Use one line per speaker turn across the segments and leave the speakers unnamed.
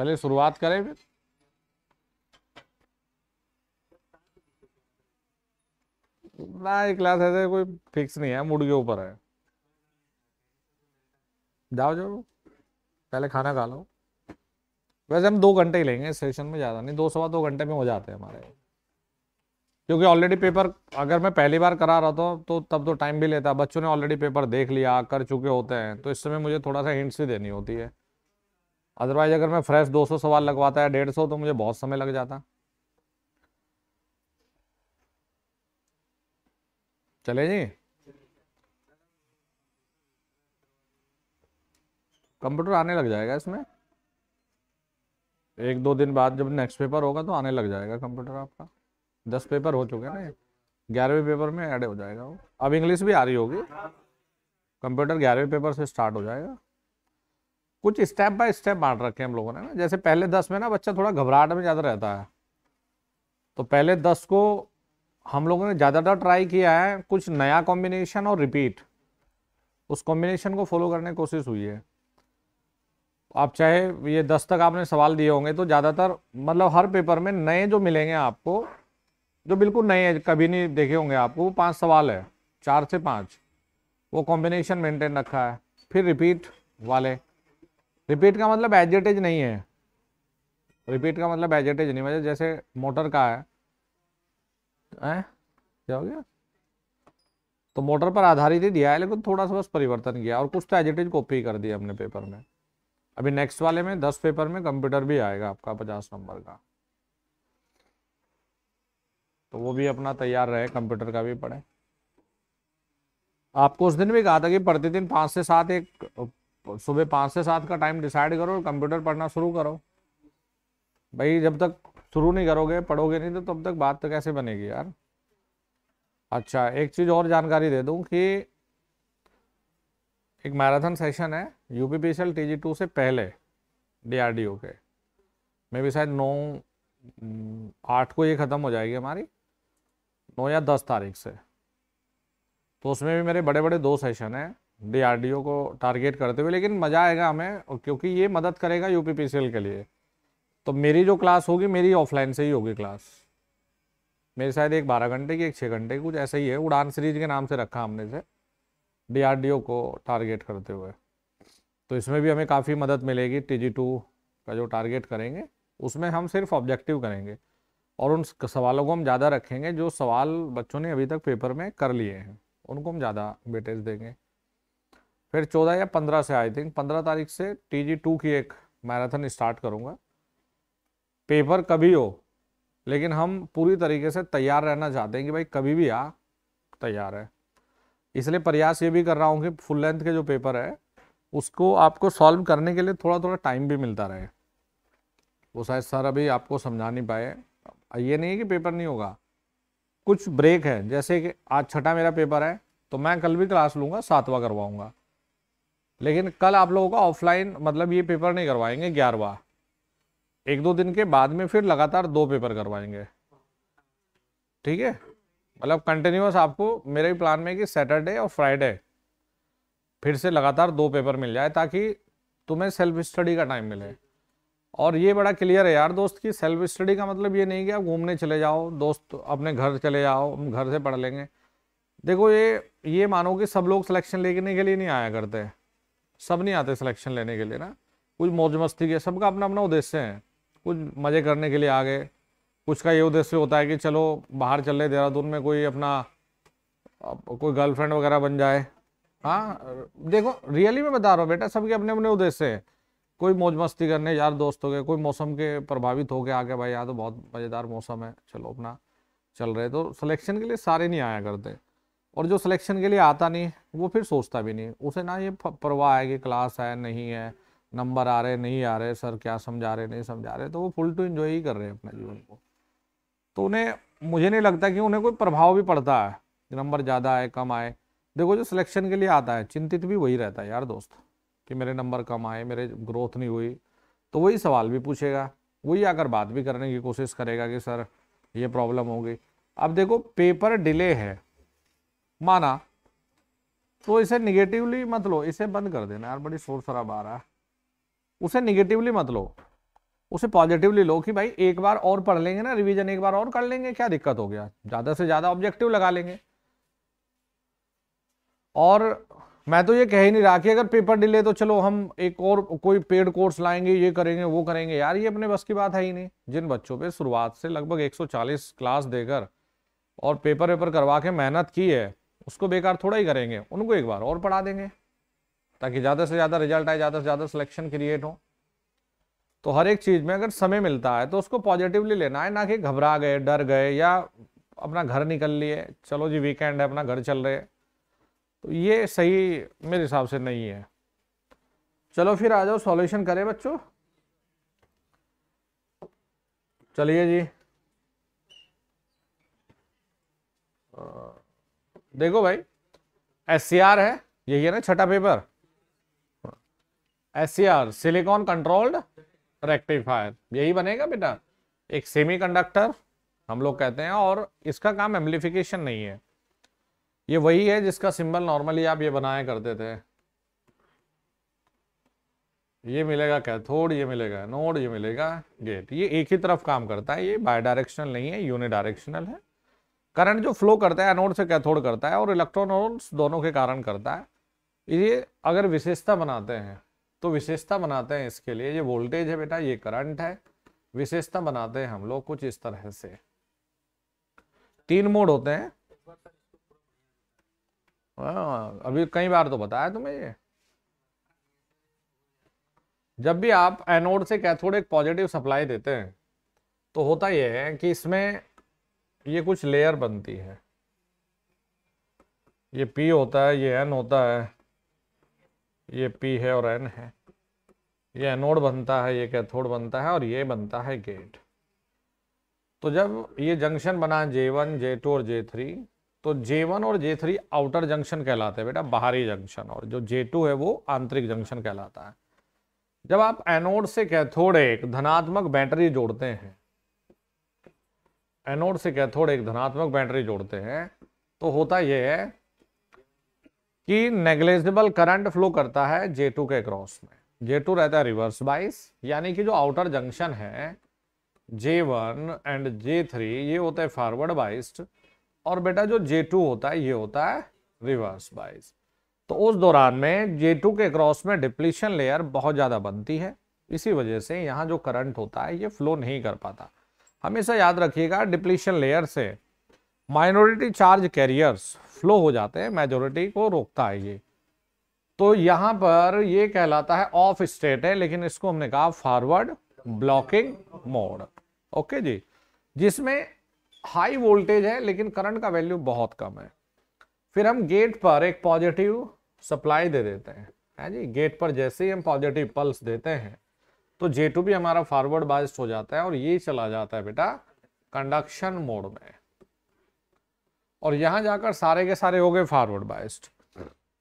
चलिए शुरुआत करें फिर ना एक क्लास ऐसे कोई फिक्स नहीं है मूड के ऊपर है जाओ जाओ पहले खाना खा लो वैसे हम दो घंटे ही लेंगे सेशन में ज़्यादा नहीं दो सवा दो घंटे में हो जाते हैं हमारे क्योंकि ऑलरेडी पेपर अगर मैं पहली बार करा रहा था तो तब तो टाइम भी लेता बच्चों ने ऑलरेडी पेपर देख लिया कर चुके होते हैं तो इस समय मुझे थोड़ा सा हिंट्स भी देनी होती है अदरवाइज अगर मैं फ्रेश 200 सवाल लगवाता है 150 तो मुझे बहुत समय लग जाता चले जी कंप्यूटर आने लग जाएगा इसमें एक दो दिन बाद जब नेक्स्ट पेपर होगा तो आने लग जाएगा कंप्यूटर आपका दस पेपर हो चुके हैं ना ग्यारहवें पेपर में ऐड हो जाएगा वो अब इंग्लिश भी आ रही होगी कंप्यूटर ग्यारहवें पेपर से स्टार्ट हो जाएगा कुछ स्टेप बाय स्टेप बांट रखे हम लोगों ने ना जैसे पहले दस में ना बच्चा थोड़ा घबराहट में ज़्यादा रहता है तो पहले दस को हम लोगों ने ज़्यादातर ट्राई किया है कुछ नया कॉम्बिनेशन और रिपीट उस कॉम्बिनेशन को फॉलो करने की कोशिश हुई है आप चाहे ये दस तक आपने सवाल दिए होंगे तो ज़्यादातर मतलब हर पेपर में नए जो मिलेंगे आपको जो बिल्कुल नए है कभी नहीं देखे होंगे आपको वो पांच सवाल है चार से पाँच वो कॉम्बिनेशन मेंटेन रखा है फिर रिपीट वाले रिपीट का मतलब एजेटेज नहीं है रिपीट का मतलब एजेटेज नहीं मतलब जैसे मोटर का है ए? क्या हो गया तो मोटर पर आधारित ही दिया है लेकिन थोड़ा सा बस परिवर्तन किया और कुछ तो एजेटेज कॉपी कर दिया हमने पेपर में अभी नेक्स्ट वाले में दस पेपर में कंप्यूटर भी आएगा आपका पचास नंबर का तो वो भी अपना तैयार रहे कंप्यूटर का भी पढ़े आपको उस दिन भी कहा था कि प्रतिदिन पाँच से सात एक सुबह पाँच से सात का टाइम डिसाइड करो और कंप्यूटर पढ़ना शुरू करो भाई जब तक शुरू नहीं करोगे पढ़ोगे नहीं तो तब तक बात तो कैसे बनेगी यार अच्छा एक चीज़ और जानकारी दे दूँ कि एक मैराथन सेशन है U P P L T G two से पहले डी आर डी ओ के मे बी शायद नौ आठ को ये ख़त्म हो जाएगी हमारी नौ या दस तारीख से तो उसमें भी मेरे बड़े बड़े दो सेशन हैं डीआरडीओ को टारगेट करते हुए लेकिन मज़ा आएगा हमें क्योंकि ये मदद करेगा यूपीपीसीएल के लिए तो मेरी जो क्लास होगी मेरी ऑफलाइन से ही होगी क्लास मेरे शायद एक बारह घंटे की एक छः घंटे की कुछ ऐसा ही है उड़ान सीरीज के नाम से रखा हमने से डी को टारगेट करते हुए तो इसमें भी हमें काफ़ी मदद मिलेगी टी का जो टारगेट करेंगे उसमें हम सिर्फ ऑब्जेक्टिव करेंगे और उन सवालों को हम ज़्यादा रखेंगे जो सवाल बच्चों ने अभी तक पेपर में कर लिए हैं उनको हम ज़्यादा वेटेज देंगे फिर चौदह या पंद्रह से आई थिंक पंद्रह तारीख से टी जी टू की एक मैराथन स्टार्ट करूँगा पेपर कभी हो लेकिन हम पूरी तरीके से तैयार रहना चाहते हैं कि भाई कभी भी आ तैयार है इसलिए प्रयास ये भी कर रहा हूँ कि फुल लेंथ के जो पेपर है उसको आपको सॉल्व करने के लिए थोड़ा थोड़ा टाइम भी मिलता रहे वो शायद सर अभी आपको समझा नहीं पाए ये नहीं है कि पेपर नहीं होगा कुछ ब्रेक है जैसे कि आज छठा मेरा पेपर है तो मैं कल भी क्लास लूँगा सातवा करवाऊँगा लेकिन कल आप लोगों का ऑफलाइन मतलब ये पेपर नहीं करवाएंगे ग्यारहवा एक दो दिन के बाद में फिर लगातार दो पेपर करवाएंगे ठीक है मतलब कंटिन्यूस आपको मेरे भी प्लान में कि सैटरडे और फ्राइडे फिर से लगातार दो पेपर मिल जाए ताकि तुम्हें सेल्फ स्टडी का टाइम मिले और ये बड़ा क्लियर है यार दोस्त कि सेल्फ स्टडी का मतलब ये नहीं कि आप घूमने चले जाओ दोस्त अपने घर चले जाओ हम घर से पढ़ लेंगे देखो ये ये मानो कि सब लोग सिलेक्शन लेने के लिए नहीं आया करते सब नहीं आते सिलेक्शन लेने के लिए ना कुछ मौज मस्ती के सबका अपना अपना उद्देश्य है कुछ मज़े करने के लिए आ गए कुछ का ये उद्देश्य होता है कि चलो बाहर चल रहे देहरादून में कोई अपना कोई गर्लफ्रेंड वगैरह बन जाए हाँ देखो रियली मैं बता रहा हूँ बेटा सबके अपने अपने उद्देश्य है कोई मौज मस्ती करने यार दोस्त हो गए कोई मौसम के प्रभावित हो गए भाई यार तो बहुत मज़ेदार मौसम है चलो अपना चल रहे तो सिलेक्शन के लिए सारे नहीं आया करते और जो सिलेक्शन के लिए आता नहीं वो फिर सोचता भी नहीं उसे ना ये परवाह है कि क्लास है नहीं है नंबर आ रहे नहीं आ रहे सर क्या समझा रहे नहीं समझा रहे तो वो फुल टू इन्जॉय ही कर रहे हैं अपने जीवन हम्म। को तो उन्हें मुझे नहीं लगता कि उन्हें कोई प्रभाव भी पड़ता है नंबर ज़्यादा आए कम आए देखो जो सिलेक्शन के लिए आता है चिंतित भी वही रहता है यार दोस्त कि मेरे नंबर कम आए मेरे ग्रोथ नहीं हुई तो वही सवाल भी पूछेगा वही आकर बात भी करने की कोशिश करेगा कि सर ये प्रॉब्लम होगी अब देखो पेपर डिले है माना तो इसे निगेटिवली मत लो इसे बंद कर देना यार बड़ी शोर शराब आ रहा है उसे निगेटिवली मत लो उसे पॉजिटिवली लो कि भाई एक बार और पढ़ लेंगे ना रिवीजन एक बार और कर लेंगे क्या दिक्कत हो गया ज़्यादा से ज़्यादा ऑब्जेक्टिव लगा लेंगे और मैं तो ये कह ही नहीं रहा कि अगर पेपर डिले तो चलो हम एक और कोई पेड कोर्स लाएंगे ये करेंगे वो करेंगे यार ये अपने बस की बात है ही नहीं जिन बच्चों पे शुरुआत से लगभग 140 क्लास देकर और पेपर वेपर करवा के मेहनत की है उसको बेकार थोड़ा ही करेंगे उनको एक बार और पढ़ा देंगे ताकि ज़्यादा से ज़्यादा रिजल्ट आए ज़्यादा से ज़्यादा सिलेक्शन क्रिएट हो तो हर एक चीज़ में अगर समय मिलता है तो उसको पॉजिटिवली लेना है ना कि घबरा गए डर गए या अपना घर निकल लिए चलो जी वीकेंड है अपना घर चल रहे तो ये सही मेरे हिसाब से नहीं है चलो फिर आ जाओ सॉल्यूशन करें बच्चों चलिए जी देखो भाई एस है यही है ना छठा paper S silicon controlled rectifier यही बनेगा बेटा एक सेमीकंडक्टर हम लोग कहते हैं और इसका काम एम्प्लीफिकेशन नहीं है ये वही है जिसका सिंबल नॉर्मली आप ये बनाया करते थे ये मिलेगा कैथोड ये मिलेगा नोड ये मिलेगा गेट ये एक ही तरफ काम करता है ये बाय डायरेक्शनल नहीं है यूनिडायरेक्शनल है करंट जो फ्लो करता है एनोड से कैथोड करता है और इलेक्ट्रॉन और दोनों के कारण करता है ये अगर विशेषता बनाते हैं तो विशेषता बनाते हैं इसके लिए ये वोल्टेज है बेटा ये करंट है विशेषता बनाते हैं हम लोग कुछ इस तरह से तीन मोड होते हैं आ, हाँ, अभी कई बार तो बताया तुम्हें ये जब भी आप एनोड से कैथोड एक पॉजिटिव सप्लाई देते हैं तो होता यह है कि इसमें ये कुछ लेयर बनती है ये पी होता है ये एन होता है ये पी है और एन है ये एनोड बनता है ये कैथोड बनता है और ये बनता है गेट तो जब ये जंक्शन बना जे वन जे टू और जे थ्री तो जे वन और जे थ्री आउटर जंक्शन कहलाते हैं बेटा बाहरी जंक्शन और जो जे टू है वो आंतरिक जंक्शन कहलाता है जब आप एनोड से कैथोड एक धनात्मक बैटरी जोड़ते हैं एनोड से कैथोड एक धनात्मक बैटरी जोड़ते हैं तो होता यह है कि नेग्लेजिबल करंट फ्लो करता है जे टू के क्रॉस में जे टू रहता है रिवर्स बाइस यानी कि जो आउटर जंक्शन है J one and J three ये होता है फॉरवर्ड बाइस्ड और बेटा जो जे टू होता है ये होता है रिवर्स बाइस तो उस दौरान में जे टू के क्रॉस में डिप्लीशन लेयर बहुत ज़्यादा बनती है इसी वजह से यहाँ जो करंट होता है ये फ्लो नहीं कर पाता हमेशा याद रखिएगा डिप्लीशन लेयर से माइनॉरिटी चार्ज कैरियर्स फ्लो हो जाते हैं मेजोरिटी को रोकता है ये तो यहाँ पर ये कहलाता है ऑफ स्टेट है लेकिन इसको हमने कहा फॉरवर्ड ब्लॉकिंग मोड ओके जी जिसमें हाई वोल्टेज है लेकिन करंट का वैल्यू बहुत कम है फिर हम गेट पर एक पॉजिटिव सप्लाई दे देते हैं है हाँ जी गेट पर जैसे ही हम पॉजिटिव पल्स देते हैं तो जे टू भी हमारा फॉरवर्ड बाइस्ट हो जाता है और ये चला जाता है बेटा कंडक्शन मोड में और यहां जाकर सारे के सारे हो गए फॉरवर्ड बाइस्ड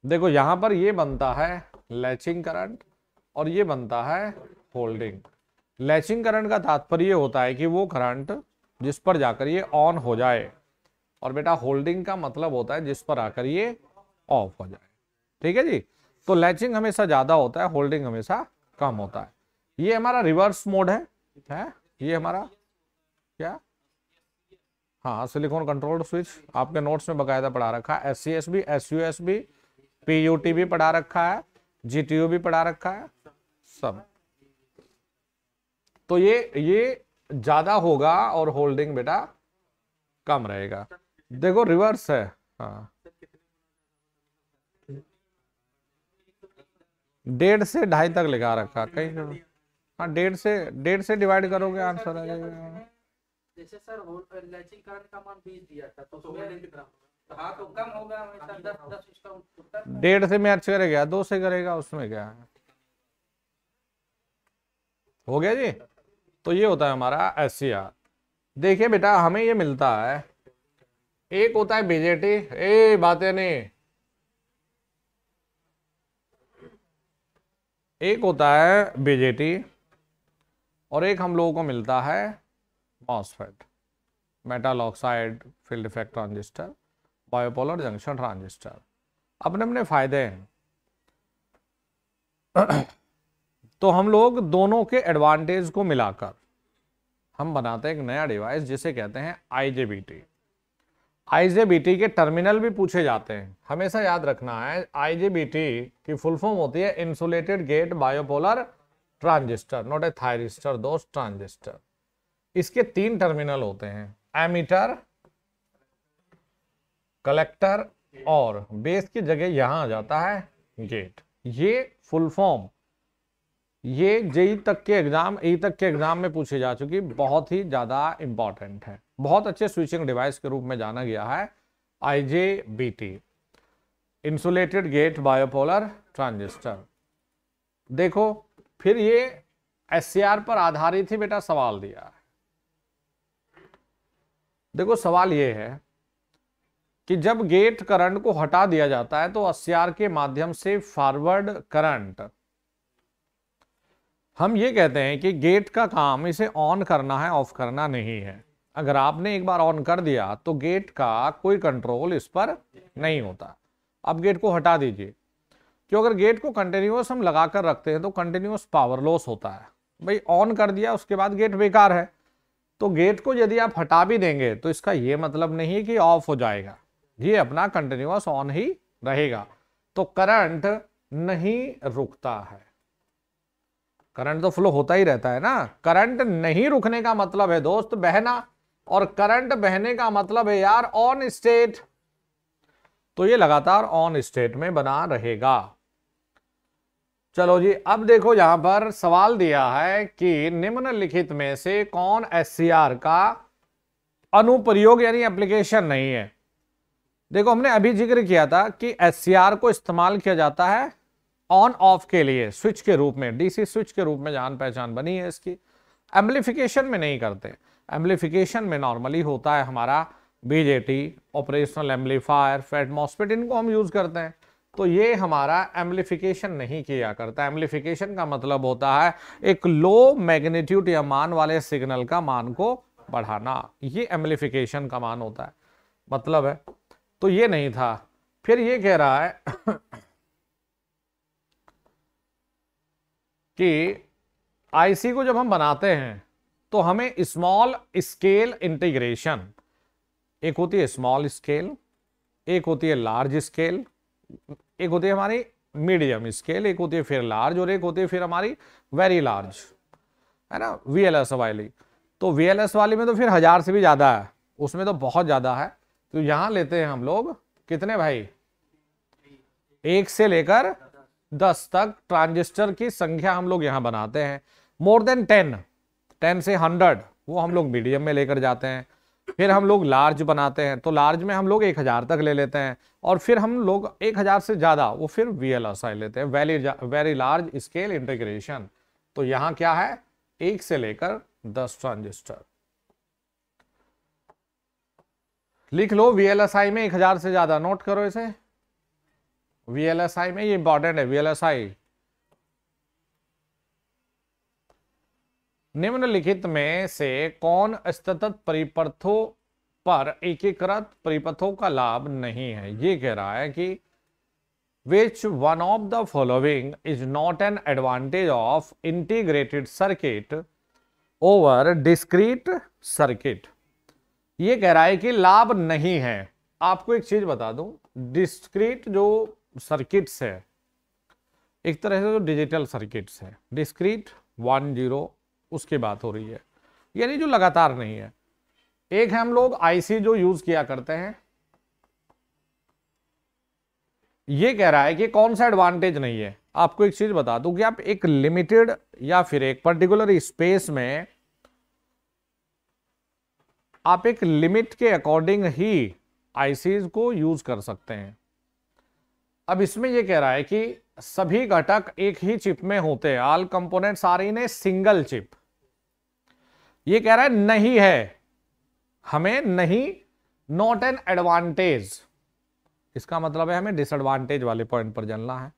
देखो यहां पर ये बनता है लैचिंग करंट और ये बनता है होल्डिंग लैचिंग करंट का तात्पर्य होता है कि वो करंट जिस पर जाकर ये ऑन हो जाए और बेटा होल्डिंग का मतलब होता है जिस पर आकर ये ऑफ हो जाए ठीक है जी तो लैचिंग हमेशा ज़्यादा होता है होल्डिंग हमेशा कम होता है ये हमारा रिवर्स मोड है है ये हमारा क्या हाँ सिलिकॉन कंट्रोल्ड स्विच आपके नोट्स में बकायदा पढ़ा रखा है S C S B S U S B P U T भी पढ़ा रखा है जी टी यू भी पढ़ा रखा है सब तो ये ये ज्यादा होगा और होल्डिंग बेटा कम रहेगा देखो रिवर्स है हाँ डेढ़ से ढाई तक लगा रखा कहीं हाँ डेढ़ से डेढ़ से डिवाइड करोगे आंसर आ जाएगा जैसे सर होल लचीकरण का मान 20 दिया था तो उसमें तो हाँ तो कम होगा हमेशा 10 10 इसका उत्तर डेढ़ से मैच करेगा दो से करेगा उसमें क्या हो गया जी तो ये होता है हमारा एस देखिए बेटा हमें ये मिलता है एक होता है बीजेटी ए बातें नहीं एक होता है बीजेटी और एक हम लोगों को मिलता है MOSFET metal oxide field effect transistor bipolar junction transistor अपने अपने फायदे हैं तो हम लोग दोनों के एडवांटेज को मिलाकर हम बनाते हैं एक नया डिवाइस जिसे कहते हैं आईजेबीटी आईजेबीटी के टर्मिनल भी पूछे जाते हैं हमेशा याद रखना है आईजेबीटी की फुल फॉर्म होती है insulated gate bipolar transistor not a thyristor दोस्त ट्रांजिस्टर इसके तीन टर्मिनल होते हैं एमिटर कलेक्टर और बेस की जगह यहां आ जाता है गेट ये फुल फॉर्म ये जेई e तक के एग्जाम ई e तक के एग्जाम में पूछे जा चुकी बहुत ही ज्यादा इंपॉर्टेंट है बहुत अच्छे स्विचिंग डिवाइस के रूप में जाना गया है IGBT insulated gate bipolar transistor देखो फिर ये एस पर आधारित ही बेटा सवाल दिया देखो सवाल ये है कि जब गेट करंट को हटा दिया जाता है तो एस के माध्यम से फॉरवर्ड करंट हम ये कहते हैं कि गेट का काम इसे ऑन करना है ऑफ करना नहीं है अगर आपने एक बार ऑन कर दिया तो गेट का कोई कंट्रोल इस पर नहीं होता अब गेट को हटा दीजिए कि अगर गेट को कंटिन्यूस हम लगा कर रखते हैं तो कंटिन्यूस पावर लॉस होता है भाई ऑन कर दिया उसके बाद गेट बेकार है तो गेट को यदि आप हटा भी देंगे तो इसका ये मतलब नहीं है कि ऑफ हो जाएगा ये अपना कंटिन्यूस ऑन ही रहेगा तो करंट नहीं रुकता है करंट तो फ्लो होता ही रहता है ना करंट नहीं रुकने का मतलब है दोस्त बहना और करंट बहने का मतलब है यार ऑन स्टेट तो ये लगातार ऑन स्टेट में बना रहेगा चलो जी अब देखो यहां पर सवाल दिया है कि निम्नलिखित में से कौन एस का अनुप्रयोग यानी एप्लीकेशन नहीं है देखो हमने अभी जिक्र किया था कि एस को इस्तेमाल किया जाता है ऑन ऑफ के लिए स्विच के रूप में डीसी स्विच के रूप में जान पहचान बनी है इसकी एम्पलीफिकेशन में नहीं करते एम्पलीफिकेशन में नॉर्मली होता है हमारा BJT operational amplifier FET MOSFET इनको हम यूज करते हैं तो ये हमारा एम्पलीफिकेशन नहीं किया करता एम्पलीफिकेशन का मतलब होता है एक लो मैग्नीट्यूड या मान वाले सिग्नल का मान को बढ़ाना ये एम्पलीफिकेशन का मान होता है मतलब है तो ये नहीं था फिर ये कह रहा है कि आईसी को जब हम बनाते हैं तो हमें स्मॉल स्केल इंटीग्रेशन एक होती है स्मॉल स्केल एक होती है लार्ज स्केल एक होती है हमारी मीडियम स्केल एक होती है फिर लार्ज और एक होती है फिर हमारी वेरी लार्ज है ना वीएलएस वाली तो वीएलएस वाली में तो फिर हजार से भी ज्यादा है उसमें तो बहुत ज्यादा है तो यहां लेते हैं हम लोग कितने भाई एक से लेकर दस तक ट्रांजिस्टर की संख्या हम लोग यहां बनाते हैं मोर देन टेन टेन से हंड्रेड वो हम लोग मीडियम में लेकर जाते हैं फिर हम लोग लार्ज बनाते हैं तो लार्ज में हम लोग एक हज़ार तक ले लेते हैं और फिर हम लोग एक हज़ार से ज़्यादा वो फिर वी एल लेते हैं very very large scale integration तो यहां क्या है एक से लेकर दस ट्रांजिस्टर लिख लो वीएलएसआई में एक हजार से ज्यादा नोट करो इसे वीएलएसआई में ये इंपॉर्टेंट है वीएलएसआई निम्नलिखित में से कौन स्तत परिपथों पर एकीकृत परिपथों का लाभ नहीं है ये कह रहा है कि which one of the following is not an advantage of integrated circuit over discrete circuit ये कह रहा है कि लाभ नहीं है आपको एक चीज बता दूं डिस्क्रीट जो सर्किट्स है एक तरह से जो डिजिटल सर्किट्स है डिस्क्रीट वन जीरो उसकी बात हो रही है यानी जो लगातार नहीं है एक है हम लोग आईसी जो यूज किया करते हैं ये कह रहा है कि कौन सा एडवांटेज नहीं है आपको एक चीज बता दूं कि आप एक लिमिटेड या फिर एक पर्टिकुलर स्पेस में आप एक लिमिट के अकॉर्डिंग ही आईसीज को यूज कर सकते हैं अब इसमें यह कह रहा है कि सभी घटक एक ही चिप में होते हैं all components are in a single chip ये कह रहा है नहीं है हमें नहीं नॉट एन एडवांटेज इसका मतलब है हमें डिसएडवांटेज वाले पॉइंट पर जानना है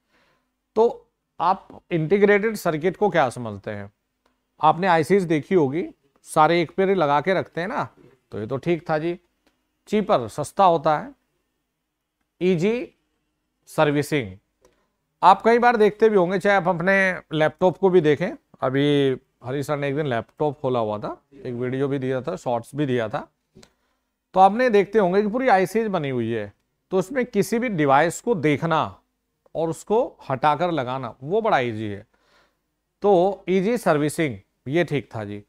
तो आप इंटीग्रेटेड सर्किट को क्या समझते हैं आपने आईसीज देखी होगी सारे एक पेड़ लगा के रखते हैं ना तो ये तो ठीक था जी चीपर सस्ता होता है इजी सर्विसिंग आप कई बार देखते भी होंगे चाहे आप अपने लैपटॉप को भी देखें अभी हरी सर ने एक दिन लैपटॉप खोला हुआ था एक वीडियो भी दिया था शॉर्ट्स भी दिया था तो आपने देखते होंगे कि पूरी आईसीज बनी हुई है तो उसमें किसी भी डिवाइस को देखना और उसको हटाकर लगाना वो बड़ा इजी है तो इजी सर्विसिंग ये ठीक था जी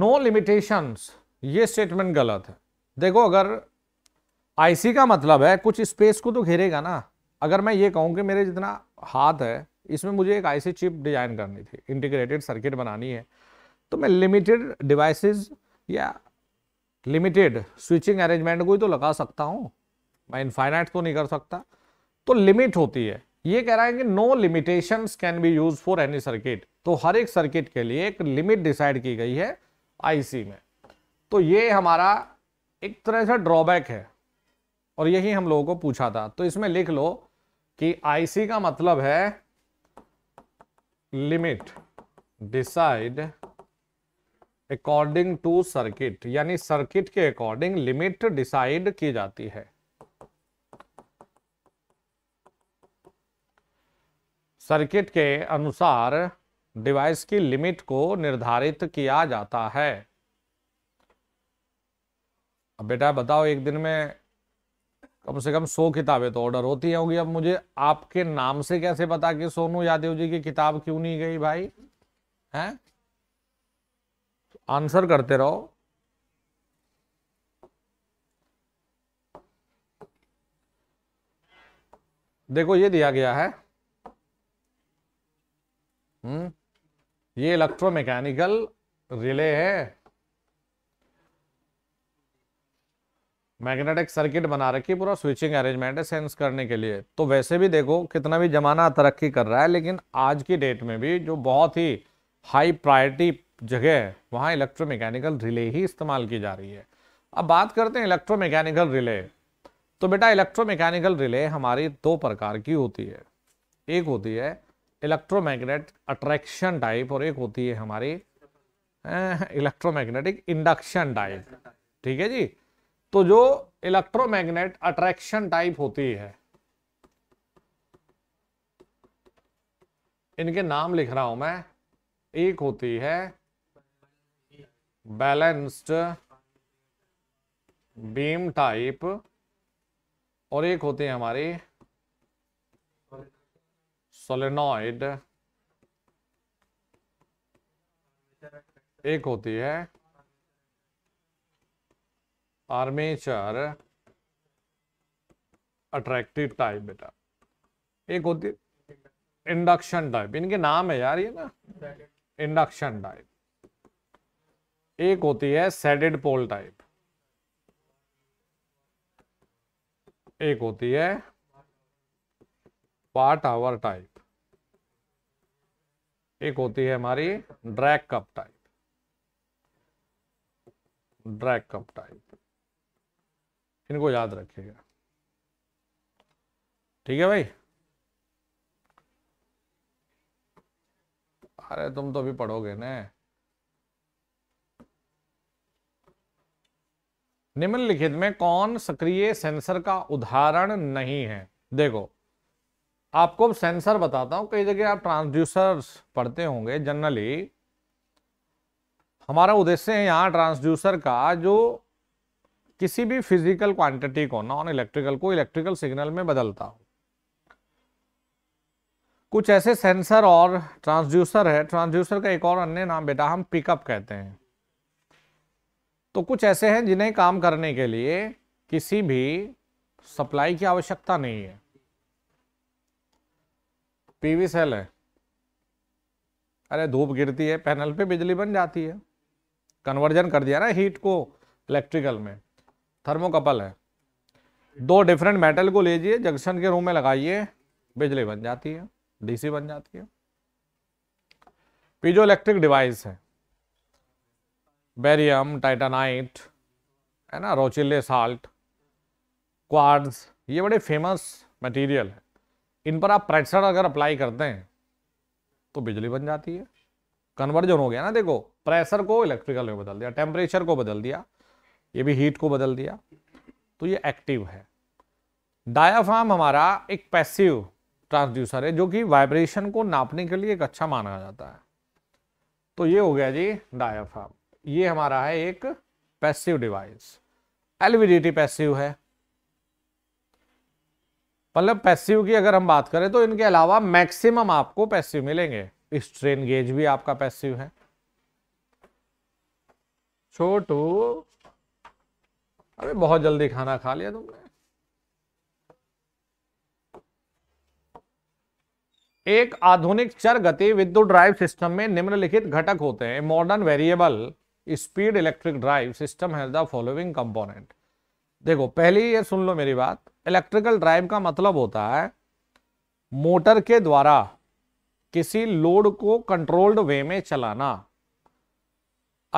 नो no लिमिटेशंस ये स्टेटमेंट गलत है देखो अगर आईसी का मतलब है कुछ स्पेस को तो घेरेगा ना अगर मैं ये कहूँ कि मेरे जितना हाथ है इसमें मुझे एक आईसी चिप डिजाइन करनी थी इंटीग्रेटेड सर्किट बनानी है तो मैं लिमिटेड डिवाइसेस या लिमिटेड स्विचिंग अरेंजमेंट को ही तो लगा सकता हूँ मैं इनफाइनाइट तो नहीं कर सकता तो लिमिट होती है ये कह रहा है कि no limitation can be use for any circuit तो हर एक सर्किट के लिए एक लिमिट डिसाइड की गई है आईसी में तो ये हमारा एक तरह से ड्रॉबैक है और यही हम लोगों को पूछा था तो इसमें लिख लो कि आईसी का मतलब है limit decide according to circuit यानी सर्किट के अकॉर्डिंग लिमिट डिसाइड की जाती है सर्किट के अनुसार डिवाइस की लिमिट को निर्धारित किया जाता है अब बेटा बताओ एक दिन में कम से कम सौ किताबें तो ऑर्डर होती होंगी अब मुझे आपके नाम से कैसे पता कि सोनू यादव जी की किताब क्यों नहीं गई भाई हैं आंसर करते रहो देखो ये दिया गया है हम्म ये इलेक्ट्रोमैकेनिकल रिले है मैग्नेटिक सर्किट बना रखी पूरा स्विचिंग अरेंजमेंट है सेंस करने के लिए तो वैसे भी देखो कितना भी जमाना तरक्की कर रहा है लेकिन आज की डेट में भी जो बहुत ही हाई प्रायोरिटी जगह है वहाँ इलेक्ट्रोमैकेनिकल रिले ही इस्तेमाल की जा रही है अब बात करते हैं इलेक्ट्रोमैकेनिकल रिले तो बेटा इलेक्ट्रोमैकेनिकल रिले हमारी दो प्रकार की होती है एक होती है इलेक्ट्रोमैग्नेट अट्रैक्शन टाइप और एक होती है हमारी इलेक्ट्रोमैग्नेटिक इंडक्शन टाइप ठीक है जी तो जो इलेक्ट्रोमैग्नेट अट्रैक्शन टाइप होती है इनके नाम लिख रहा हूं मैं एक होती है बैलेंस्ड बीम टाइप और एक होती है हमारी सोलेनॉइड एक होती है आर्मेचर अट्रैक्टिव टाइप बेटा एक होती इंडक्शन टाइप इनके नाम है यार ये ना इंडक्शन टाइप एक होती है सेडेड पोल टाइप एक होती है पार्ट आवर टाइप एक होती है हमारी drag cup type drag cup type इनको याद रखिएगा ठीक है भाई अरे तुम तो अभी पढ़ोगे ना निम्नलिखित में कौन सक्रिय सेंसर का उदाहरण नहीं है देखो आपको अब सेंसर बताता हूं कई जगह आप ट्रांसड्यूसर्स पढ़ते होंगे जनरली हमारा उद्देश्य है यहां ट्रांसड्यूसर का जो किसी भी फिजिकल क्वांटिटी को नॉन इलेक्ट्रिकल को इलेक्ट्रिकल सिग्नल में बदलता हो कुछ ऐसे सेंसर और ट्रांसड्यूसर है ट्रांसड्यूसर का एक और अन्य नाम बेटा हम पिकअप कहते हैं तो कुछ ऐसे हैं जिन्हें काम करने के लिए किसी भी सप्लाई की आवश्यकता नहीं है पीवी सेल है अरे धूप गिरती है पैनल पे बिजली बन जाती है कन्वर्जन कर दिया ना हीट को इलेक्ट्रिकल में थर्मोकपल है दो डिफरेंट मेटल को लीजिए जंक्शन के रूम में लगाइए बिजली बन जाती है डीसी बन जाती है पीजो इलेक्ट्रिक डिवाइस है बेरियम टाइटानाइट है ना रोचिले साल्ट क्वार्स ये बड़े फेमस मटेरियल है इन पर आप प्रेशर अगर अप्लाई करते हैं तो बिजली बन जाती है कन्वर्जन हो गया ना देखो प्रेशर को इलेक्ट्रिकल में बदल दिया टेम्परेचर को बदल दिया ये भी हीट को बदल दिया तो ये एक्टिव है डायाफाम हमारा एक पैसिव ट्रांसड्यूसर है जो कि वाइब्रेशन को नापने के लिए एक अच्छा माना जाता है तो ये हो गया जी डायाफाम ये हमारा है एक पैसिव डिवाइस एलवीडीटी पैसिव है मतलब पैसिव की अगर हम बात करें तो इनके अलावा मैक्सिमम आपको पैसिव मिलेंगे स्ट्रेन गेज भी आपका पैसिव है छोटू अरे बहुत जल्दी खाना खा लिया तुमने एक आधुनिक चर गति विद्युत ड्राइव सिस्टम में निम्नलिखित घटक होते हैं modern variable speed electric drive system has the following component देखो पहली ये सुन लो मेरी बात इलेक्ट्रिकल ड्राइव का मतलब होता है मोटर के द्वारा किसी लोड को कंट्रोल्ड वे में चलाना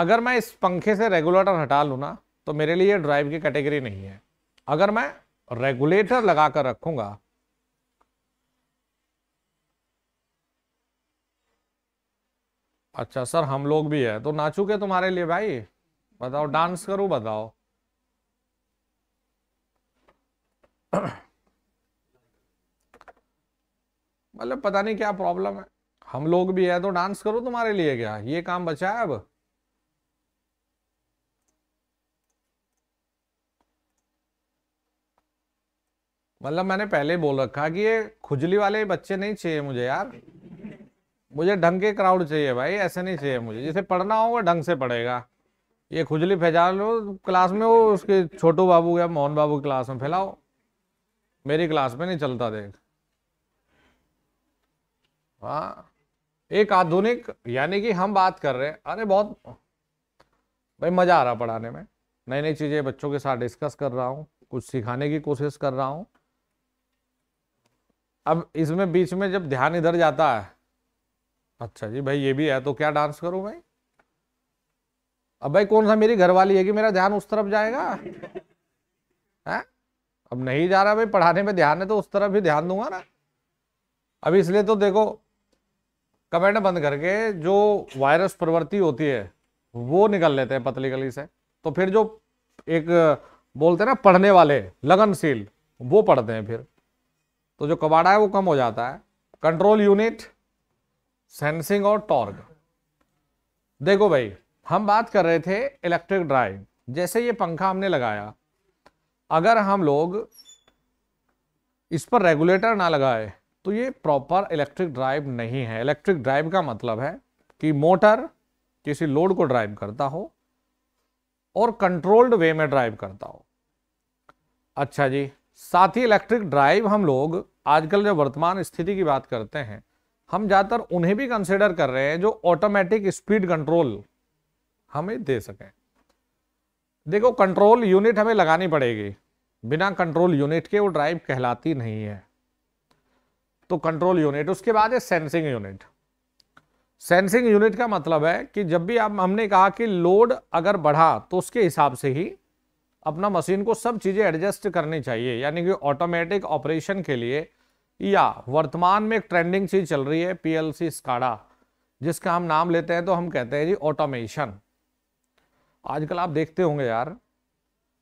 अगर मैं इस पंखे से रेगुलेटर हटा लू ना तो मेरे लिए ड्राइव की कैटेगरी नहीं है अगर मैं रेगुलेटर लगाकर रखूंगा अच्छा सर हम लोग भी है तो नाचू के तुम्हारे लिए भाई बताओ डांस करूं बताओ मतलब पता नहीं क्या प्रॉब्लम है हम लोग भी है तो डांस करो तुम्हारे लिए क्या ये काम बचा है अब मतलब मैंने पहले बोल रखा कि ये खुजली वाले बच्चे नहीं चाहिए मुझे यार मुझे ढंग के क्राउड चाहिए भाई ऐसे नहीं चाहिए मुझे जिसे पढ़ना होगा ढंग से पढ़ेगा ये खुजली फैजा लो क्लास में वो उसके छोटू बाबू या मोहन बाबू की क्लास में फैलाओ मेरी क्लास में नहीं चलता देख हाँ एक आधुनिक यानी कि हम बात कर रहे हैं अरे बहुत भाई मज़ा आ रहा पढ़ाने में नई नई चीज़ें बच्चों के साथ डिस्कस कर रहा हूँ कुछ सिखाने की कोशिश कर रहा हूँ अब इसमें बीच में जब ध्यान इधर जाता है अच्छा जी भाई ये भी है तो क्या डांस करूं भाई अब भाई कौन सा मेरी घरवाली है कि मेरा ध्यान उस तरफ जाएगा है अब नहीं जा रहा भाई पढ़ाने में ध्यान है तो उस तरफ भी ध्यान दूंगा ना अब इसलिए तो देखो कमेंट बंद करके जो वायरस प्रवृत्ति होती है वो निकल लेते हैं पतली गली से तो फिर जो एक बोलते हैं ना पढ़ने वाले लगनशील वो पढ़ते हैं फिर तो जो कबाड़ा है वो कम हो जाता है कंट्रोल यूनिट सेंसिंग और टॉर्क देखो भाई हम बात कर रहे थे इलेक्ट्रिक ड्राइव जैसे ये पंखा हमने लगाया अगर हम लोग इस पर रेगुलेटर ना लगाए तो ये प्रॉपर इलेक्ट्रिक ड्राइव नहीं है इलेक्ट्रिक ड्राइव का मतलब है कि मोटर किसी लोड को ड्राइव करता हो और कंट्रोल्ड वे में ड्राइव करता हो अच्छा जी साथ ही इलेक्ट्रिक ड्राइव हम लोग आजकल जो वर्तमान स्थिति की बात करते हैं हम ज़्यादातर उन्हें भी कंसिडर कर रहे हैं जो ऑटोमेटिक स्पीड कंट्रोल हमें दे सकें देखो कंट्रोल यूनिट हमें लगानी पड़ेगी बिना कंट्रोल यूनिट के वो ड्राइव कहलाती नहीं है तो कंट्रोल यूनिट उसके बाद है सेंसिंग यूनिट सेंसिंग यूनिट का मतलब है कि जब भी आप हमने कहा कि लोड अगर बढ़ा तो उसके हिसाब से ही अपना मशीन को सब चीज़ें एडजस्ट करनी चाहिए यानी कि ऑटोमेटिक ऑपरेशन के लिए या वर्तमान में एक ट्रेंडिंग चीज़ चल रही है पी एल सी स्काडा जिसका हम नाम लेते हैं तो हम कहते हैं जी ऑटोमेशन आजकल आप देखते होंगे यार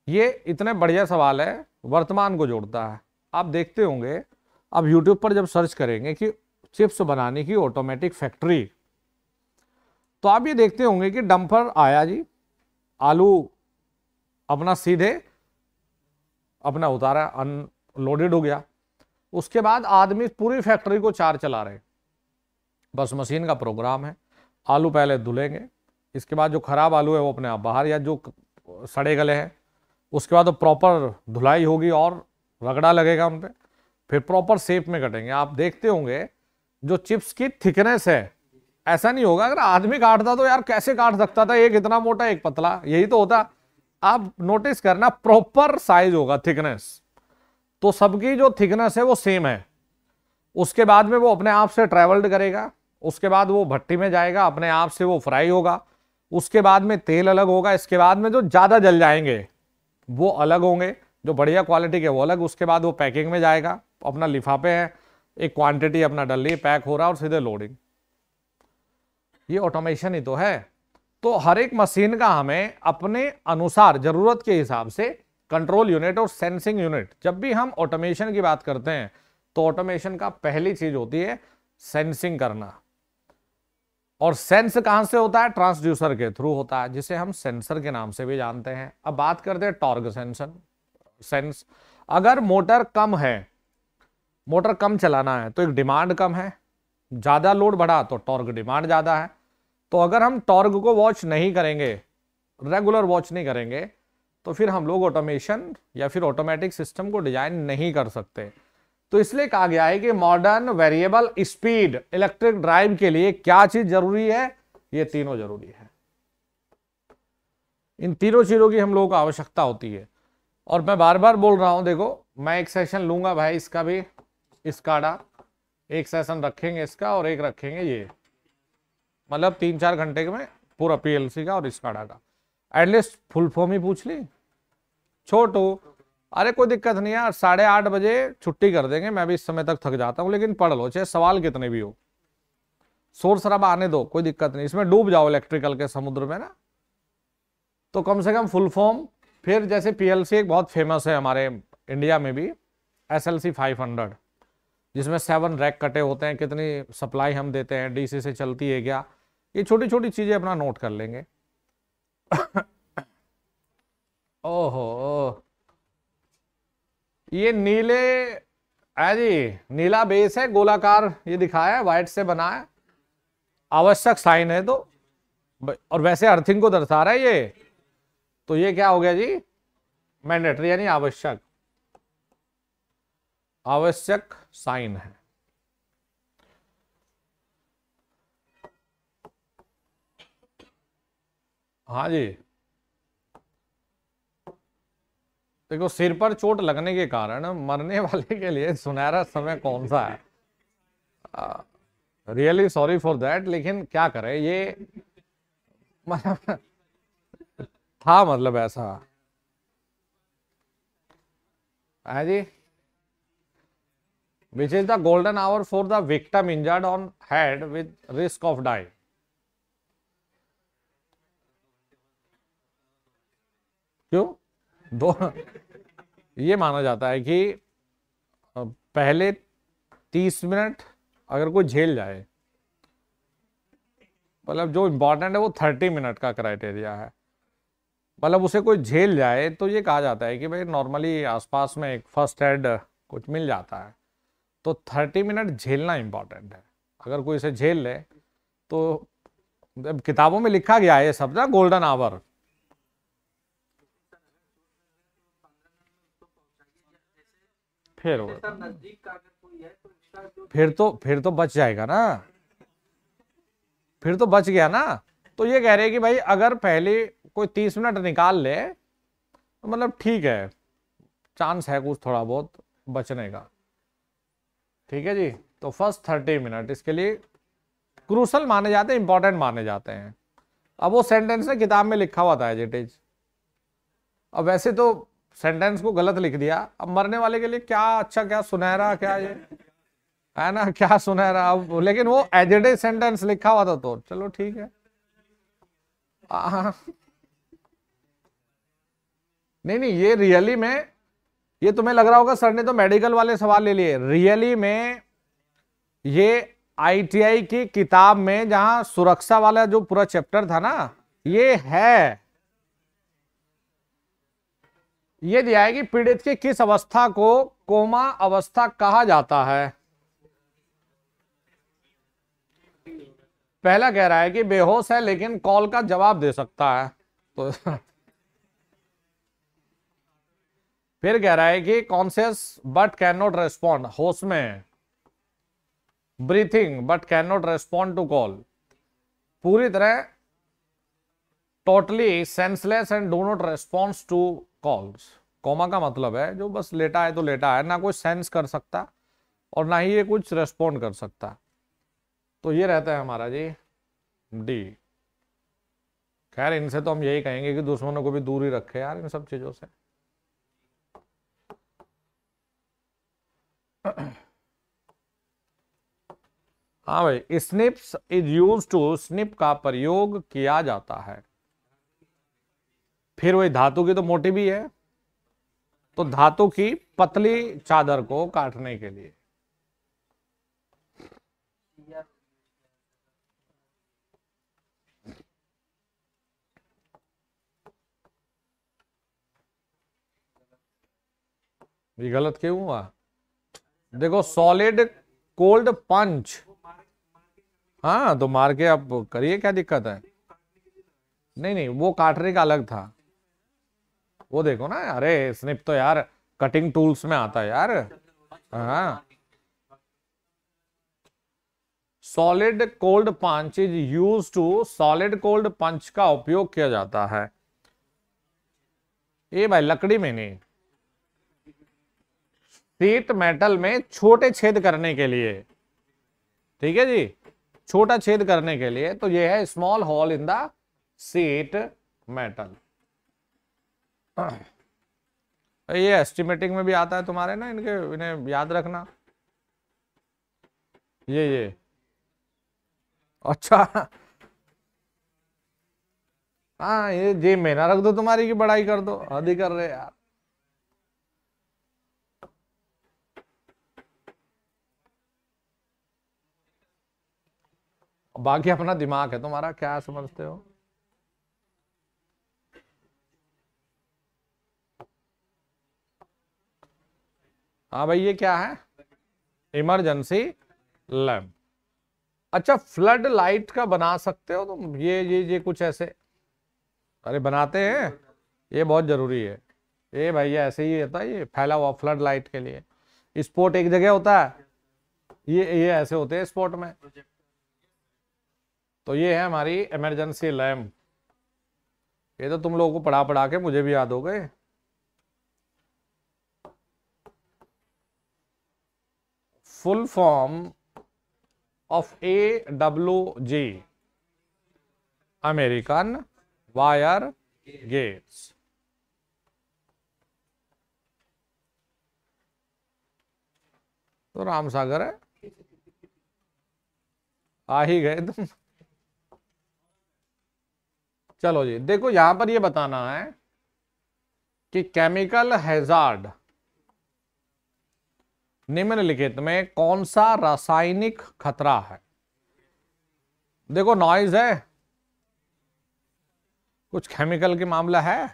ये इतने बढ़िया सवाल है वर्तमान को जोड़ता है आप देखते होंगे आप यूट्यूब पर जब सर्च करेंगे कि चिप्स बनाने की ऑटोमेटिक फैक्ट्री तो आप ये देखते होंगे कि डंपर आया जी आलू अपना सीधे अपना उतारा अनलोडेड हो गया उसके बाद आदमी पूरी फैक्ट्री को चार चला रहे बस मशीन का प्रोग्राम है आलू पहले धुलेंगे इसके बाद जो खराब आलू है वो अपने आप बाहर या जो सड़े गले हैं उसके बाद प्रॉपर तो धुलाई होगी और रगड़ा लगेगा उन पर फिर प्रॉपर शेप में कटेंगे आप देखते होंगे जो चिप्स की थिकनेस है ऐसा नहीं होगा अगर आदमी काटता तो यार कैसे काट सकता था एक इतना मोटा एक पतला यही तो होता आप नोटिस करना प्रॉपर साइज होगा थिकनेस तो सबकी जो थिकनेस है वो सेम है उसके बाद में वो अपने आप से ट्रेवल्ड करेगा उसके बाद वो भट्टी में जाएगा अपने आप से वो फ्राई होगा उसके बाद में तेल अलग होगा इसके बाद में जो ज़्यादा जल जाएंगे वो अलग होंगे जो बढ़िया क्वालिटी के वो अलग उसके बाद वो पैकिंग में जाएगा अपना लिफाफे हैं एक क्वांटिटी अपना डल रही पैक हो रहा है और सीधे लोडिंग ये ऑटोमेशन ही तो है तो हर एक मशीन का हमें अपने अनुसार जरूरत के हिसाब से कंट्रोल यूनिट और सेंसिंग यूनिट जब भी हम ऑटोमेशन की बात करते हैं तो ऑटोमेशन का पहली चीज होती है सेंसिंग करना और सेंस कहां से होता है ट्रांसड्यूसर के थ्रू होता है जिसे हम सेंसर के नाम से भी जानते हैं अब बात करते हैं टॉर्ग सेंसन सेंस अगर मोटर कम है मोटर कम चलाना है तो एक डिमांड कम है ज्यादा लोड बढ़ा तो टॉर्क डिमांड ज्यादा है तो अगर हम टॉर्ग को वॉच नहीं करेंगे रेगुलर वॉच नहीं करेंगे तो फिर हम लोग ऑटोमेशन या फिर ऑटोमेटिक सिस्टम को डिजाइन नहीं कर सकते तो इसलिए कहा गया है कि modern variable speed electric drive के लिए क्या चीज जरूरी है ये तीनों जरूरी है इन तीनों चीजों की हम लोगों को आवश्यकता होती है और मैं बार बार बोल रहा हूं देखो मैं एक सेशन लूंगा भाई इसका भी इसका एक सेशन रखेंगे इसका और एक रखेंगे ये मतलब तीन चार घंटे के में पूरा पीएलसी का और इसका का एटलीस्ट फुल फॉर्म ही पूछ ली छोटू अरे कोई दिक्कत नहीं है साढ़े आठ बजे छुट्टी कर देंगे मैं भी इस समय तक थक जाता हूँ लेकिन पढ़ लो चाहे सवाल कितने भी हो शोर शराब आने दो कोई दिक्कत नहीं इसमें डूब जाओ इलेक्ट्रिकल के समुद्र में ना तो कम से कम फुल फॉर्म फिर जैसे पीएलसी एक बहुत फेमस है हमारे इंडिया में भी S L C five hundred जिसमें सेवन रैक कटे होते हैं कितनी सप्लाई हम देते हैं डीसी से चलती है क्या ये छोटी छोटी चीज़ें अपना नोट कर लेंगे ओहो ये नीले है जी नीला बेस है गोलाकार ये दिखाया है वाइट से बना है आवश्यक साइन है तो और वैसे अर्थिंग को दर्शा रहा है ये तो ये क्या हो गया जी मैंडेटरी यानी आवश्यक आवश्यक साइन है हाँ जी देखो सिर पर चोट लगने के कारण मरने वाले के लिए सुनहरा समय कौन सा है रियली सॉरी फॉर दैट लेकिन क्या करें ये मतलब था मतलब ऐसा है हाँ जी which is the golden hour for the victim injured on head with risk of die क्यों दो ये माना जाता है कि पहले तीस मिनट अगर कोई झेल जाए मतलब जो इम्पोर्टेंट है वो थर्टी मिनट का क्राइटेरिया है मतलब उसे कोई झेल जाए तो ये कहा जाता है कि भाई नॉर्मली आसपास में एक फर्स्ट एड कुछ मिल जाता है तो थर्टी मिनट झेलना इम्पॉर्टेंट है अगर कोई इसे झेल ले तो किताबों में लिखा गया है ये सब ना गोल्डन आवर फिर वो तो फिर तो फिर तो बच जाएगा ना फिर तो बच गया ना तो ये कह रहे हैं कि भाई अगर पहले कोई तीस मिनट निकाल ले तो मतलब ठीक है चांस है कुछ थोड़ा बहुत बचने का ठीक है जी तो फर्स्ट थर्टी मिनट इसके लिए क्रूसल माने जाते हैं इंपॉर्टेंट माने जाते हैं अब वो सेंटेंस ने किताब में लिखा हुआ था एजिटेज अब वैसे तो सेंटेंस को गलत लिख दिया अब मरने वाले के लिए क्या अच्छा क्या सुनहरा क्या ये है ना क्या सुनहरा अब लेकिन वो एजेडे सेंटेंस लिखा हुआ था तो चलो ठीक है नहीं नहीं ये रियली में ये तुम्हें लग रहा होगा सर ने तो मेडिकल वाले सवाल ले लिए रियली में ये आईटीआई की किताब में जहां सुरक्षा वाला जो पूरा चैप्टर था ना ये है यह दिया है कि पीड़ित की किस अवस्था को कोमा अवस्था कहा जाता है पहला कह रहा है कि बेहोश है लेकिन कॉल का जवाब दे सकता है तो फिर कह रहा है कि conscious but can not respond होश में breathing but can not respond to call पूरी तरह totally senseless and do not response to calls coma का मतलब है जो बस लेटा है तो लेटा है ना कोई सेंस कर सकता और ना ही ये कुछ रेस्पोंड कर सकता तो ये रहता है हमारा जी डी खैर इनसे तो हम यही कहेंगे कि दुश्मनों को भी दूर ही रखे यार इन सब चीजों से हाँ भाई snips is use to snip का प्रयोग किया जाता है फिर वही धातु की तो मोटी भी है तो धातु की पतली चादर को काटने के लिए ये गलत क्यों हुआ देखो सॉलिड कोल्ड पंच हाँ तो मार के आप करिए क्या दिक्कत है नहीं नहीं वो काटने का अलग था वो देखो ना अरे स्निप तो यार कटिंग टूल्स में आता है यार हाँ solid cold punch is use to solid cold punch का उपयोग किया जाता है ये भाई लकड़ी में नहीं सीट मेटल में छोटे छेद करने के लिए ठीक है जी छोटा छेद करने के लिए तो ये है small hole in the sheet metal ये एस्टिमेटिंग में भी आता है तुम्हारे ना इनके इन्हें याद रखना ये ये अच्छा हाँ ये जेब में रख दो तुम्हारी की बड़ाई कर दो हद ही कर रहे यार बाकी अपना दिमाग है तुम्हारा क्या समझते हो हाँ भाई ये क्या है इमरजेंसी लैम्प अच्छा फ्लड लाइट का बना सकते हो तुम ये ये ये कुछ ऐसे अरे बनाते हैं ये बहुत ज़रूरी है ये भैया ऐसे ही होता है ये फैला हुआ फ्लड लाइट के लिए स्पोर्ट एक जगह होता है ये ये ऐसे होते हैं स्पोर्ट में तो ये है हमारी इमरजेंसी लैम्प ये तो तुम लोगों को पढ़ा पढ़ा के मुझे भी याद हो गए full form of ji American Wire Gates. तो राम सागर है आ ही गए तुम चलो जी देखो यहां पर ये बताना है कि केमिकल हैजार्ड निम्नलिखित में कौन सा रासायनिक खतरा है देखो नॉइज है कुछ केमिकल के मामला है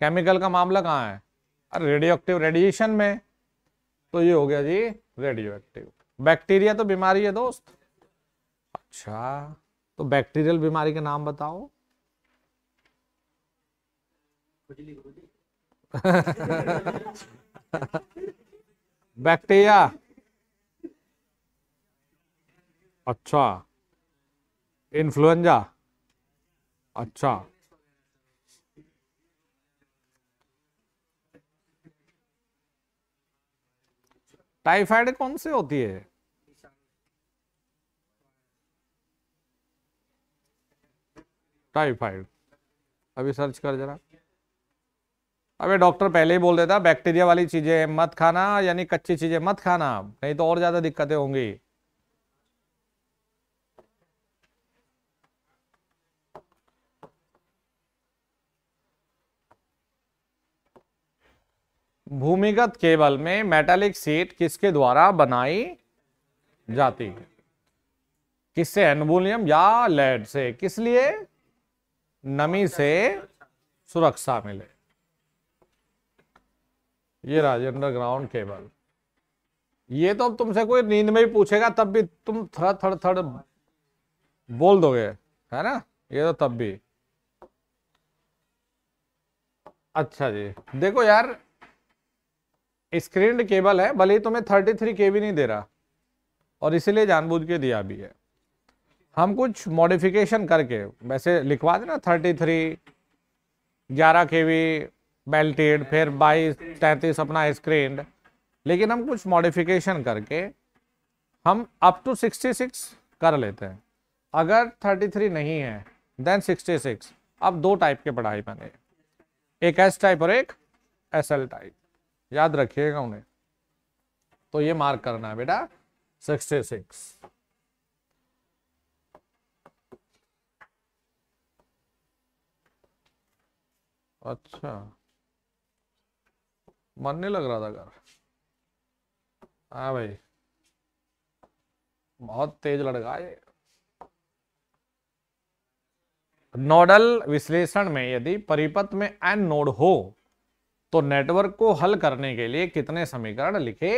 केमिकल का मामला कहाँ है अरे रेडियो एक्टिव रेडिएशन में तो ये हो गया जी रेडियो एक्टिव बैक्टीरिया तो बीमारी है दोस्त अच्छा तो बैक्टीरियल बीमारी के नाम बताओ बैक्टीरिया अच्छा इन्फ्लुएंजा अच्छा टाइफाइड कौन से होती है टाइफाइड अभी सर्च कर जरा अबे डॉक्टर पहले ही बोल देता बैक्टीरिया वाली चीजें मत खाना यानी कच्ची चीजें मत खाना नहीं तो और ज्यादा दिक्कतें होंगी भूमिगत केबल में मेटालिक सीट किसके द्वारा बनाई जाती है किससे एनबोलियम या लेड से किस लिए नमी से सुरक्षा मिले ये राजेंद्र ग्राउंड केबल ये तो अब तुमसे कोई नींद में ही पूछेगा तब भी तुम थड़ थड़ थड़ बोल दोगे है ना ये तो तब भी अच्छा जी देखो यार स्क्रीन केबल है भले ही तुम्हें थर्टी थ्री के नहीं दे रहा और इसीलिए जानबूझ के दिया भी है हम कुछ मॉडिफिकेशन करके वैसे लिखवा देना थर्टी थ्री ग्यारह के बेल्टेड फिर बाईस तैंतीस अपना स्क्रीन लेकिन हम कुछ मॉडिफिकेशन करके हम अप टू 66 कर लेते हैं अगर 33 नहीं है देन 66 अब दो टाइप के पढ़ाई बने एक एस टाइप और एक एस एल टाइप याद रखिएगा उन्हें तो ये मार्क करना है बेटा 66 अच्छा मन नहीं लग रहा था घर हाँ भाई बहुत तेज लड़का ये नोडल विश्लेषण में यदि परिपथ में एन नोड हो तो नेटवर्क को हल करने के लिए कितने समीकरण लिखे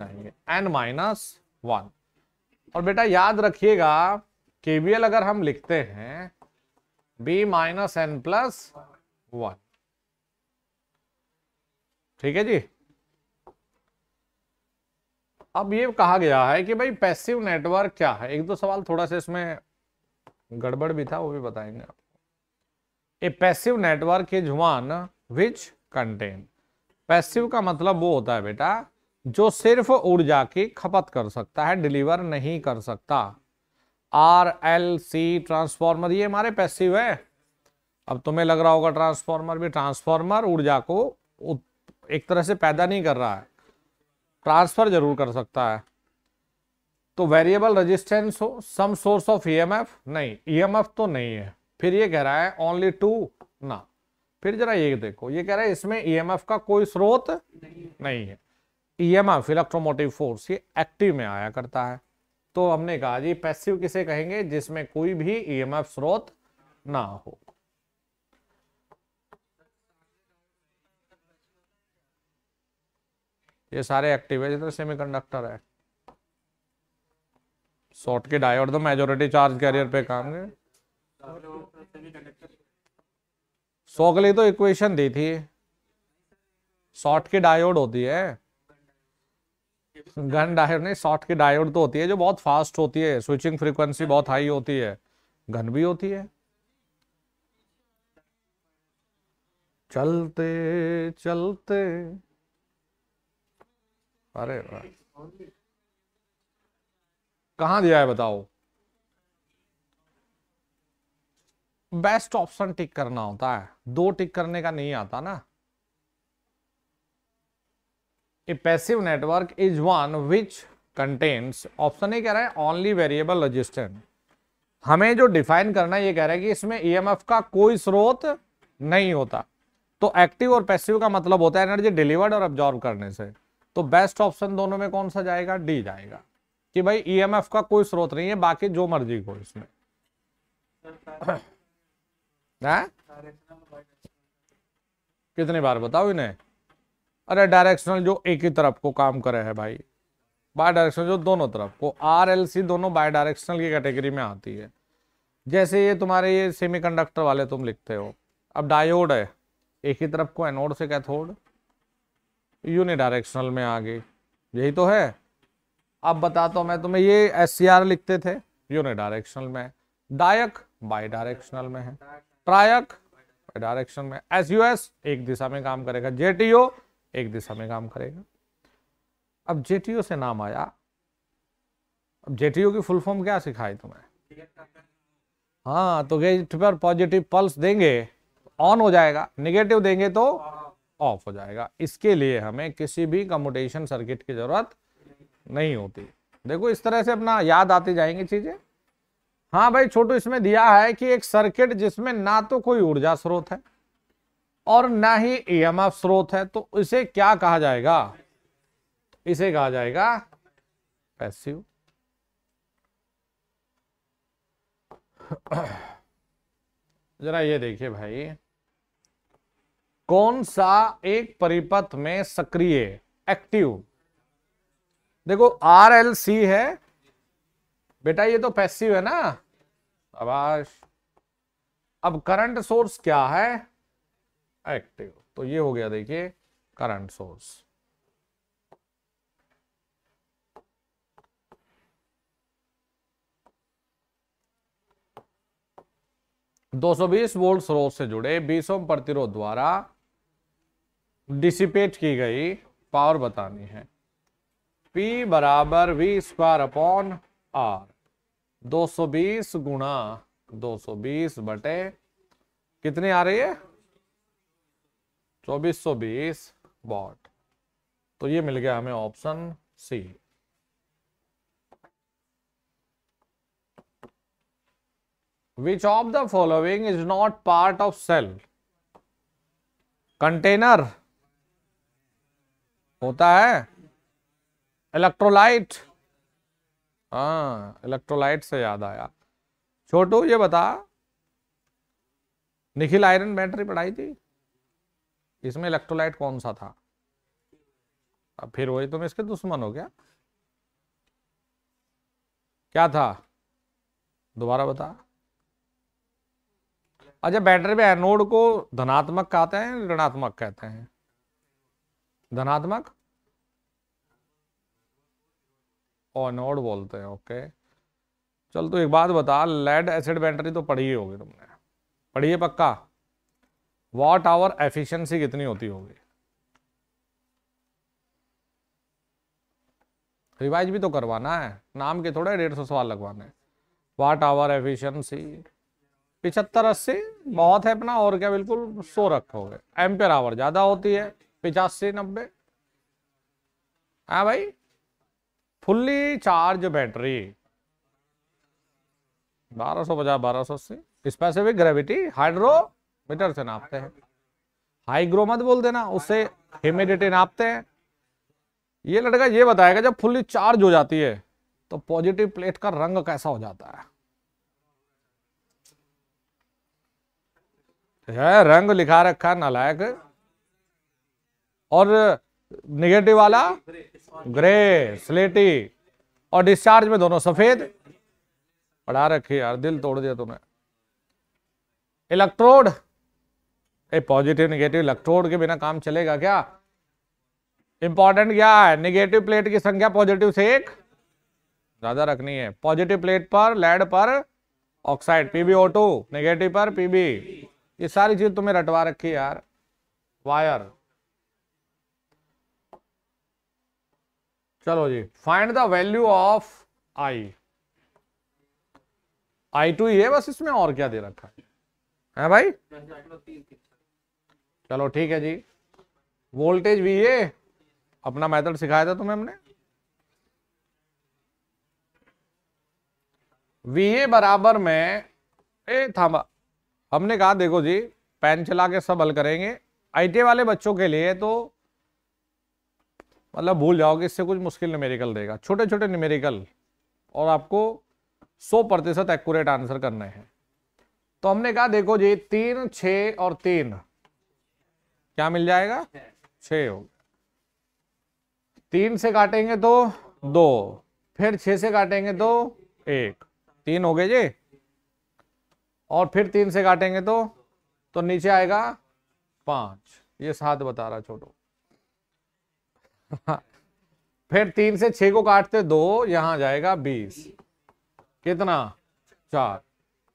जाएंगे एन माइनस वन और बेटा याद रखिएगा केवीएल अगर हम लिखते हैं B minus N plus one ठीक है जी अब ये कहा गया है कि भाई पैसिव नेटवर्क क्या है एक दो सवाल थोड़ा सा इसमें गड़बड़ भी था वो भी बताएंगे आपको a passive network is one which contain passive का मतलब वो होता है बेटा जो सिर्फ ऊर्जा की खपत कर सकता है डिलीवर नहीं कर सकता आर एल सी ट्रांसफॉर्मर ये हमारे पैसिव है अब तुम्हें लग रहा होगा ट्रांसफॉर्मर भी ट्रांसफॉर्मर ऊर्जा को एक तरह से पैदा नहीं कर रहा है ट्रांसफर जरूर कर सकता है तो वेरिएबल रेजिस्टेंस हो सम सोर्स ऑफ ईएमएफ नहीं ईएमएफ e तो नहीं है फिर ये कह रहा है ओनली टू ना फिर जरा ये देखो ये कह रहा है इसमें ईएमएफ e का कोई स्रोत नहीं है ईएमएफ इलेक्ट्रोमोटिव फोर्स ये एक्टिव में आया करता है तो हमने कहा जी पैसिव किसे कहेंगे जिसमें कोई भी ईएमएफ e स्रोत ना हो ये सारे एक्टिव है जितने सेमीकंडक्टर तो है शॉर्ट के डायोड तो मेजोरिटी चार्ज कैरियर पे काम के सौ के लिए तो इक्वेशन दी थी शॉर्ट की डायोड होती है गन डायोड नहीं शॉर्ट की डायोड तो होती है जो बहुत फास्ट होती है स्विचिंग फ्रीक्वेंसी बहुत हाई होती है गन भी होती है चलते चलते अरे कहा दिया है बताओ बेस्ट ऑप्शन टिक करना होता है दो टिक करने का नहीं आता ना a passive network is one which contains option ये कह रहा है ओनली वेरिएबल रजिस्टेंट हमें जो डिफाइन करना ये कह रहा है कि इसमें ईएमएफ e का कोई स्रोत नहीं होता तो एक्टिव और पैसिव का मतलब होता है एनर्जी डिलीवर्ड और ऑब्जॉर्व करने से तो बेस्ट ऑप्शन दोनों में कौन सा जाएगा डी जाएगा कि भाई ईएमएफ e का कोई स्रोत नहीं है बाकी जो मर्जी को इसमें कितनी बार बताओ इन्हें अरे डायरेक्शनल जो एक ही तरफ को काम करे है भाई बाय डायरेक्शनल जो दोनों तरफ को आर एल सी दोनों बाय डायरेक्शनल की कैटेगरी में आती है जैसे ये तुम्हारे ये सेमीकंडक्टर वाले तुम लिखते हो अब डायोड है एक ही तरफ को एनोड से कैथोड यूनिडायरेक्शनल में आ गई यही तो है अब बताता हूं मैं तुम्हें ये एस लिखते थे यूनिडायरेक्शनल में डायक बाई डायरेक्शनल में है ट्रायक डायरेक्शन में एस यू एस एक दिशा में काम करेगा जेटीओ एक दिशा में काम करेगा अब जेटीओ से नाम आया अब जेटीओ की फुल फॉर्म क्या सिखाई तुम्हें हाँ तो गेट पर पॉजिटिव पल्स देंगे ऑन हो जाएगा निगेटिव देंगे तो ऑफ हो जाएगा इसके लिए हमें किसी भी कम्यूटेशन सर्किट की जरूरत नहीं होती देखो इस तरह से अपना याद आती जाएंगी चीजें हाँ भाई छोटू इसमें दिया है कि एक सर्किट जिसमें ना तो कोई ऊर्जा स्रोत है और ना ही ईएमएफ स्रोत है तो इसे क्या कहा जाएगा इसे कहा जाएगा पैसिव जरा ये देखिए भाई कौन सा एक परिपथ में सक्रिय एक्टिव देखो आर एल सी है बेटा ये तो पैसिव है ना आवाज अब करंट सोर्स क्या है एक्टिव तो ये हो गया देखिए करंट सोर्स दो सौ बीस वोल्ट स्रोत से जुड़े बीसों प्रतिरोध द्वारा डिसिपेट की गई पावर बतानी है P बराबर वी स्क्वायर अपॉन आर 220 गुणा बीस बटे कितनी आ रही है 2420 वॉट तो ये मिल गया हमें option C which of the following is not part of cell container होता है इलेक्ट्रोलाइट हाँ इलेक्ट्रोलाइट से याद आया छोटू ये बता निखिल आयरन बैटरी पढ़ाई थी इसमें इलेक्ट्रोलाइट कौन सा था अब फिर वही तुम इसके दुश्मन हो गया क्या था दोबारा बता अच्छा बैटरी में एनोड को धनात्मक कहते हैं ऋणात्मक कहते हैं धनात्मक ऑनोड बोलते हैं ओके चल तो एक बात बता लेड एसिड बैटरी तो पढ़ी ही होगी तुमने पढ़ी है पक्का वॉट आवर एफिशिएंसी कितनी होती होगी रिवाइज भी तो करवाना है नाम के थोड़े डेढ़ सौ सवाल लगवाने वाट आवर एफिशिएंसी पिछहत्तर अस्सी बहुत है अपना और क्या बिल्कुल सो रखोगे एम्पेयर आवर ज़्यादा होती है पिचासी नब्बे हाँ भाई फुल्ली चार्ज बैटरी बारह सौ पचास बारह सौ अस्सी स्पेसिफिक ग्रेविटी हाइड्रोमीटर से नापते हैं हाइग्रो मत बोल देना उससे ह्यूमिडिटी नापते हैं ये लड़का ये बताएगा जब फुल्ली चार्ज हो जाती है तो पॉजिटिव प्लेट का रंग कैसा हो जाता है रंग लिखा रखा नालायक और निगेटिव वाला ग्रे स्लेटी और डिस्चार्ज में दोनों सफेद पढ़ा रखे यार दिल तोड़ दिया तुमने electrode a positive negative electrode के बिना काम चलेगा क्या इंपॉर्टेंट क्या है निगेटिव प्लेट की संख्या पॉजिटिव से एक ज्यादा रखनी है पॉजिटिव प्लेट पर लेड पर ऑक्साइड पीबीओ टू निगेटिव पर पीबी ये सारी चीज तुम्हें रटवा रखी यार वायर चलो जी find the value of I I two ये बस इसमें और क्या दे रखा है है भाई चलो ठीक है जी वोल्टेज भी ये अपना मेथड सिखाया था तुम्हें हमने वी ए बराबर में ए था हमने कहा देखो जी पेन चला के सब हल करेंगे आईटी वाले बच्चों के लिए तो मतलब भूल जाओगे इससे कुछ मुश्किल न्यूमेरिकल देगा छोटे छोटे न्यूमेरिकल और आपको सौ प्रतिशत एक्यूरेट आंसर करने हैं तो हमने कहा देखो जी तीन छ और तीन क्या मिल जाएगा छ हो तीन से काटेंगे तो दो फिर छ से काटेंगे तो एक तीन हो गए जी और फिर तीन से काटेंगे तो तो नीचे आएगा पांच ये सात बता रहा छोटो हाँ। फिर तीन से छह को काटते दो यहां जाएगा बीस कितना चार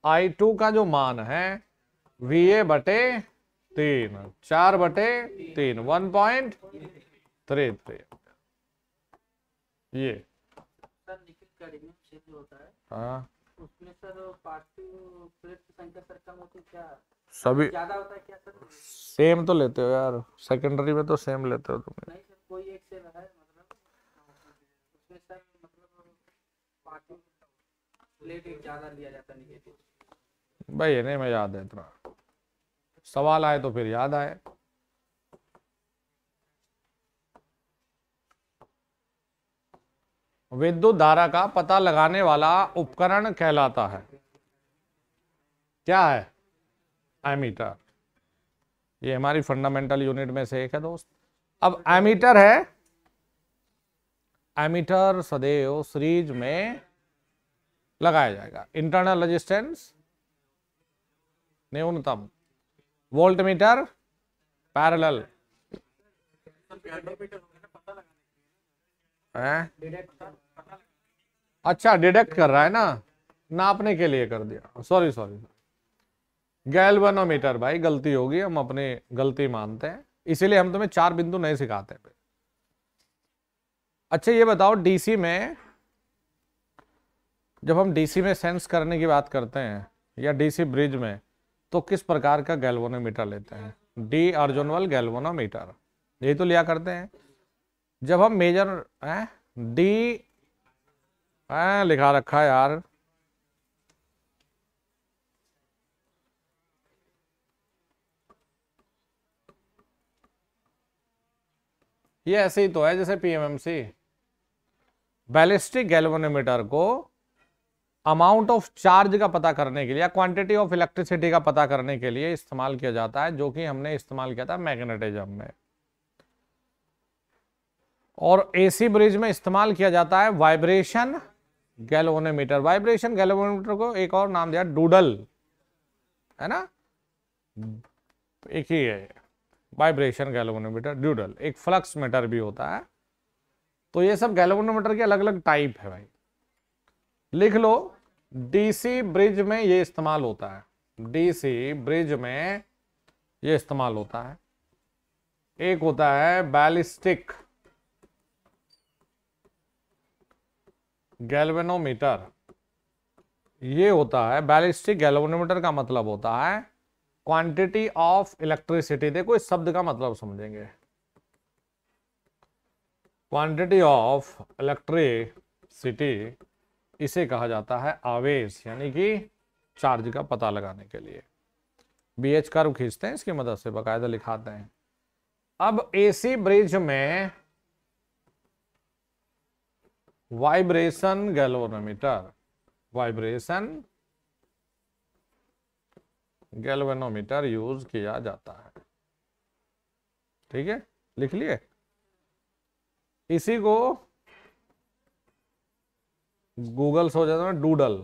आई टू का जो मान है वी ए बटे तीन चार बटे तीन वन पॉइंट थ्री थ्री ये हाँ सभी सेम तो लेते हो यार सेकेंडरी में तो सेम लेते हो तुम कोई एक सेल है मतलब उसमें सर मतलब बाकी लेट ज़्यादा लिया जाता निगेटिव भाई इन्हें मैं याद है इतना सवाल आए तो फिर याद आए विद्युत धारा का पता लगाने वाला उपकरण कहलाता है क्या है एमीटर ये हमारी फंडामेंटल यूनिट में से एक है दोस्त अब एमीटर है एमीटर सदैव सीरीज में लगाया जाएगा इंटरनल रेजिस्टेंस न्यूनतम वोल्ट मीटर पैरल अच्छा डिडक्ट कर रहा है ना नापने के लिए कर दिया सॉरी सॉरी गैलवनोमीटर भाई गलती होगी हम अपनी गलती मानते हैं इसीलिए हम तुम्हें चार बिंदु नहीं सिखाते अच्छा ये बताओ डीसी में जब हम डीसी में सेंस करने की बात करते हैं या डीसी ब्रिज में तो किस प्रकार का गैल्वोनोमीटर लेते हैं डी अर्जुनवल गैल्वोनोमीटर यही तो लिया करते हैं जब हम मेजर डी लिखा रखा है यार ये ऐसे ही तो है जैसे पीएमएमसी बैलिस्टिक गैल्वेनोमीटर को अमाउंट ऑफ चार्ज का पता करने के लिए या क्वांटिटी ऑफ इलेक्ट्रिसिटी का पता करने के लिए इस्तेमाल किया जाता है जो कि हमने इस्तेमाल किया था मैग्नेटिज्म में और एसी ब्रिज में इस्तेमाल किया जाता है वाइब्रेशन गैल्वेनोमीटर वाइब्रेशन गैल्वेनोमीटर को एक और नाम दिया डूडल है ना एक ही है वाइब्रेशन गैल्वेनोमीटर ड्यूडल एक फ्लक्स मीटर भी होता है तो ये सब गैल्वेनोमीटर के अलग अलग टाइप है भाई लिख लो डीसी ब्रिज में ये इस्तेमाल होता है डीसी ब्रिज में ये इस्तेमाल होता है एक होता है बैलिस्टिक गैल्वेनोमीटर ये होता है बैलिस्टिक गैल्वेनोमीटर का मतलब होता है क्वांटिटी ऑफ इलेक्ट्रिसिटी देखो इस शब्द का मतलब समझेंगे क्वांटिटी ऑफ इलेक्ट्रिसिटी इसे कहा जाता है आवेश यानी कि चार्ज का पता लगाने के लिए बी एच कर्व खींचते हैं इसकी मदद से बाकायदा लिखाते हैं अब एसी ब्रिज में vibration galvanometer vibration galvanometer use किया जाता है ठीक है लिख लिए इसी को गूगल से हो जाता है डूडल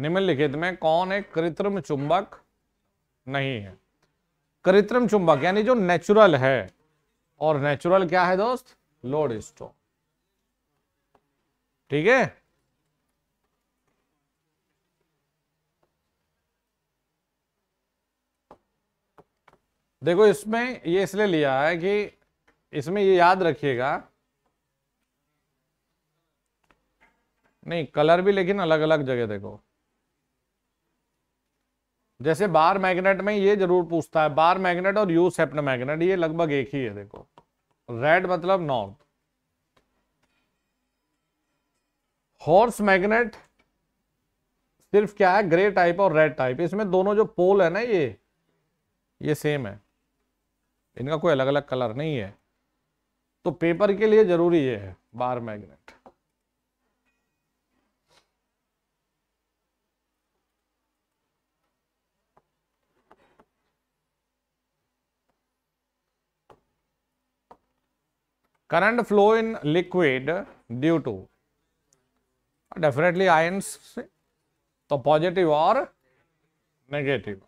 निम्नलिखित में कौन है कृत्रिम चुंबक नहीं है कृत्रिम चुंबक यानी जो नेचुरल है और नेचुरल क्या है दोस्त लोड स्टोन ठीक है देखो इसमें ये इसलिए लिया है कि इसमें ये याद रखिएगा नहीं कलर भी लेकिन अलग अलग जगह देखो जैसे बार मैग्नेट में ये जरूर पूछता है बार मैग्नेट और यू सेप्ट मैग्नेट ये लगभग एक ही है देखो रेड मतलब नॉर्थ हॉर्स मैग्नेट सिर्फ क्या है ग्रे टाइप और रेड टाइप इसमें दोनों जो पोल है ना ये ये सेम है इनका कोई अलग अलग कलर नहीं है तो पेपर के लिए जरूरी ये है bar magnet current flow in liquid due to definitely ions तो पॉजिटिव और नेगेटिव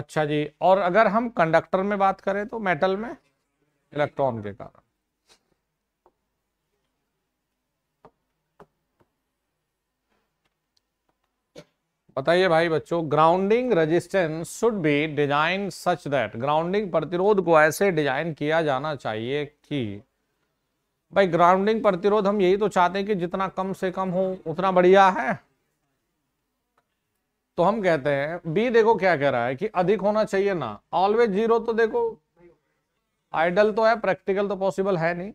अच्छा जी और अगर हम कंडक्टर में बात करें तो मेटल में इलेक्ट्रॉन के कारण बताइए भाई बच्चों grounding resistance should be design such that grounding प्रतिरोध को ऐसे डिजाइन किया जाना चाहिए कि भाई ग्राउंडिंग प्रतिरोध हम यही तो चाहते हैं कि जितना कम से कम हो उतना बढ़िया है तो हम कहते हैं बी देखो क्या कह रहा है कि अधिक होना चाहिए ना ऑलवेज जीरो तो देखो आइडल तो है प्रैक्टिकल तो पॉसिबल है नहीं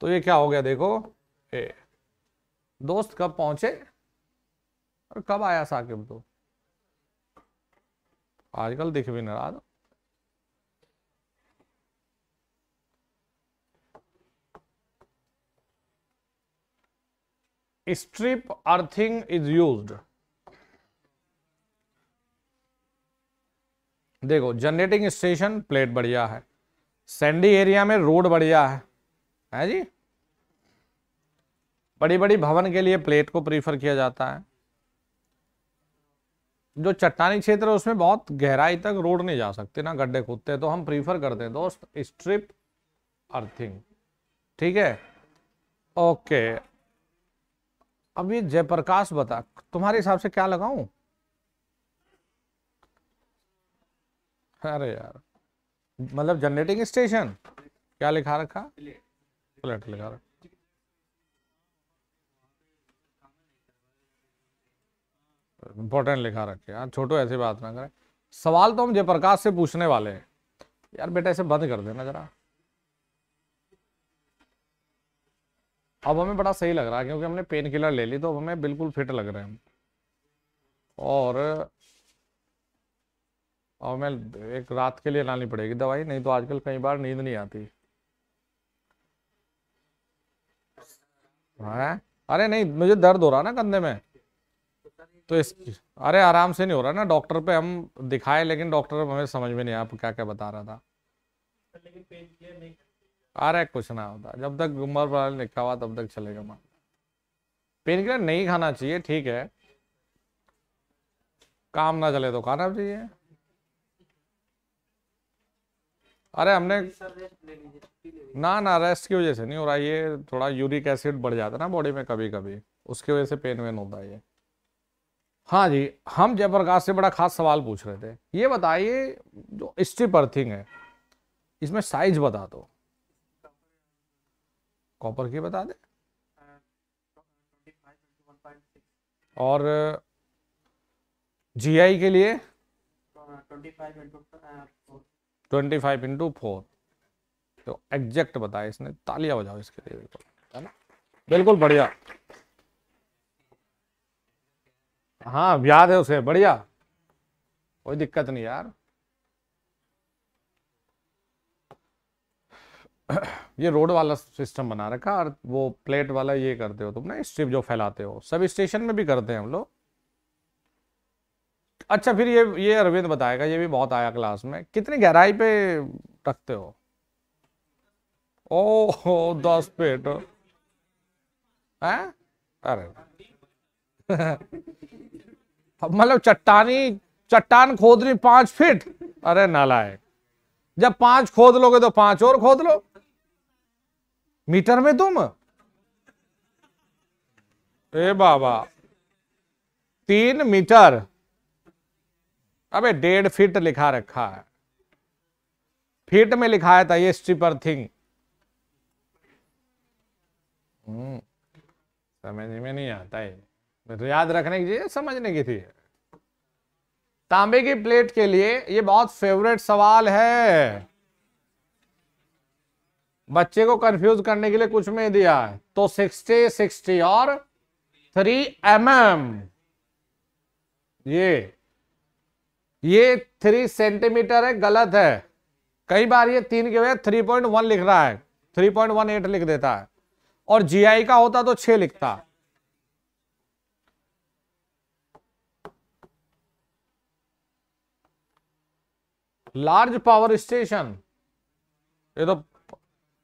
तो ये क्या हो गया देखो ए दोस्त कब पहुंचे और कब आया साकिब तो आजकल दिख भी नहीं रहा तो। strip earthing is देखो जनरेटिंग स्टेशन प्लेट बढ़िया है सैंडी एरिया में रोड बढ़िया है है जी बड़ी बड़ी भवन के लिए प्लेट को प्रीफर किया जाता है जो चट्टानी क्षेत्र है उसमें बहुत गहराई तक रोड नहीं जा सकते ना गड्ढे खोदते तो हम प्रीफर करते हैं दोस्त स्ट्रिप अर्थिंग ठीक है ओके अब ये जयप्रकाश बता तुम्हारे हिसाब से क्या लगाऊं अरे यार मतलब जनरेटिंग स्टेशन क्या लिखा रखा प्लेट लिखा रखा इंपॉर्टेंट लिखा रखे हाँ छोटो ऐसी बात ना करें सवाल तो हम जयप्रकाश से पूछने वाले हैं यार बेटा ऐसे बंद कर देना जरा अब हमें बड़ा सही लग रहा है क्योंकि हमने पेन किलर ले ली तो अब हमें बिल्कुल फिट लग रहे हैं और अब हमें एक रात के लिए लानी पड़ेगी दवाई नहीं तो आजकल कई बार नींद नहीं आती है अरे नहीं मुझे दर्द हो रहा ना कंधे में तो इस अरे आराम से नहीं हो रहा ना डॉक्टर पे हम दिखाए लेकिन डॉक्टर हमें समझ में नहीं आप क्या क्या बता रहा था अरे कुछ ना होता जब तक गुमर लिखा हुआ तब तक चलेगा मान पेन किलर नहीं खाना चाहिए ठीक है काम ना चले तो खाना चाहिए अरे हमने ना ना रेस्ट की वजह से नहीं हो रहा ये थोड़ा यूरिक एसिड बढ़ जाता है ना बॉडी में कभी कभी उसकी वजह से पेन वेन होता है ये हाँ जी हम जयप्रकाश से बड़ा खास सवाल पूछ रहे थे ये बताइए जो स्ट्रिप अर्थिंग है इसमें साइज बता दो कॉपर की बता दे और जीआई के लिए ट्वेंटी फाइव इंटू फोर तो एग्जैक्ट बताए इसने तालियां बजाओ इसके लिए बिल्कुल है ना बिल्कुल बढ़िया हाँ याद है उसे बढ़िया कोई दिक्कत नहीं यार ये रोड वाला सिस्टम बना रखा और वो प्लेट वाला ये करते हो तुम ना स्ट्रिप जो फैलाते हो सब स्टेशन में भी करते हैं हम लोग अच्छा फिर ये ये अरविंद बताएगा ये भी बहुत आया क्लास में कितनी गहराई पे रखते हो ओ, ओ दस पेट है अरे मतलब चट्टानी चट्टान खोद रही पांच फीट अरे नालायक जब पांच खोद लोगे तो पांच और खोद लो मीटर में तुम ए बाबा तीन मीटर अबे डेढ़ फीट लिखा रखा है फीट में लिखा था ये स्ट्रिपर थिंग हम्म। समझ में नहीं आता है तो याद रखने की चीज समझने की थी तांबे की प्लेट के लिए ये बहुत फेवरेट सवाल है बच्चे को कंफ्यूज करने के लिए कुछ में दिया है तो 60 60 और 3 एम mm. ये ये 3 सेंटीमीटर है गलत है कई बार ये तीन के बजाय 3.1 लिख रहा है 3.18 लिख देता है और जीआई का होता तो 6 लिखता लार्ज पावर स्टेशन ये तो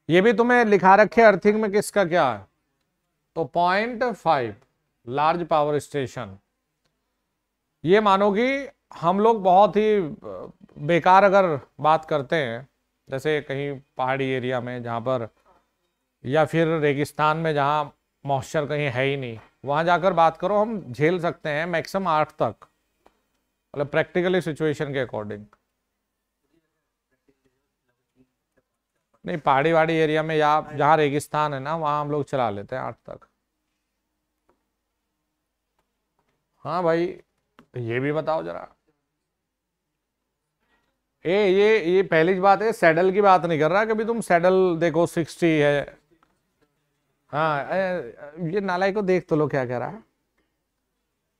ये भी तुम्हें लिखा रखे अर्थिंग में किसका क्या है तो point five large power station ये मानो कि हम लोग बहुत ही बेकार अगर बात करते हैं जैसे कहीं पहाड़ी एरिया में जहाँ पर या फिर रेगिस्तान में जहाँ मॉइस्चर कहीं है ही नहीं वहाँ जाकर बात करो हम झेल सकते हैं मैक्सिमम आठ तक मतलब प्रैक्टिकली सिचुएशन के अकॉर्डिंग नहीं पहाड़ी वाड़ी एरिया में या हाँ जहाँ रेगिस्तान है ना वहाँ हम लोग चला लेते हैं आठ तक हाँ भाई ये भी बताओ जरा ए ये ये पहली बात है सैडल की बात नहीं कर रहा कभी तुम सैडल देखो सिक्सटी है हाँ ये नालाई को देख तो लो क्या कह रहा है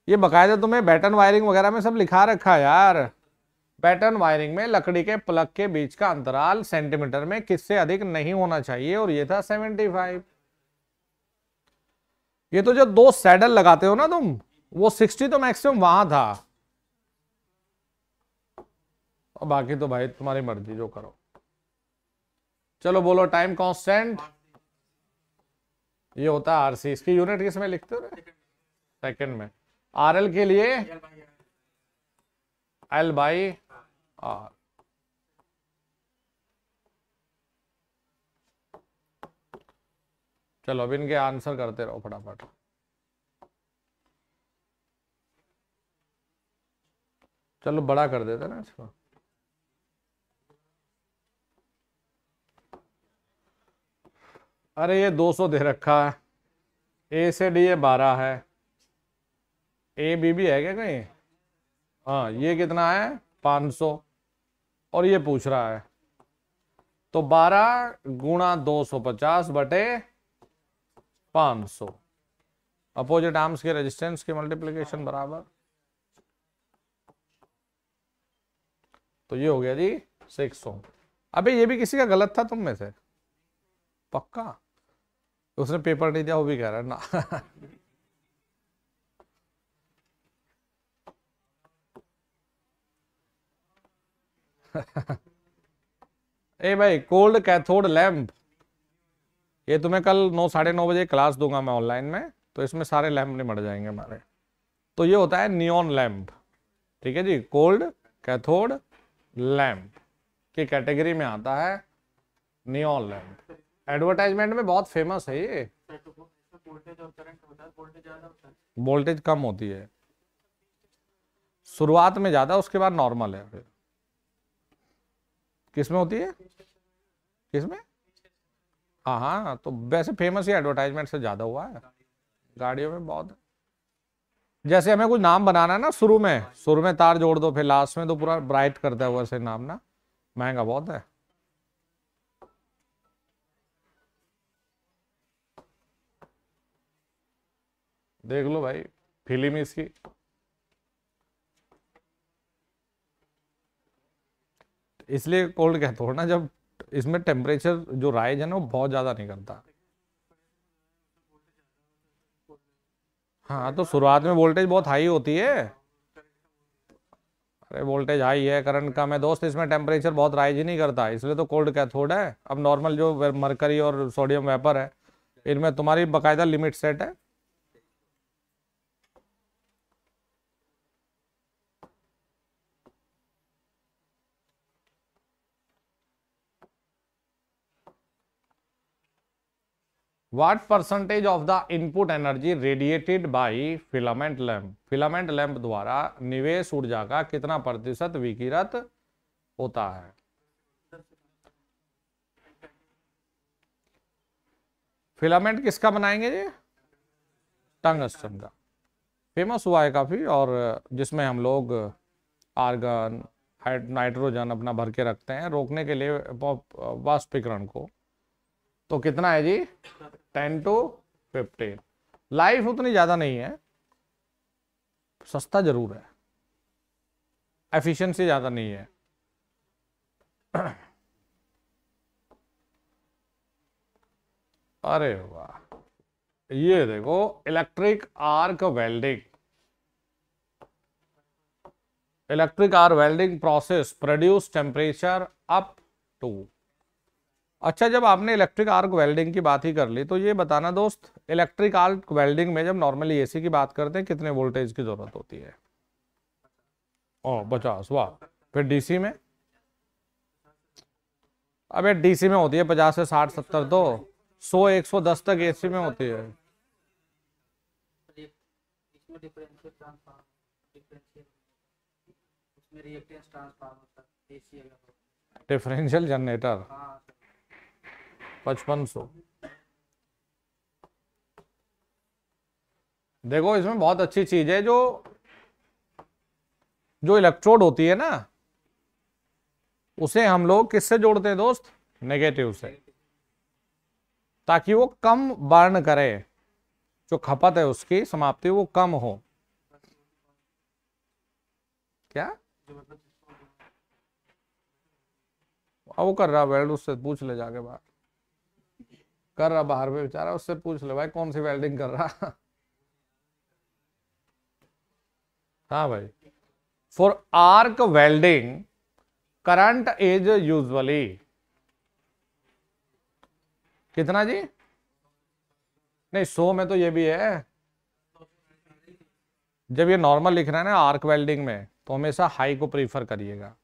ये बकायदा तुम्हें बैटन वायरिंग वगैरह में सब लिखा रखा है यार पैटर्न वायरिंग में लकड़ी के प्लग के बीच का अंतराल सेंटीमीटर में किससे अधिक नहीं होना चाहिए और ये था 75 ये तो जो दो सैडल लगाते हो ना तुम वो 60 तो मैक्सिमम वहां था और बाकी तो भाई तुम्हारी मर्जी जो करो चलो बोलो टाइम कांस्टेंट ये होता है आरसी इसकी यूनिट किस में लिखते हो सेकंड में आरएल के लिए एल बाई R. चलो अब इनके आंसर करते रहो फटाफट चलो बड़ा कर देते ना इसको अरे ये 200 दे रखा है ए से डी ये 12 है ए बी भी है क्या कहीं हाँ ये कितना है 500 और ये पूछ रहा है तो 12 गुणा दो सौ पचास बटे पांच सौ अपोजिट आर्म्स के रेजिस्टेंस के मल्टीप्लीकेशन बराबर तो ये हो गया जी सिक्स अबे ये भी किसी का गलत था तुम में से पक्का उसने पेपर नहीं दिया वो भी कह रहा है ना ए भाई कोल्ड कैथोड लैम्प ये तुम्हें कल नौ साढ़े नौ बजे क्लास दूंगा मैं ऑनलाइन में तो इसमें सारे लैम्प मर जाएंगे हमारे तो ये होता है नियॉन लैम्प ठीक है जी कोल्ड कैथोड लैम्प की कैटेगरी में आता है नियॉन लैम्प एडवर्टाइजमेंट में बहुत फेमस है ये वोल्टेज कम होती है शुरुआत में ज़्यादा उसके बाद नॉर्मल है फिर किसमें होती है किसमें हाँ, हाँ हाँ तो वैसे फेमस ही एडवर्टाइजमेंट से ज़्यादा हुआ है गाड़ियों में बहुत जैसे हमें कुछ नाम बनाना है ना शुरू में शुरू में तार जोड़ दो फिर लास्ट में तो पूरा ब्राइट करता है वैसे नाम ना महंगा बहुत है देख लो भाई फिल्म इसकी इसलिए कोल्ड कहते हो ना जब इसमें टेम्परेचर जो राइज है ना वो बहुत ज़्यादा नहीं करता हाँ तो शुरुआत में वोल्टेज बहुत हाई होती है अरे वोल्टेज हाई है करंट कम है दोस्त इसमें टेम्परेचर बहुत राइज ही नहीं करता इसलिए तो कोल्ड कैथोड है अब नॉर्मल जो मरकरी और सोडियम वेपर है इनमें तुम्हारी बाकायदा लिमिट सेट है what percentage of the input energy radiated by filament lamp filament lamp द्वारा निवेश ऊर्जा का कितना प्रतिशत विकिरत होता है फिलामेंट किसका बनाएंगे जी टंगस्टन का फेमस हुआ है काफ़ी और जिसमें हम लोग आर्गन नाइट्रोजन अपना भर के रखते हैं रोकने के लिए वाष्पीकरण को तो कितना है जी टेन टू फिफ्टीन लाइफ उतनी ज़्यादा नहीं है सस्ता जरूर है एफिशिएंसी ज़्यादा नहीं है अरे वाह ये देखो electric arc welding electric arc welding process produce temperature up to अच्छा जब आपने इलेक्ट्रिक आर्क वेल्डिंग की बात ही कर ली तो ये बताना दोस्त इलेक्ट्रिक आर्क वेल्डिंग में जब नॉर्मली एसी की बात करते हैं कितने वोल्टेज की ज़रूरत होती है ओ पचास वाह फिर डीसी में अबे डीसी में होती है पचास से साठ सत्तर तो सौ एक सौ दस तक एसी में होती है डिफरेंशियल जनरेटर पचपन सौ देखो इसमें बहुत अच्छी चीज है जो जो इलेक्ट्रोड होती है ना उसे हम लोग किससे जोड़ते हैं दोस्त नेगेटिव से ताकि वो कम बर्न करे जो खपत है उसकी समाप्ति वो कम हो क्या वो कर रहा वेल्ड उससे पूछ ले जाके बाहर कर रहा बाहर में बेचारा उससे पूछ लो भाई कौन सी वेल्डिंग कर रहा हाँ भाई for arc welding current is usually कितना जी नहीं सो में तो ये भी है जब ये नॉर्मल लिख रहा है ना आर्क वेल्डिंग में तो हमेशा हाई को प्रीफर करिएगा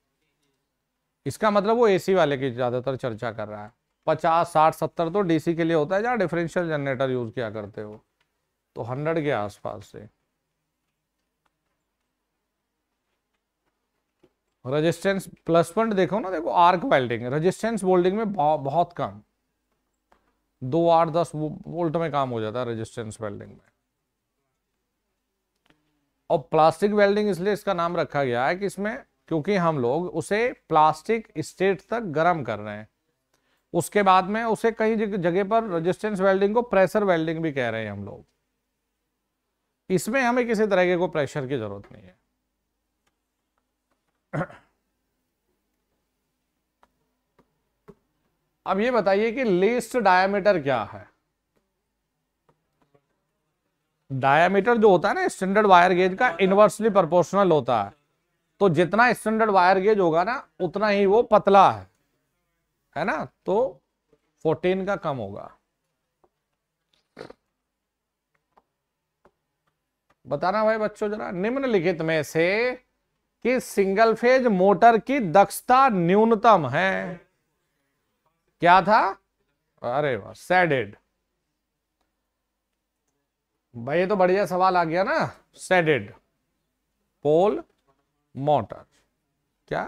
इसका मतलब वो एसी वाले की ज़्यादातर चर्चा कर रहा है पचास साठ सत्तर तो डीसी के लिए होता है जहाँ डिफरेंशियल जनरेटर यूज किया करते हो तो हंड्रेड के आसपास से रेजिस्टेंस प्लस पॉइंट देखो ना देखो आर्क वेल्डिंग रेजिस्टेंस वोल्डिंग में बहुत कम दो आठ दस वोल्ट में काम हो जाता है रेजिस्टेंस वेल्डिंग में और प्लास्टिक वेल्डिंग इसलिए इसका नाम रखा गया है कि इसमें क्योंकि हम लोग उसे प्लास्टिक स्टेट तक गर्म कर रहे हैं उसके बाद में उसे कई जगह पर रेजिस्टेंस वेल्डिंग को प्रेशर वेल्डिंग भी कह रहे हैं हम लोग इसमें हमें किसी तरह के को प्रेशर की जरूरत नहीं है अब ये बताइए कि लेस्ट डायामीटर क्या है डायामीटर जो होता है ना स्टैंडर्ड वायर गेज का इनवर्सली प्रोपोर्शनल होता है तो जितना स्टैंडर्ड वायर गेज होगा ना उतना ही वो पतला है है ना तो फोर्टीन का कम होगा बताना भाई बच्चों जरा निम्नलिखित में से कि सिंगल फेज मोटर की दक्षता न्यूनतम है क्या था अरे वाह सैडेड भाई ये तो बढ़िया सवाल आ गया ना सैडेड पोल मोटर क्या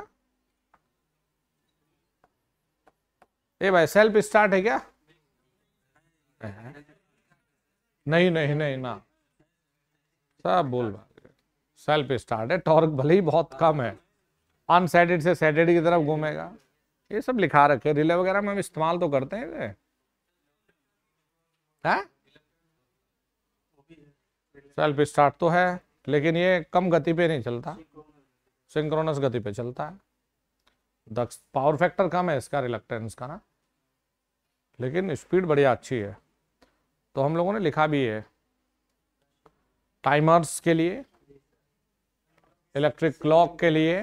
ए भाई सेल्फ स्टार्ट है क्या नहीं नहीं नहीं ना सब बोल सेल्फ स्टार्ट है टॉर्क भले ही बहुत कम है अनसेटेड से सेटेड की तरफ घूमेगा ये सब लिखा रखे रिले वगैरह में हम इस्तेमाल तो करते हैं है? सेल्फ स्टार्ट तो है लेकिन ये कम गति पे नहीं चलता सिंक्रोनस गति पे चलता है दक्ष पावर फैक्टर कम है इसका रिलक्टेंस का ना लेकिन स्पीड बढ़िया अच्छी है तो हम लोगों ने लिखा भी है टाइमर्स के लिए इलेक्ट्रिक क्लॉक के लिए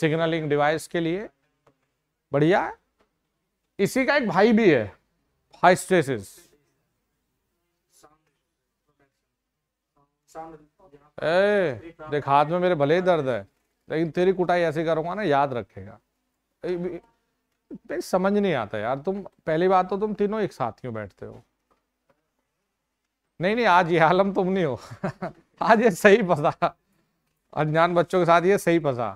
सिग्नलिंग डिवाइस के लिए बढ़िया इसी का एक भाई भी है हाई स्ट्रेसिस देख हाथ में मेरे भले ही दर्द है लेकिन तेरी कुटाई ऐसी करूंगा ना याद रखेगा समझ नहीं आता यार तुम पहली बात तो तुम तीनों एक साथ क्यों बैठते हो नहीं नहीं आज ये आलम तुम नहीं हो आज ये सही फंसा अनजान बच्चों के साथ ये सही फंसा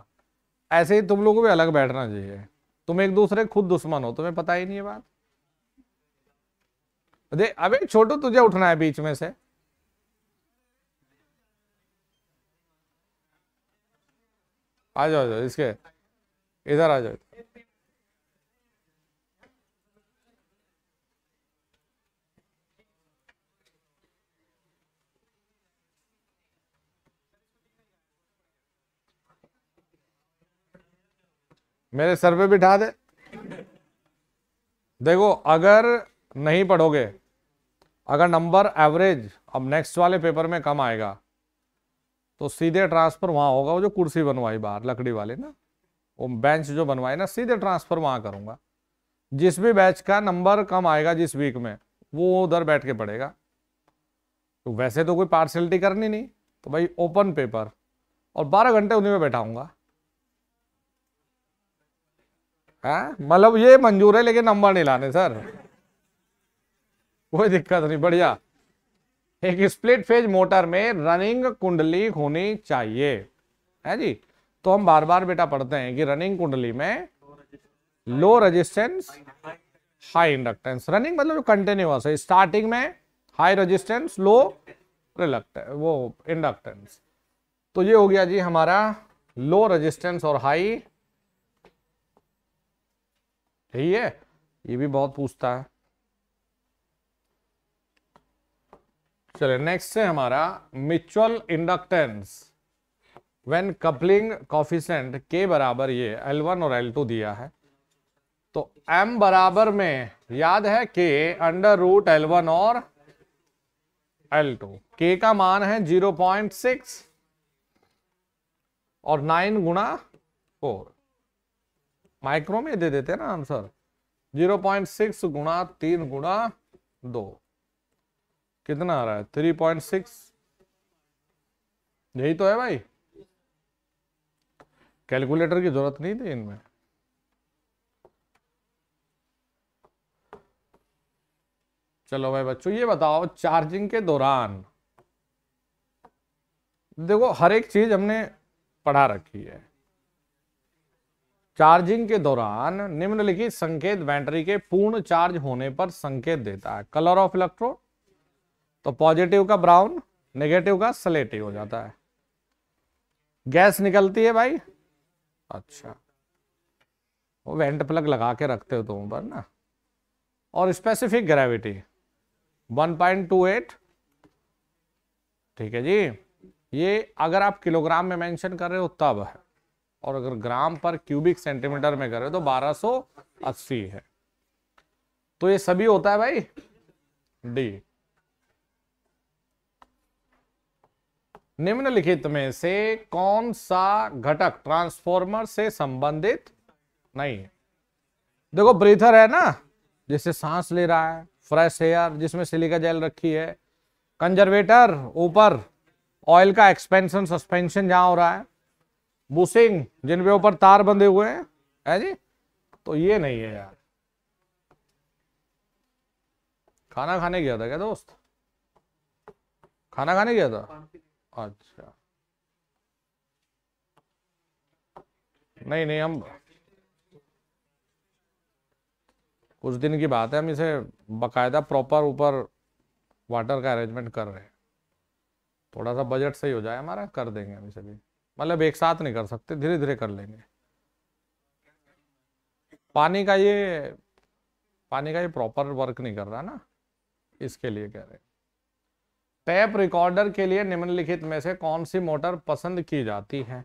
ऐसे ही तुम लोगों को भी अलग बैठना चाहिए तुम एक दूसरे खुद दुश्मन हो तुम्हें पता ही नहीं है बात दे अबे छोटू तुझे उठना है बीच में से आ जाओ जाओ इसके इधर आ जाओ मेरे सर पे बिठा दे देखो अगर नहीं पढ़ोगे अगर नंबर एवरेज अब नेक्स्ट वाले पेपर में कम आएगा तो सीधे ट्रांसफर वहाँ होगा वो जो कुर्सी बनवाई बाहर लकड़ी वाले ना वो बेंच जो बनवाई ना सीधे ट्रांसफर वहाँ करूँगा जिस भी बैच का नंबर कम आएगा जिस वीक में वो उधर बैठ के पढ़ेगा तो वैसे तो कोई पार्सलिटी करनी नहीं तो भाई ओपन पेपर और बारह घंटे उन्हीं में बैठाऊंगा है मतलब ये मंजूर है लेकिन नंबर नहीं लाने सर कोई दिक्कत नहीं बढ़िया एक स्प्लिट फेज मोटर में रनिंग कुंडली होनी चाहिए है जी तो हम बार बार बेटा पढ़ते हैं कि रनिंग कुंडली में low resistance high inductance running मतलब जो कंटिन्यूस है स्टार्टिंग में हाई रेजिस्टेंस लो रिलक्ट वो इंडक्टेंस तो ये हो गया जी हमारा लो रेजिस्टेंस और हाई यही है ये भी बहुत पूछता है चले नेक्स्ट है हमारा mutual inductance when coupling coefficient के बराबर ये वन और टू दिया है तो एम बराबर में याद है के अंडर रूट एल और एल टू के का मान है जीरो पॉइंट सिक्स और नाइन गुणा फोर माइक्रो में दे देते ना आंसर जीरो पॉइंट सिक्स गुणा तीन गुणा दो कितना आ रहा है थ्री पॉइंट सिक्स यही तो है भाई कैलकुलेटर की जरूरत नहीं थी इनमें चलो भाई बच्चों ये बताओ चार्जिंग के दौरान देखो हर एक चीज हमने पढ़ा रखी है चार्जिंग के दौरान निम्नलिखित संकेत बैटरी के पूर्ण चार्ज होने पर संकेत देता है कलर ऑफ इलेक्ट्रोड तो पॉजिटिव का ब्राउन नेगेटिव का सलेटिव हो जाता है गैस निकलती है भाई अच्छा वो वेंट प्लग लगा के रखते हो तुम ऊपर ना और स्पेसिफिक ग्रेविटी 1.28 ठीक है जी ये अगर आप किलोग्राम में मेंशन कर रहे हो तब है और अगर ग्राम पर क्यूबिक सेंटीमीटर में करें तो 1280 है तो ये सभी होता है भाई डी निम्नलिखित में से कौन सा घटक ट्रांसफॉर्मर से संबंधित नहीं है देखो ब्रीथर है ना जिससे सांस ले रहा है फ्रेश एयर जिसमें सिलिका जेल रखी है कंजर्वेटर ऊपर ऑयल का एक्सपेंशन सस्पेंशन जहां हो रहा है बुशिंग जिनपे ऊपर तार बंधे हुए हैं है जी तो ये नहीं है यार खाना खाने गया था क्या दोस्त खाना खाने गया था अच्छा नहीं नहीं हम कुछ दिन की बात है हम इसे बकायदा प्रॉपर ऊपर वाटर का अरेंजमेंट कर रहे हैं थोड़ा सा बजट सही हो जाए हमारा कर देंगे हम इसे भी मतलब एक साथ नहीं कर सकते धीरे धीरे कर लेंगे पानी का ये पानी का ये प्रॉपर वर्क नहीं कर रहा ना इसके लिए कह रहे टैप रिकॉर्डर के लिए निम्नलिखित में से कौन सी मोटर पसंद की जाती है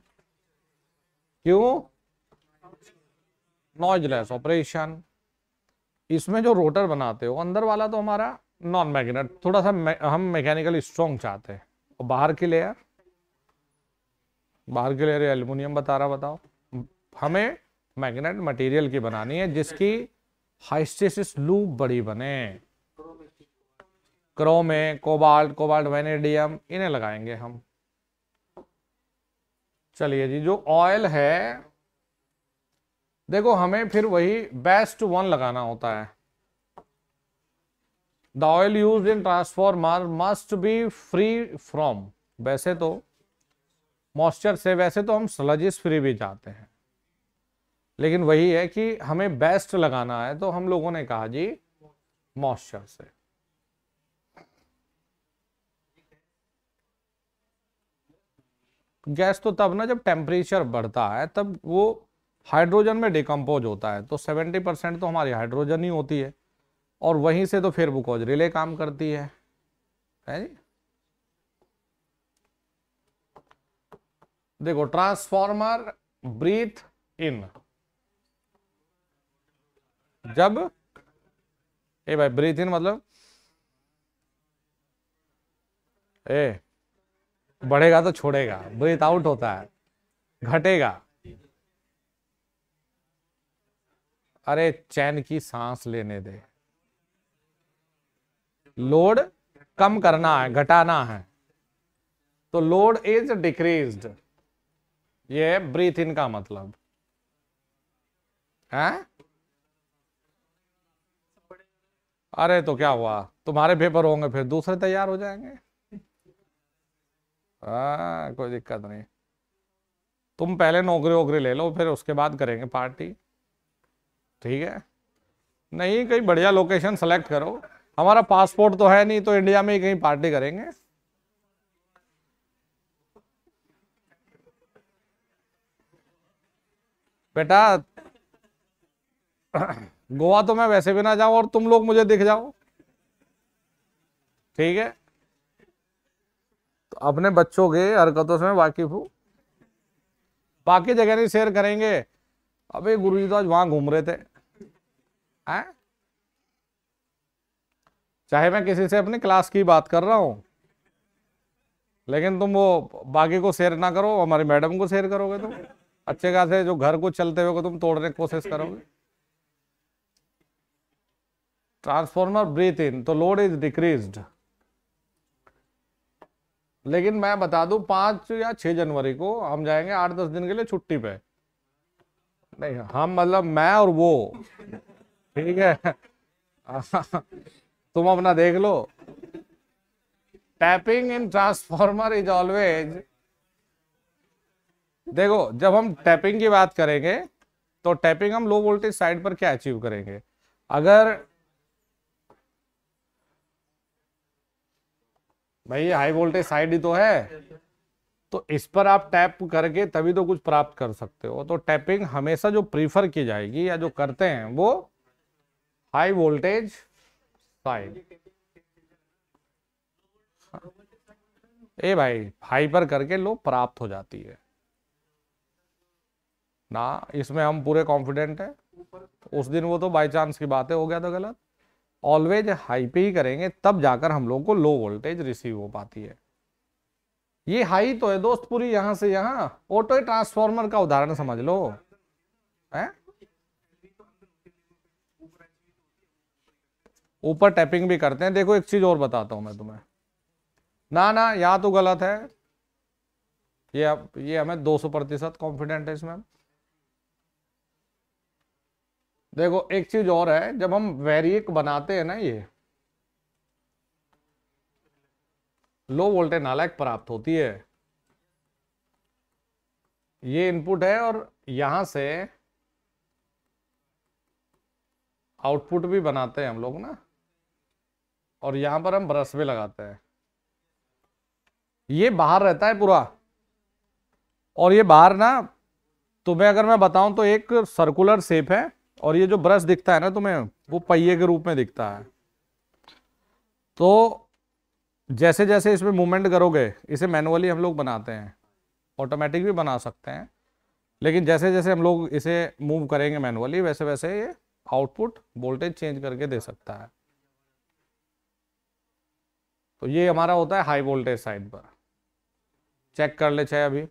क्यों नॉइजलेस ऑपरेशन इसमें जो रोटर बनाते हो अंदर वाला तो हमारा नॉन मैग्नेट थोड़ा सा हम मैकेनिकल स्ट्रॉन्ग चाहते हैं और बाहर की लेयर बाहर के लिए एल्यूमिनियम बता रहा बताओ हमें मैग्नेट मटेरियल की बनानी है जिसकी हाइस्टेसिस लूप बड़ी बने क्रोमे कोबाल्ट कोबाल्ट वेनेडियम इन्हें लगाएंगे हम चलिए जी जो ऑयल है देखो हमें फिर वही बेस्ट वन लगाना होता है the oil use in transformer must be free from वैसे तो मॉइस्चर से वैसे तो हम स्लजिस फ्री भी चाहते हैं लेकिन वही है कि हमें बेस्ट लगाना है तो हम लोगों ने कहा जी मॉइस्चर से गैस तो तब ना जब टेम्परेचर बढ़ता है तब वो हाइड्रोजन में डिकम्पोज होता है तो 70 परसेंट तो हमारी हाइड्रोजन ही होती है और वहीं से तो फिर बुकोज रिले काम करती है है जी देखो ट्रांसफॉर्मर ब्रीथ इन जब ए भाई ब्रीथ इन मतलब ए बढ़ेगा तो छोड़ेगा ब्रीथ आउट होता है घटेगा अरे चैन की सांस लेने दे लोड कम करना है घटाना है तो लोड इज डिक्रीज्ड ये ब्रीथ इन का मतलब है अरे तो क्या हुआ तुम्हारे पेपर होंगे फिर दूसरे तैयार हो जाएंगे आ, हाँ, कोई दिक्कत नहीं तुम पहले नौकरी वोकरी ले लो फिर उसके बाद करेंगे पार्टी ठीक है नहीं कहीं बढ़िया लोकेशन सेलेक्ट करो हमारा पासपोर्ट तो है नहीं तो इंडिया में ही कहीं पार्टी करेंगे बेटा गोवा तो मैं वैसे भी ना जाऊं और तुम लोग मुझे दिख जाओ ठीक है तो अपने बच्चों के हरकतों से मैं वाकिफ हूं बाकी जगह नहीं शेयर करेंगे अबे गुरु जी तो आज वहां घूम रहे थे आ? चाहे मैं किसी से अपनी क्लास की बात कर रहा हूं लेकिन तुम वो बाकी को शेयर ना करो हमारी मैडम को शेयर करोगे तुम अच्छे खासे जो घर को चलते हुए को तुम तोड़ने की कोशिश करोगे ट्रांसफॉर्मर ब्रीथ इन तो लोड इज डिक्रीज लेकिन मैं बता दूं पांच या छह जनवरी को हम जाएंगे आठ दस दिन के लिए छुट्टी पे नहीं हम मतलब मैं और वो ठीक है तुम अपना देख लो tapping in transformer is always देखो जब हम टैपिंग की बात करेंगे तो टैपिंग हम लो वोल्टेज साइड पर क्या अचीव करेंगे अगर भाई हाई वोल्टेज साइड ही तो है तो इस पर आप टैप करके तभी तो कुछ प्राप्त कर सकते हो तो टैपिंग हमेशा जो प्रीफर की जाएगी या जो करते हैं वो हाई वोल्टेज साइड ए भाई हाई पर करके लो प्राप्त हो जाती है ना इसमें हम पूरे कॉन्फिडेंट हैं उस दिन वो तो बाई चांस की बात है हो गया तो गलत ऑलवेज हाई पे ही करेंगे तब जाकर हम लोग को लो वोल्टेज रिसीव हो पाती है ये हाई तो है दोस्त पूरी यहां से यहां ऑटो ट्रांसफॉर्मर का उदाहरण समझ लो है ऊपर टैपिंग भी करते हैं देखो एक चीज और बताता हूं मैं तुम्हें ना ना या तो गलत है ये ये हमें 200 प्रतिशत कॉन्फिडेंट है इसमें देखो एक चीज और है जब हम वेरिएक बनाते हैं ना ये लो वोल्टेज नालायक प्राप्त होती है ये इनपुट है और यहां से आउटपुट भी बनाते हैं हम लोग ना और यहां पर हम ब्रश भी लगाते हैं ये बाहर रहता है पूरा और ये बाहर ना तुम्हें अगर मैं बताऊं तो एक सर्कुलर सेप है और ये जो ब्रश दिखता है ना तुम्हें वो पहिए के रूप में दिखता है तो जैसे जैसे इसमें मूवमेंट करोगे इसे मैनुअली हम लोग बनाते हैं ऑटोमेटिक भी बना सकते हैं लेकिन जैसे जैसे हम लोग इसे मूव करेंगे मैनुअली वैसे वैसे ये आउटपुट वोल्टेज चेंज करके दे सकता है तो ये हमारा होता है हाई वोल्टेज साइड पर चेक कर ले चाहे अभी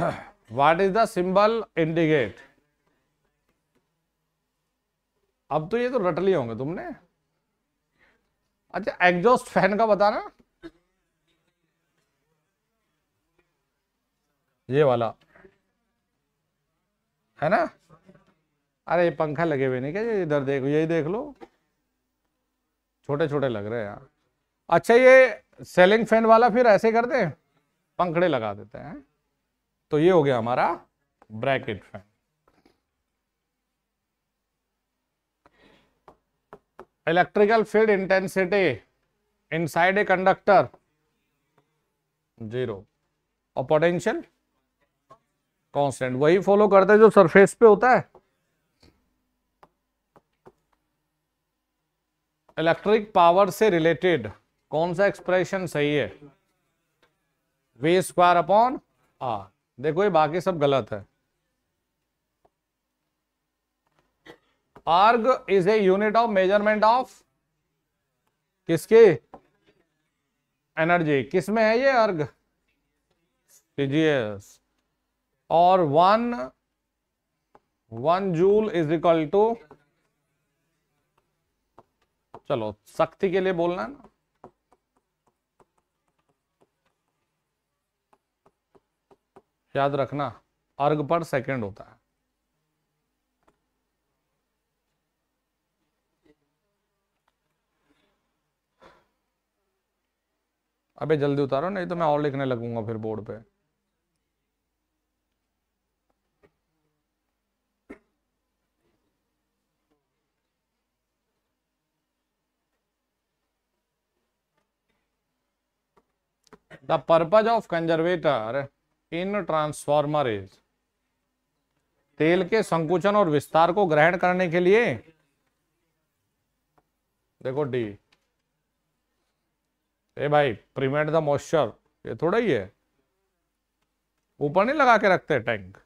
what is the symbol indicate अब तो ये तो रट लिए होंगे तुमने अच्छा एग्जॉस्ट फैन का बताना ये वाला है ना अरे ये पंखा लगे हुए नहीं क्या इधर देखो यही देख लो छोटे छोटे लग रहे हैं यार अच्छा ये सेलिंग फैन वाला फिर ऐसे करते हैं पंखड़े लगा देते हैं तो ये हो गया हमारा bracket fan electrical field intensity inside a conductor zero और पोटेंशियल कांस्टेंट वही फॉलो करते हैं जो सरफेस पे होता है इलेक्ट्रिक पावर से रिलेटेड कौन सा एक्सप्रेशन सही है वी स्क्वायर अपॉन आर देखो ये बाकी सब गलत है erg is a unit of measurement of किसके एनर्जी किसमें है ये अर्ग टीजीएस और one one joule is equal to चलो शक्ति के लिए बोलना है ना याद रखना अर्घ पर सेकंड होता है अबे जल्दी उतारो नहीं तो मैं और लिखने लगूंगा फिर बोर्ड पे the purpose of conservator in transformer is तेल के संकुचन और विस्तार को ग्रहण करने के लिए देखो डी ए भाई प्रिवेंट द मॉइस्चर ये थोड़ा ही है ऊपर नहीं लगा के रखते टैंक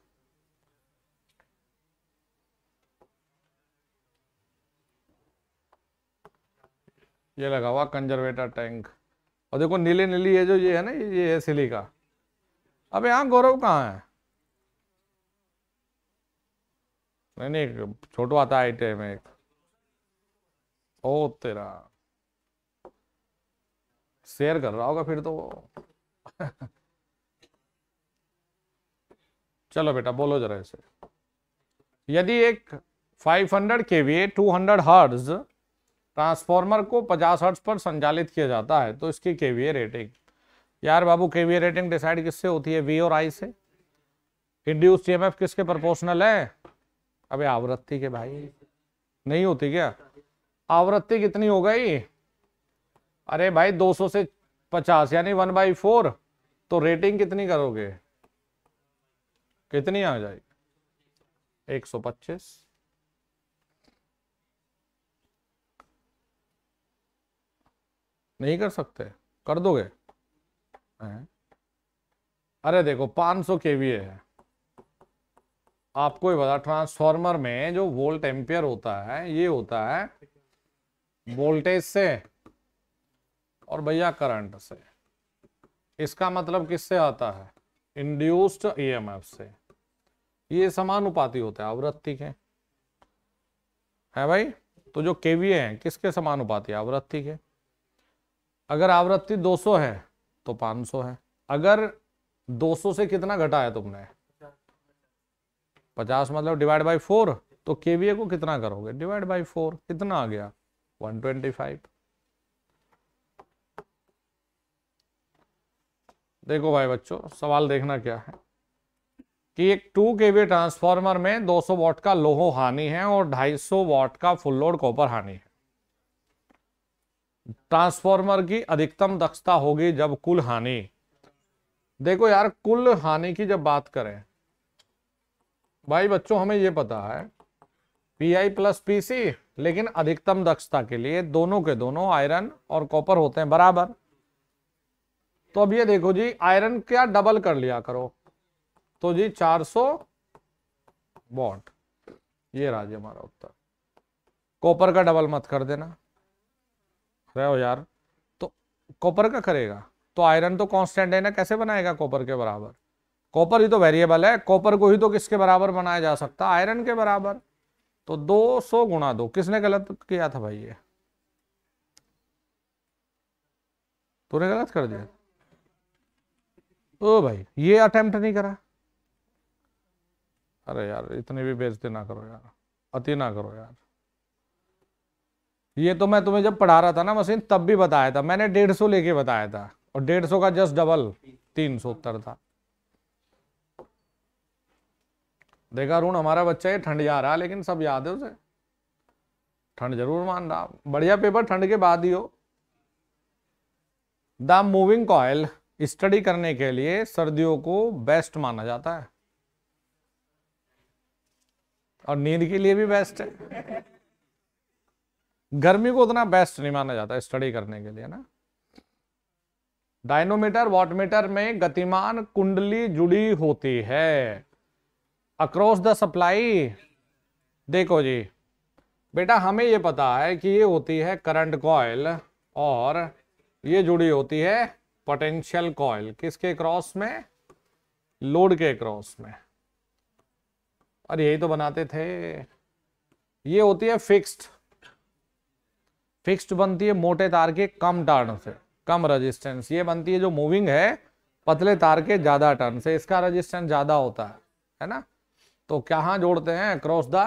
ये लगा हुआ कंजर्वेटर टैंक और देखो नीले नीली ये जो ये है ना ये है सिली का अब यहां गौरव कहाँ है नहीं नहीं छोटो आता है आई एक ओ तेरा शेयर कर रहा होगा फिर तो चलो बेटा बोलो जरा इसे यदि एक 500 हंड्रेड के वी टू हंड्रेड ट्रांसफॉर्मर को 50 हर्ज पर संचालित किया जाता है तो इसकी के रेटिंग यार बाबू केवीए रेटिंग डिसाइड किससे होती है वी और आई से इंड्यूस ईएमएफ किसके प्रोपोर्शनल है अबे आवृत्ति के भाई नहीं होती क्या आवृत्ति कितनी हो गई अरे भाई 200 से 50 यानी वन बाई फोर तो रेटिंग कितनी करोगे कितनी आ जाएगी 125 नहीं कर सकते कर दोगे करते हैं अरे देखो 500 सौ केवीए है आपको ये बता ट्रांसफार्मर में जो वोल्ट एम्पियर होता है ये होता है वोल्टेज से और भैया करंट से इसका मतलब किससे आता है इंड्यूस्ड ईएमएफ e से ये समानुपाती होते हैं आवृत्ति के है भाई तो जो केवीए हैं किसके समानुपाती आवृत्ति के अगर आवृत्ति 200 है तो 500 है अगर 200 से कितना घटाया तुमने 50 मतलब डिवाइड बाई फोर तो केवीए को कितना करोगे डिवाइड बाई फोर कितना आ गया 125 देखो भाई बच्चों सवाल देखना क्या है कि एक टू के वी ट्रांसफार्मर में 200 वॉट का लोहो हानि है और 250 वॉट का फुल लोड कॉपर हानि है ट्रांसफॉर्मर की अधिकतम दक्षता होगी जब कुल हानि देखो यार कुल हानि की जब बात करें भाई बच्चों हमें यह पता है P I plus P C लेकिन अधिकतम दक्षता के लिए दोनों के दोनों आयरन और कॉपर होते हैं बराबर तो अब ये देखो जी आयरन क्या डबल कर लिया करो तो जी 400 वॉट ये राज्य हमारा उत्तर कॉपर का डबल मत कर देना रहो यार तो कॉपर का करेगा तो आयरन तो कांस्टेंट है ना कैसे बनाएगा कॉपर के बराबर कॉपर ही तो वेरिएबल है कॉपर को ही तो किसके बराबर बनाया जा सकता आयरन के बराबर तो दो सौ गुणा दो किसने गलत किया था भाई ये तूने गलत कर दिया ओ भाई ये अटेम्प्ट नहीं करा अरे यार इतनी भी बेजती ना करो यार अति ना करो यार ये तो मैं तुम्हें जब पढ़ा रहा था ना मशीन तब भी बताया था मैंने डेढ़ सौ लेके बताया था और डेढ़ सौ का जस्ट डबल तीन सौ उत्तर था देखा अरुण हमारा बच्चा ये ठंड जा रहा लेकिन सब याद है उसे ठंड जरूर मान रहा बढ़िया पेपर ठंड के बाद ही हो द मूविंग कॉयल स्टडी करने के लिए सर्दियों को बेस्ट माना जाता है और नींद के लिए भी बेस्ट है गर्मी को उतना बेस्ट नहीं माना जाता स्टडी करने के लिए ना डायनोमीटर वाटमीटर में गतिमान कुंडली जुड़ी होती है अक्रॉस द सप्लाई देखो जी बेटा हमें ये पता है कि ये होती है करंट कॉयल और ये जुड़ी होती है पोटेंशियल कॉयल किसके क्रॉस में लोड के क्रॉस में और यही तो बनाते थे ये होती है फिक्स्ड फिक्स्ड बनती है मोटे तार के कम टर्न से कम रजिस्टेंस ये बनती है जो मूविंग है पतले तार के ज्यादा टर्न से इसका रजिस्टेंस ज्यादा होता है है ना तो कहा जोड़ते हैं across the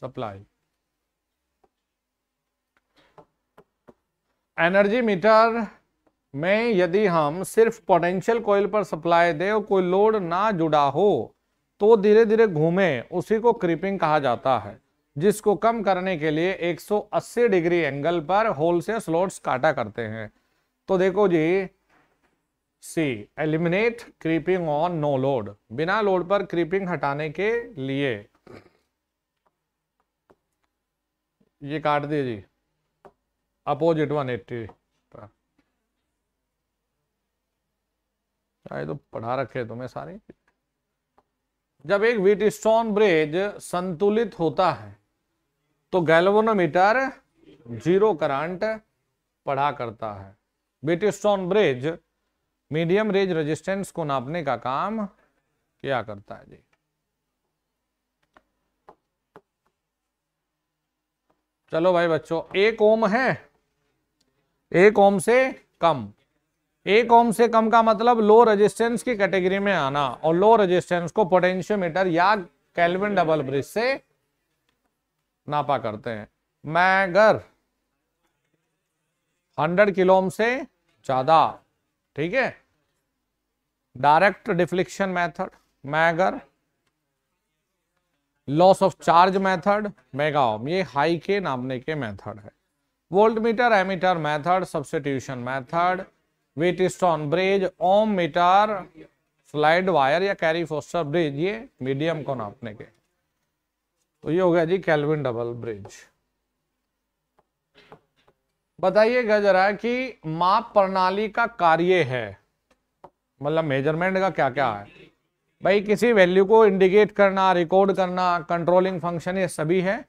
supply energy meter में यदि हम सिर्फ पोटेंशियल कोयल पर सप्लाई दे और कोई लोड ना जुड़ा हो तो धीरे धीरे घूमे उसी को क्रीपिंग कहा जाता है जिसको कम करने के लिए 180 डिग्री एंगल पर होल से स्लॉट्स काटा करते हैं तो देखो जी C eliminate creeping on no load बिना लोड पर क्रीपिंग हटाने के लिए ये काट दिए जी अपोजिट 180 पर चाहे तो पढ़ा रखे तुम्हें सारी जब एक वीट स्टोन ब्रिज संतुलित होता है तो गैल्वानोमीटर जीरो करंट पढ़ा करता है stone bridge medium range resistance को नापने का काम किया करता है जी चलो भाई बच्चों एक ओम है एक ओम से कम एक ओम से कम का मतलब लो रेजिस्टेंस की कैटेगरी में आना और लो रेजिस्टेंस को पोटेंशियोमीटर या कैलविन डबल ब्रिज से नापा करते हैं मैं अगर हंड्रेड किलोम से ज्यादा ठीक है direct deflection method Megger loss of charge method ohm ये हाई के नापने के मेथड है volt meter ammeter method substitution method Wheatstone bridge ohm meter slide wire या कैरी फोस्टर ब्रिज ये मीडियम को नापने के तो ये हो गया जी कैलविन डबल ब्रिज बताइएगा जरा कि माप प्रणाली का कार्य है मतलब मेजरमेंट का क्या क्या है भाई किसी वैल्यू को इंडिकेट करना रिकॉर्ड करना कंट्रोलिंग फंक्शन ये सभी है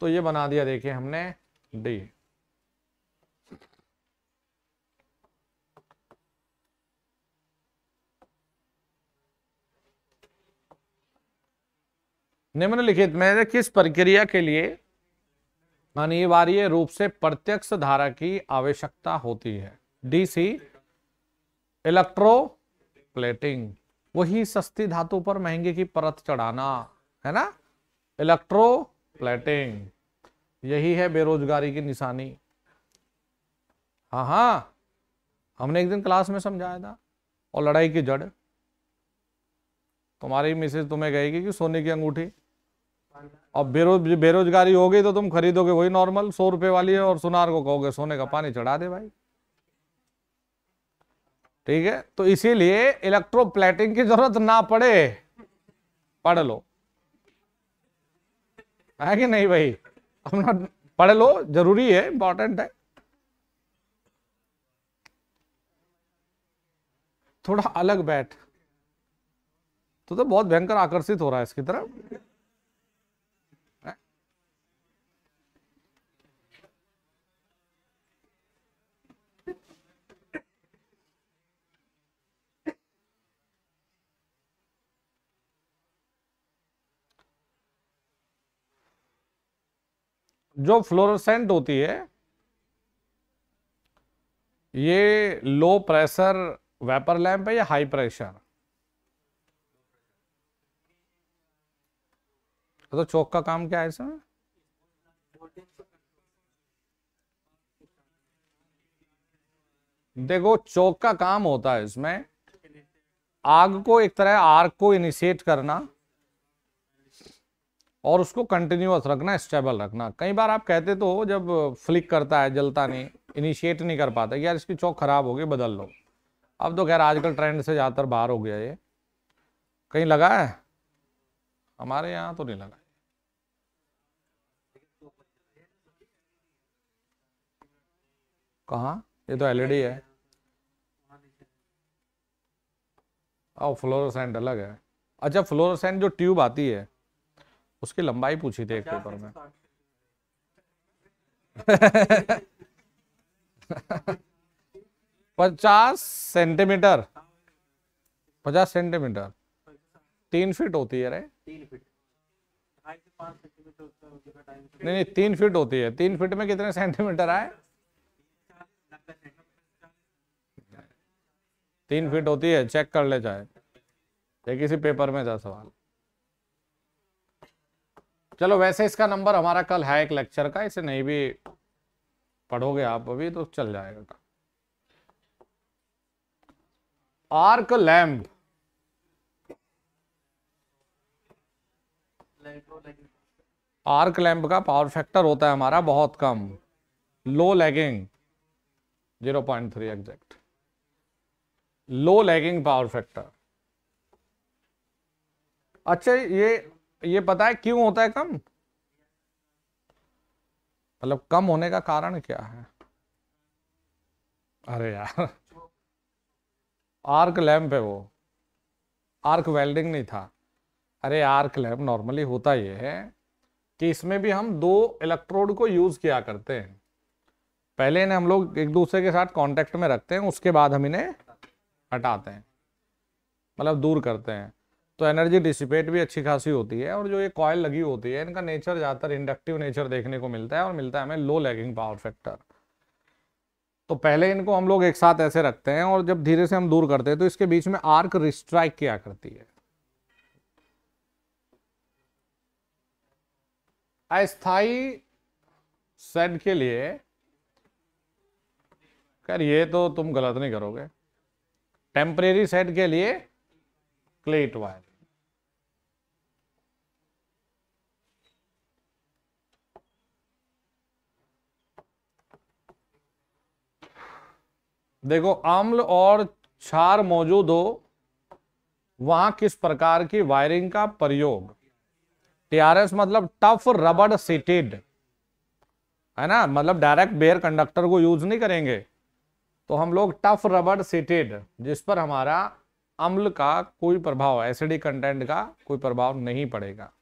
तो ये बना दिया देखिए हमने डी निम्नलिखित में किस प्रक्रिया के लिए अनिवार्य रूप से प्रत्यक्ष धारा की आवश्यकता होती है डीसी इलेक्ट्रो प्लेटिंग वही सस्ती धातु पर महंगे की परत चढ़ाना है ना इलेक्ट्रो प्लेटिंग यही है बेरोजगारी की निशानी हाँ हाँ हमने एक दिन क्लास में समझाया था और लड़ाई की जड़ तुम्हारी मिसेज तुम्हें कहेगी कि सोने की अंगूठी अब बेरोज बेरोजगारी हो गई तो तुम खरीदोगे वही नॉर्मल सौ रुपए वाली है और सुनार को कहोगे सोने का पानी चढ़ा दे भाई ठीक है तो इसीलिए इलेक्ट्रोप्लेटिंग की जरूरत ना पड़े पढ़ लो है कि नहीं भाई अपना पढ़ लो जरूरी है इंपॉर्टेंट है थोड़ा अलग बैठ तो, तो बहुत भयंकर आकर्षित हो रहा है इसकी तरफ जो फ्लोरोसेंट होती है ये लो प्रेशर वेपर लैंप है या हाई प्रेशर तो चौक का काम क्या है इसमें देखो चौक का काम होता है इसमें आग को एक तरह आर्क को इनिशिएट करना और उसको कंटिन्यूस रखना स्टेबल रखना कई बार आप कहते तो हो जब फ्लिक करता है जलता नहीं इनिशिएट नहीं कर पाता यार इसकी चौक खराब हो गई बदल लो अब तो खैर आजकल ट्रेंड से ज़्यादातर बाहर हो गया ये कहीं लगा है हमारे यहाँ तो नहीं लगा कहाँ ये तो एलईडी e है और फ्लोरोसेंट अलग है अच्छा फ्लोरोसेंट जो ट्यूब आती है उसकी लंबाई पूछी थी एक पेपर में पचास सेंटीमीटर पचास सेंटीमीटर तीन फीट होती है रे नहीं नहीं तीन फीट होती है तीन फीट में कितने सेंटीमीटर आए तीन फीट होती है चेक कर ले जाए ये किसी पेपर में था सवाल चलो वैसे इसका नंबर हमारा कल है एक लेक्चर का इसे नहीं भी पढ़ोगे आप अभी तो चल जाएगा काम आर्क लैम्प आर्क लैम्प का पावर फैक्टर होता है हमारा बहुत कम low lagging 0.3 exact low lagging power factor अच्छा ये ये पता है क्यों होता है कम मतलब कम होने का कारण क्या है अरे यार आर्क लैम्प है वो आर्क वेल्डिंग नहीं था अरे आर्क लैम्प नॉर्मली होता ये है कि इसमें भी हम दो इलेक्ट्रोड को यूज़ किया करते हैं पहले इन्हें हम लोग एक दूसरे के साथ कांटेक्ट में रखते हैं उसके बाद हम इन्हें हटाते हैं मतलब दूर करते हैं तो एनर्जी डिसिपेट भी अच्छी खासी होती है और जो ये कॉयल लगी होती है इनका नेचर ज़्यादातर इंडक्टिव नेचर देखने को मिलता है और मिलता है हमें लो लैगिंग पावर फैक्टर तो पहले इनको हम लोग एक साथ ऐसे रखते हैं और जब धीरे से हम दूर करते हैं तो इसके बीच में आर्क रिस्ट्राइक क्या करती है अस्थाई सेड के लिए खैर ये तो तुम गलत नहीं करोगे टेम्परेरी सेट के लिए क्लेट वायर देखो अम्ल और क्षार मौजूद हो वहां किस प्रकार की वायरिंग का प्रयोग टीआरएस मतलब टफ रबड़ सीटेड है ना मतलब डायरेक्ट बेयर कंडक्टर को यूज नहीं करेंगे तो हम लोग टफ रबड़ सीटेड जिस पर हमारा अम्ल का कोई प्रभाव एसिडिक कंटेंट का कोई प्रभाव नहीं पड़ेगा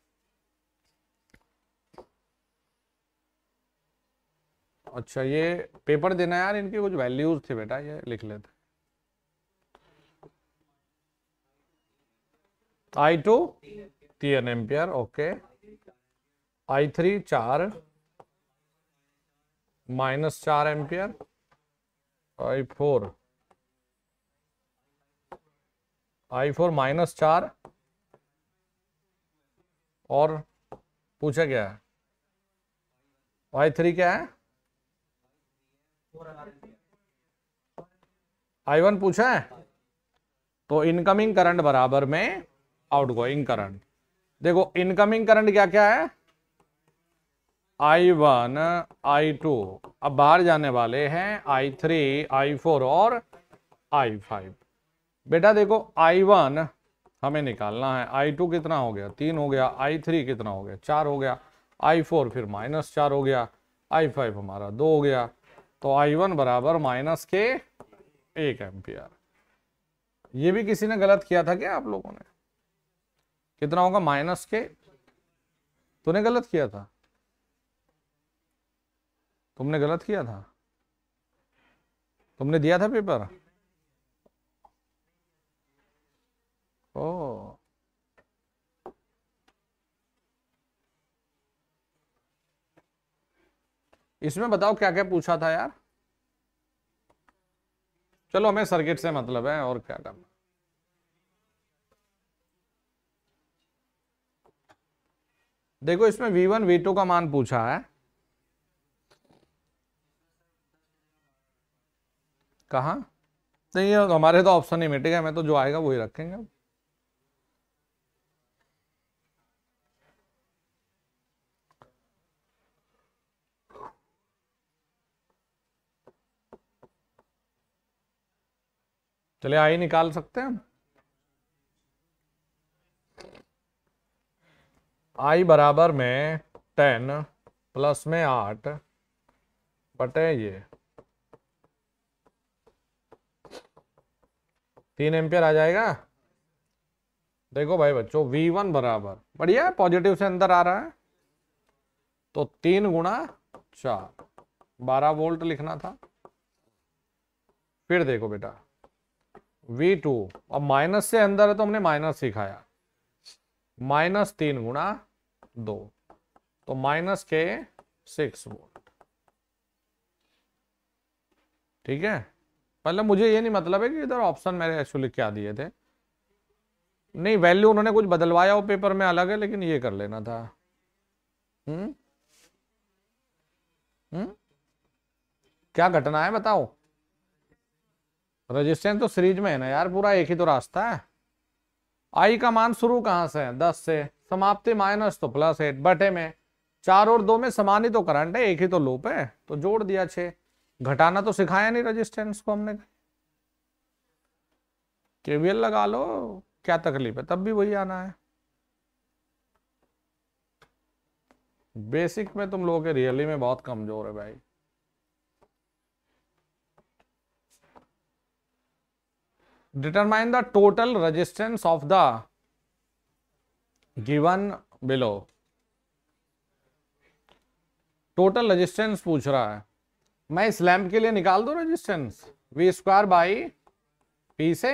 अच्छा ये पेपर देना यार इनके कुछ वैल्यूज थे बेटा ये लिख लेते आई टू तीन एम्पियर ओके आई थ्री चार माइनस चार ampere I four I four minus चार और पूछा गया है आई थ्री क्या है आई वन पूछा है तो इनकमिंग करंट बराबर में आउटगोइंग करंट देखो इनकमिंग करंट क्या क्या है आई वन आई टू अब बाहर जाने वाले हैं आई थ्री आई फोर और आई फाइव बेटा देखो आई वन हमें निकालना है आई टू कितना हो गया तीन हो गया आई थ्री कितना हो गया चार हो गया आई फोर फिर माइनस चार हो गया आई फाइव हमारा दो हो गया तो आई वन बराबर माइनस के एक एम्पियर ये भी किसी ने गलत किया था क्या आप लोगों ने कितना होगा माइनस के तूने गलत किया था तुमने गलत किया था तुमने दिया था पेपर ओ इसमें बताओ क्या क्या पूछा था यार चलो हमें सर्किट से मतलब है और क्या करना देखो इसमें V1 V2 का मान पूछा है कहा नहीं हमारे तो ऑप्शन ही मिटेगा मैं तो जो आएगा वही रखेंगे चले आई निकाल सकते हैं आई बराबर में टेन प्लस में आठ बटे ये तीन एम्पियर आ जाएगा देखो भाई बच्चों V1 बराबर बढ़िया पॉजिटिव से अंदर आ रहा है तो तीन गुणा चार बारह वोल्ट लिखना था फिर देखो बेटा वी टू अब माइनस से अंदर है तो हमने माइनस सिखाया माइनस तीन गुणा दो तो माइनस के सिक्स वोल्ट ठीक है पहले मुझे ये नहीं मतलब है कि इधर ऑप्शन मैंने एक्चुअली क्या दिए थे नहीं वैल्यू उन्होंने कुछ बदलवाया वो पेपर में अलग है लेकिन ये कर लेना था हम्म, हम्म? क्या घटना है बताओ रेजिस्टेंस तो सीरीज में है ना यार पूरा एक ही तो रास्ता है आई का मान शुरू कहाँ से है दस से समाप्ति माइनस तो प्लस एट बटे में चार और दो में समान ही तो करंट है एक ही तो लूप है तो जोड़ दिया छे घटाना तो सिखाया नहीं रजिस्टेंस को हमने केवीएल लगा लो क्या तकलीफ है तब भी वही आना है बेसिक में तुम लोग रियली में बहुत कमजोर है भाई determine the total resistance of the given below total resistance पूछ रहा है मैं इस लैम्प के लिए निकाल दू resistance V square by P से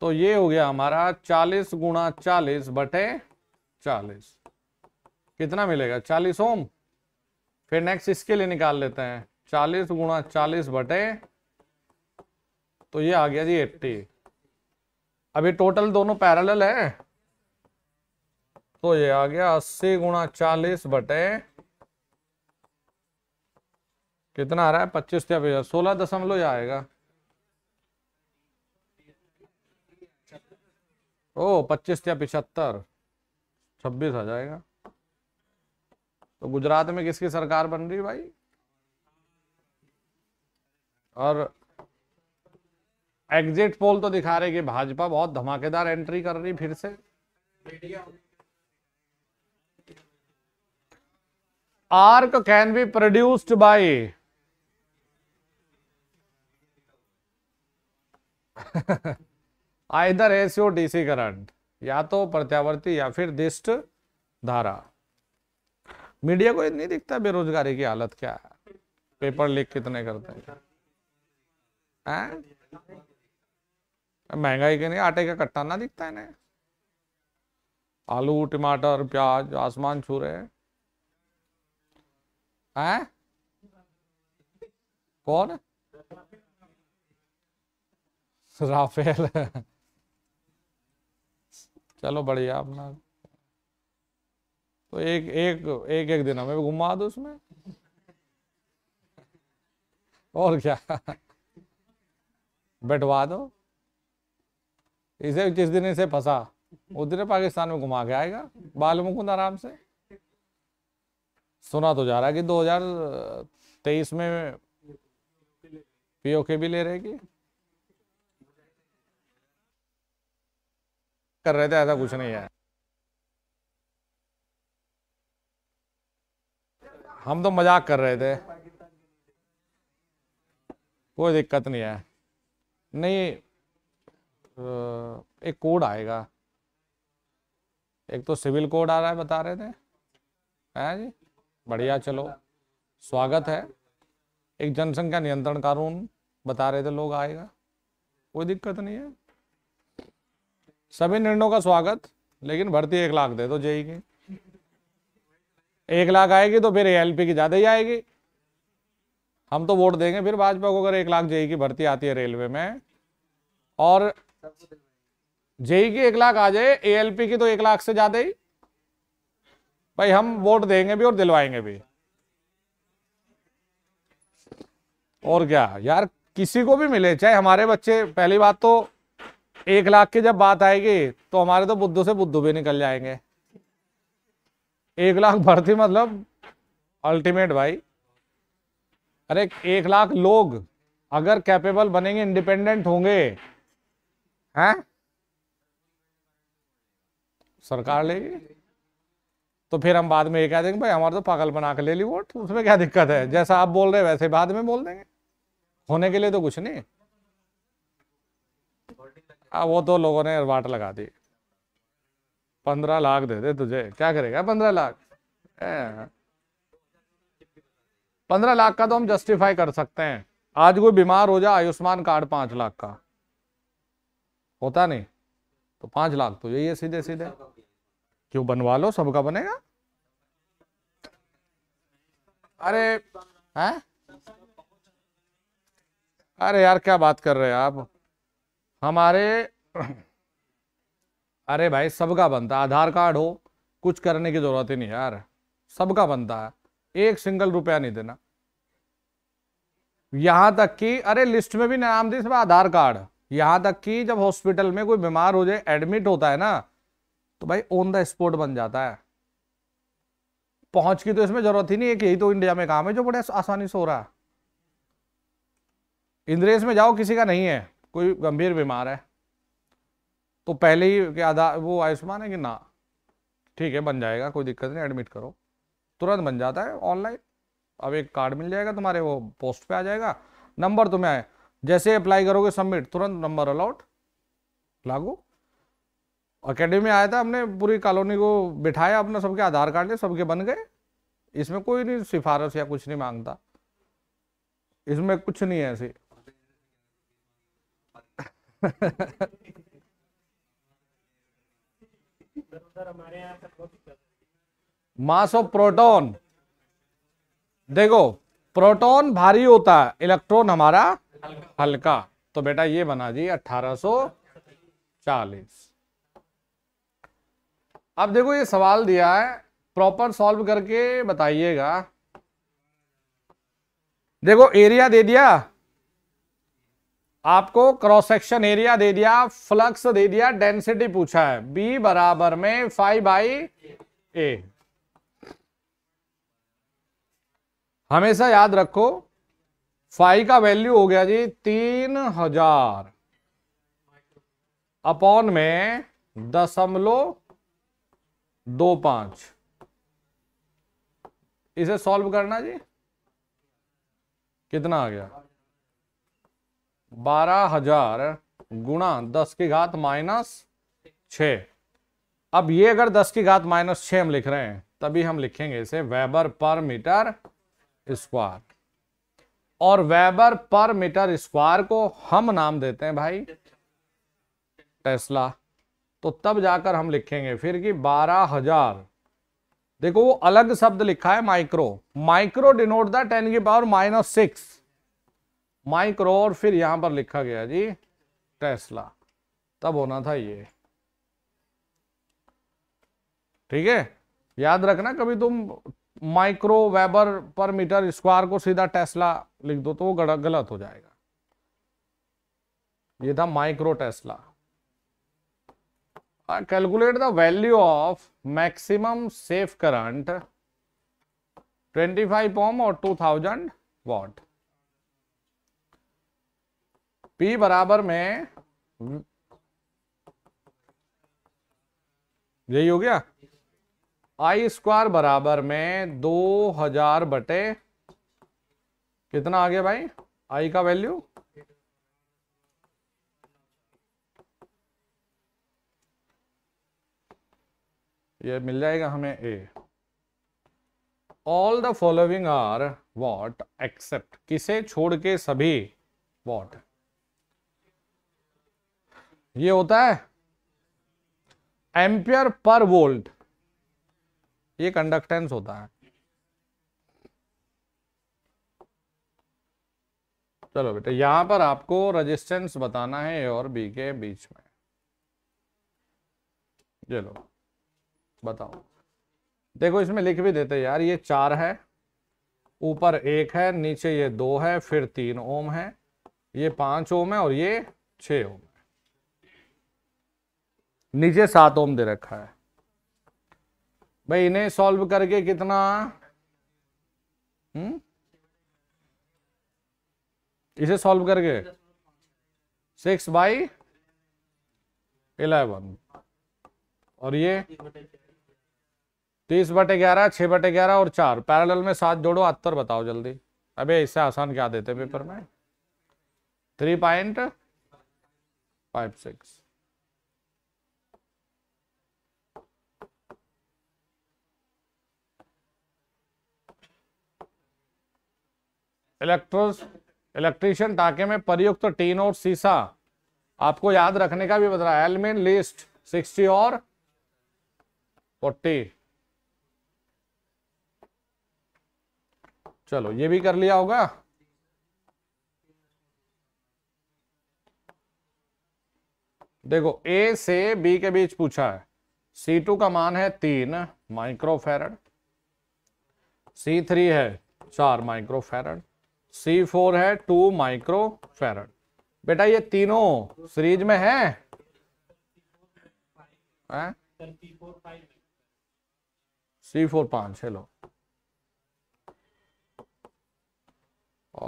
तो ये हो गया हमारा 40 गुणा चालीस बटे चालीस कितना मिलेगा 40 ओम फिर नेक्स्ट इसके लिए निकाल लेते हैं 40 गुणा चालीस बटे तो ये आ गया जी एट्टी अभी टोटल दोनों पैरेलल है तो ये आ गया अस्सी गुणा चालीस बटे कितना आ रहा है पच्चीस या सोलह दशमलव आएगा ओ पच्चीस या पिछहत्तर छब्बीस आ जाएगा तो गुजरात में किसकी सरकार बन रही भाई और एग्जिट पोल तो दिखा रहे कि भाजपा बहुत धमाकेदार एंट्री कर रही फिर से arc can be produced by either AC or DC current या तो प्रत्यावर्ती या फिर दिष्ट धारा मीडिया को नहीं दिखता बेरोजगारी की हालत क्या है पेपर लीक कितने करते हैं महंगाई के नहीं आटे का कट्टा ना दिखता है ना आलू टमाटर प्याज आसमान छू रहे हैं कौन राफेल चलो बढ़िया अपना तो एक एक एक एक दिन हमें घुमा दो उसमें और क्या बैठवा दो इसे जिस दिन इसे फंसा उस दिन पाकिस्तान में घुमा के आएगा बाल मुकुंद आराम से सुना तो जा रहा है कि 2023 में पीओके भी ले रहेगी कर रहे थे ऐसा कुछ नहीं है हम तो मजाक कर रहे थे कोई दिक्कत नहीं है नहीं एक कोड आएगा एक तो सिविल कोड आ रहा है बता रहे थे है जी बढ़िया चलो स्वागत है एक जनसंख्या नियंत्रण कानून बता रहे थे लोग आएगा कोई दिक्कत नहीं है सभी निर्णयों का स्वागत लेकिन भर्ती एक लाख दे दो तो जेई की एक लाख आएगी तो फिर ए की ज्यादा ही आएगी हम तो वोट देंगे फिर भाजपा को अगर एक लाख जेई की भर्ती आती है रेलवे में और जेई की एक लाख आ जाए एएलपी की तो एक लाख से ज्यादा ही भाई हम वोट देंगे भी और दिलवाएंगे भी और क्या यार किसी को भी मिले चाहे हमारे बच्चे पहली बात तो एक लाख की जब बात आएगी तो हमारे तो बुद्धू से बुद्धू भी निकल जाएंगे एक लाख भर्ती मतलब अल्टीमेट भाई अरे एक लाख लोग अगर कैपेबल बनेंगे इंडिपेंडेंट होंगे हैं सरकार लेगी तो फिर हम बाद में ये कह देंगे भाई हमारे तो पागल बना के ले ली वोट उसमें क्या दिक्कत है जैसा आप बोल रहे वैसे बाद में बोल देंगे होने के लिए तो कुछ नहीं आ, वो तो लोगों ने वाट लगा दी पंद्रह लाख दे दे तुझे क्या करेगा पंद्रह लाख पंद्रह लाख का तो हम जस्टिफाई कर सकते हैं आज कोई बीमार हो जाए आयुष्मान कार्ड पांच लाख का होता नहीं तो पांच लाख तो यही है सीधे सीधे क्यों बनवा लो सबका बनेगा अरे हैं अरे यार क्या बात कर रहे हैं आप हमारे अरे भाई सबका बनता है आधार कार्ड हो कुछ करने की जरूरत ही नहीं यार सबका बनता है एक सिंगल रुपया नहीं देना यहां तक कि अरे लिस्ट में भी नाम दी सब आधार कार्ड यहां तक कि जब हॉस्पिटल में कोई बीमार हो जाए एडमिट होता है ना तो भाई ऑन द स्पॉट बन जाता है पहुंच की तो इसमें जरूरत ही नहीं है कि यही तो इंडिया में काम है जो बड़े आसानी से हो रहा है इंद्रेश में जाओ किसी का नहीं है कोई गंभीर बीमार है तो पहले ही आधा वो आयुष्मान है कि ना ठीक है बन जाएगा कोई दिक्कत नहीं एडमिट करो तुरंत बन जाता है ऑनलाइन अब एक कार्ड मिल जाएगा तुम्हारे वो पोस्ट पे आ जाएगा नंबर तुम्हें आए जैसे अप्लाई करोगे सबमिट तुरंत नंबर अलाउट लागू अकेडमी में आया था हमने पूरी कॉलोनी को बिठाया अपना सबके आधार कार्ड ले सबके बन गए इसमें कोई नहीं सिफारिश या कुछ नहीं मांगता इसमें कुछ नहीं है ऐसे मास ऑफ प्रोटॉन देखो प्रोटॉन भारी होता है इलेक्ट्रॉन हमारा हल्का तो बेटा ये बना जी 1840 अब देखो ये सवाल दिया है प्रॉपर सॉल्व करके बताइएगा देखो एरिया दे दिया आपको क्रॉस सेक्शन एरिया दे दिया फ्लक्स दे दिया डेंसिटी पूछा है बी बराबर में फाइव बाई ए हमेशा याद रखो फाइव का वैल्यू हो गया जी तीन हजार अपॉन में दशमलव दो पांच इसे सॉल्व करना जी कितना आ गया बारह हजार गुणा दस की घात माइनस छ अब ये अगर दस की घात माइनस छ हम लिख रहे हैं तभी हम लिखेंगे इसे वेबर पर मीटर स्क्वायर और वेबर पर मीटर स्क्वायर को हम नाम देते हैं भाई टेस्ला तो तब जाकर हम लिखेंगे फिर कि बारह हजार देखो वो अलग शब्द लिखा है micro micro denote the ten की पावर माइनस सिक्स माइक्रो और फिर यहां पर लिखा गया जी टेस्ला तब होना था ये ठीक है याद रखना कभी तुम micro weber per meter square को सीधा टेस्ला लिख दो तो वो गलत हो जाएगा ये था micro tesla calculate the value of maximum safe current 25 ohm और 2000 वॉट पी बराबर में यही हो गया आई स्क्वायर बराबर में दो हजार बटे कितना आ गया भाई आई का वैल्यू ये मिल जाएगा हमें a all the following are watt except किसे छोड़ के सभी वॉट ये होता है एम्पियर पर वोल्ट ये कंडक्टेंस होता है चलो बेटा यहां पर आपको रेजिस्टेंस बताना है ए और बी के बीच में चलो बताओ देखो इसमें लिख भी देते यार ये चार है ऊपर एक है नीचे ये दो है फिर तीन ओम है ये पांच ओम है और ये छ ओम है नीचे सात ओम दे रखा है भाई इन्हें सॉल्व करके कितना हम्म इसे सॉल्व करके सिक्स बाई इलेवन और ये तीस बटे ग्यारह छह बटे ग्यारह और चार पैरेलल में सात जोड़ो अत्तर बताओ जल्दी अबे इससे आसान क्या देते पेपर में three point five six electro electrician टाके में प्रयुक्त तो टीन और सीसा आपको याद रखने का भी बता रहा है एलमेन लिस्ट सिक्सटी और फोर्टी चलो ये भी कर लिया होगा देखो ए से बी के बीच पूछा है सी टू का मान है तीन माइक्रोफेरड सी थ्री है चार माइक्रोफेरड सी फोर है टू माइक्रो फेरड बेटा ये तीनों सीरीज में है, सी फोर पांच है लो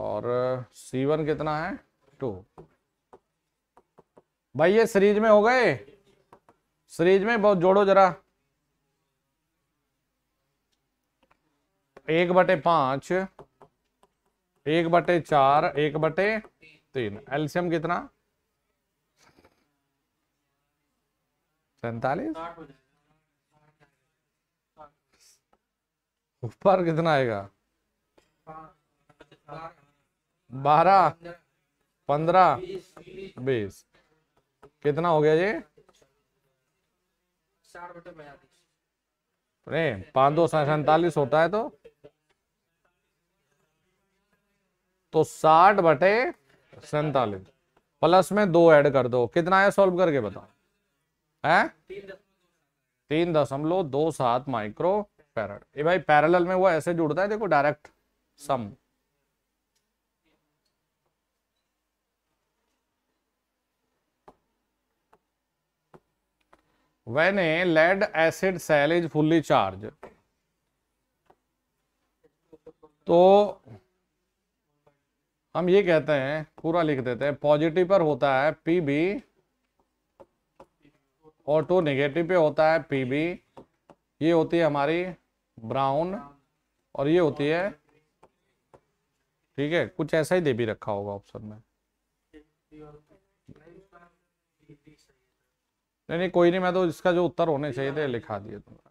और सी वन कितना है टू भाई ये सीरीज में हो गए सीरीज में बहुत जोड़ो जरा एक बटे पांच एक बटे चार एक बटे तीन एल्सियम कितना सैतालीस ऊपर कितना आएगा बारह पंद्रह बीस कितना हो गया ये नहीं पाँच दो सैतालीस होता है तो तो साठ बटे सैतालीस प्लस में दो ऐड कर दो कितना है सॉल्व करके बताओ है तीन दशमलव दो सात माइक्रो पैरल ये भाई पैरेलल में वो ऐसे जुड़ता है देखो direct some when a lead acid cell is fully charge तो हम ये कहते हैं पूरा लिख देते हैं पॉजिटिव पर होता है पी बी और टू नेगेटिव पे होता है पी बी ये होती है हमारी ब्राउन और ये होती है ठीक है कुछ ऐसा ही दे भी रखा होगा ऑप्शन में नहीं नहीं कोई नहीं मैं तो इसका जो उत्तर होने चाहिए थे लिखा दिए तुम्हारा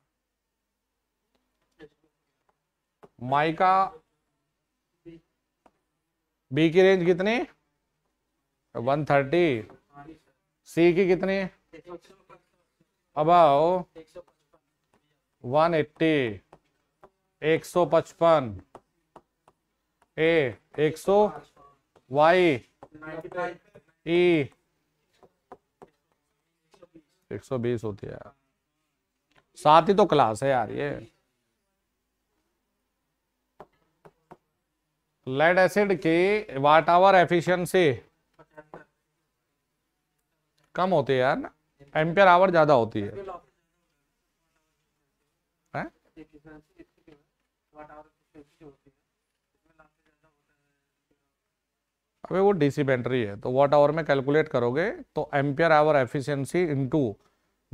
माइका बी की रेंज कितनी 130 सी की कितनी अब एक 180 पचपन ए एक सौ वाई ई एक सौ बीस होती है साथ ही तो क्लास है यार ये लेड एसिड की वाट आवर एफिशिएंसी कम होती है यार एम्पियर आवर ज्यादा होती है अबे वो डीसी बैटरी है तो वाट आवर में कैलकुलेट करोगे तो ampere hour efficiency into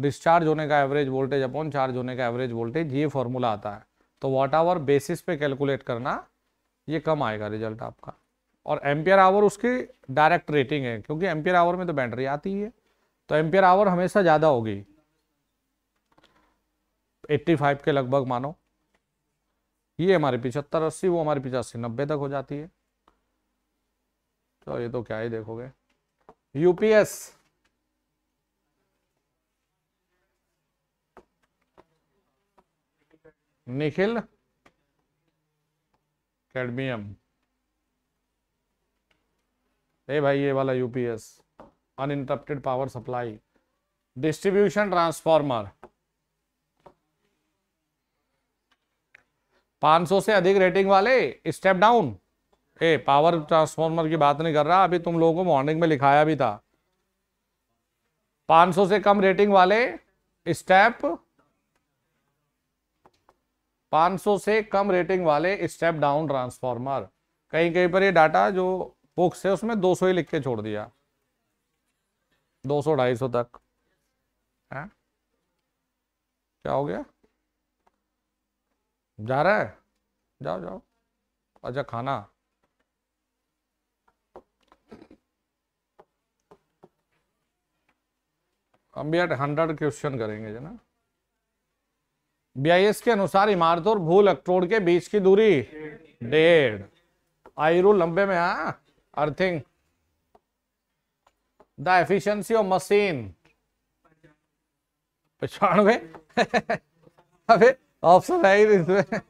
discharge होने का एवरेज वोल्टेज अपॉन चार्ज होने का एवरेज वोल्टेज ये फॉर्मूला आता है तो वाट आवर बेसिस पे कैलकुलेट करना ये कम आएगा रिजल्ट आपका और एम्पियर आवर उसकी डायरेक्ट रेटिंग है क्योंकि एम्पियर आवर में तो बैटरी आती ही है तो एम्पियर आवर हमेशा ज़्यादा होगी 85 के लगभग मानो ये हमारे पिछहत्तर अस्सी वो हमारे पिचासी नब्बे तक हो जाती है तो ये तो क्या ही देखोगे यूपीएस निखिल कैडमियम ए भाई ये वाला UPS uninterrupted power supply distribution transformer 500 से अधिक रेटिंग वाले step down a power transformer की बात नहीं कर रहा अभी तुम लोगों को मॉर्निंग में लिखाया भी था 500 से कम रेटिंग वाले स्टेप 500 से कम रेटिंग वाले स्टेप डाउन ट्रांसफार्मर कहीं कहीं पर ये डाटा जो बुक्स है उसमें 200 ही लिख के छोड़ दिया 200 250 तक है क्या हो गया जा रहा है जाओ जाओ अच्छा खाना हम भी एट हंड्रेड क्वेश्चन करेंगे जना बी के अनुसार इमारत और भू अक्ट्रोड के बीच की दूरी डेढ़ आई रूल लंबे में हा earthing the efficiency of machine में अबे ऑप्शन है ही इसमें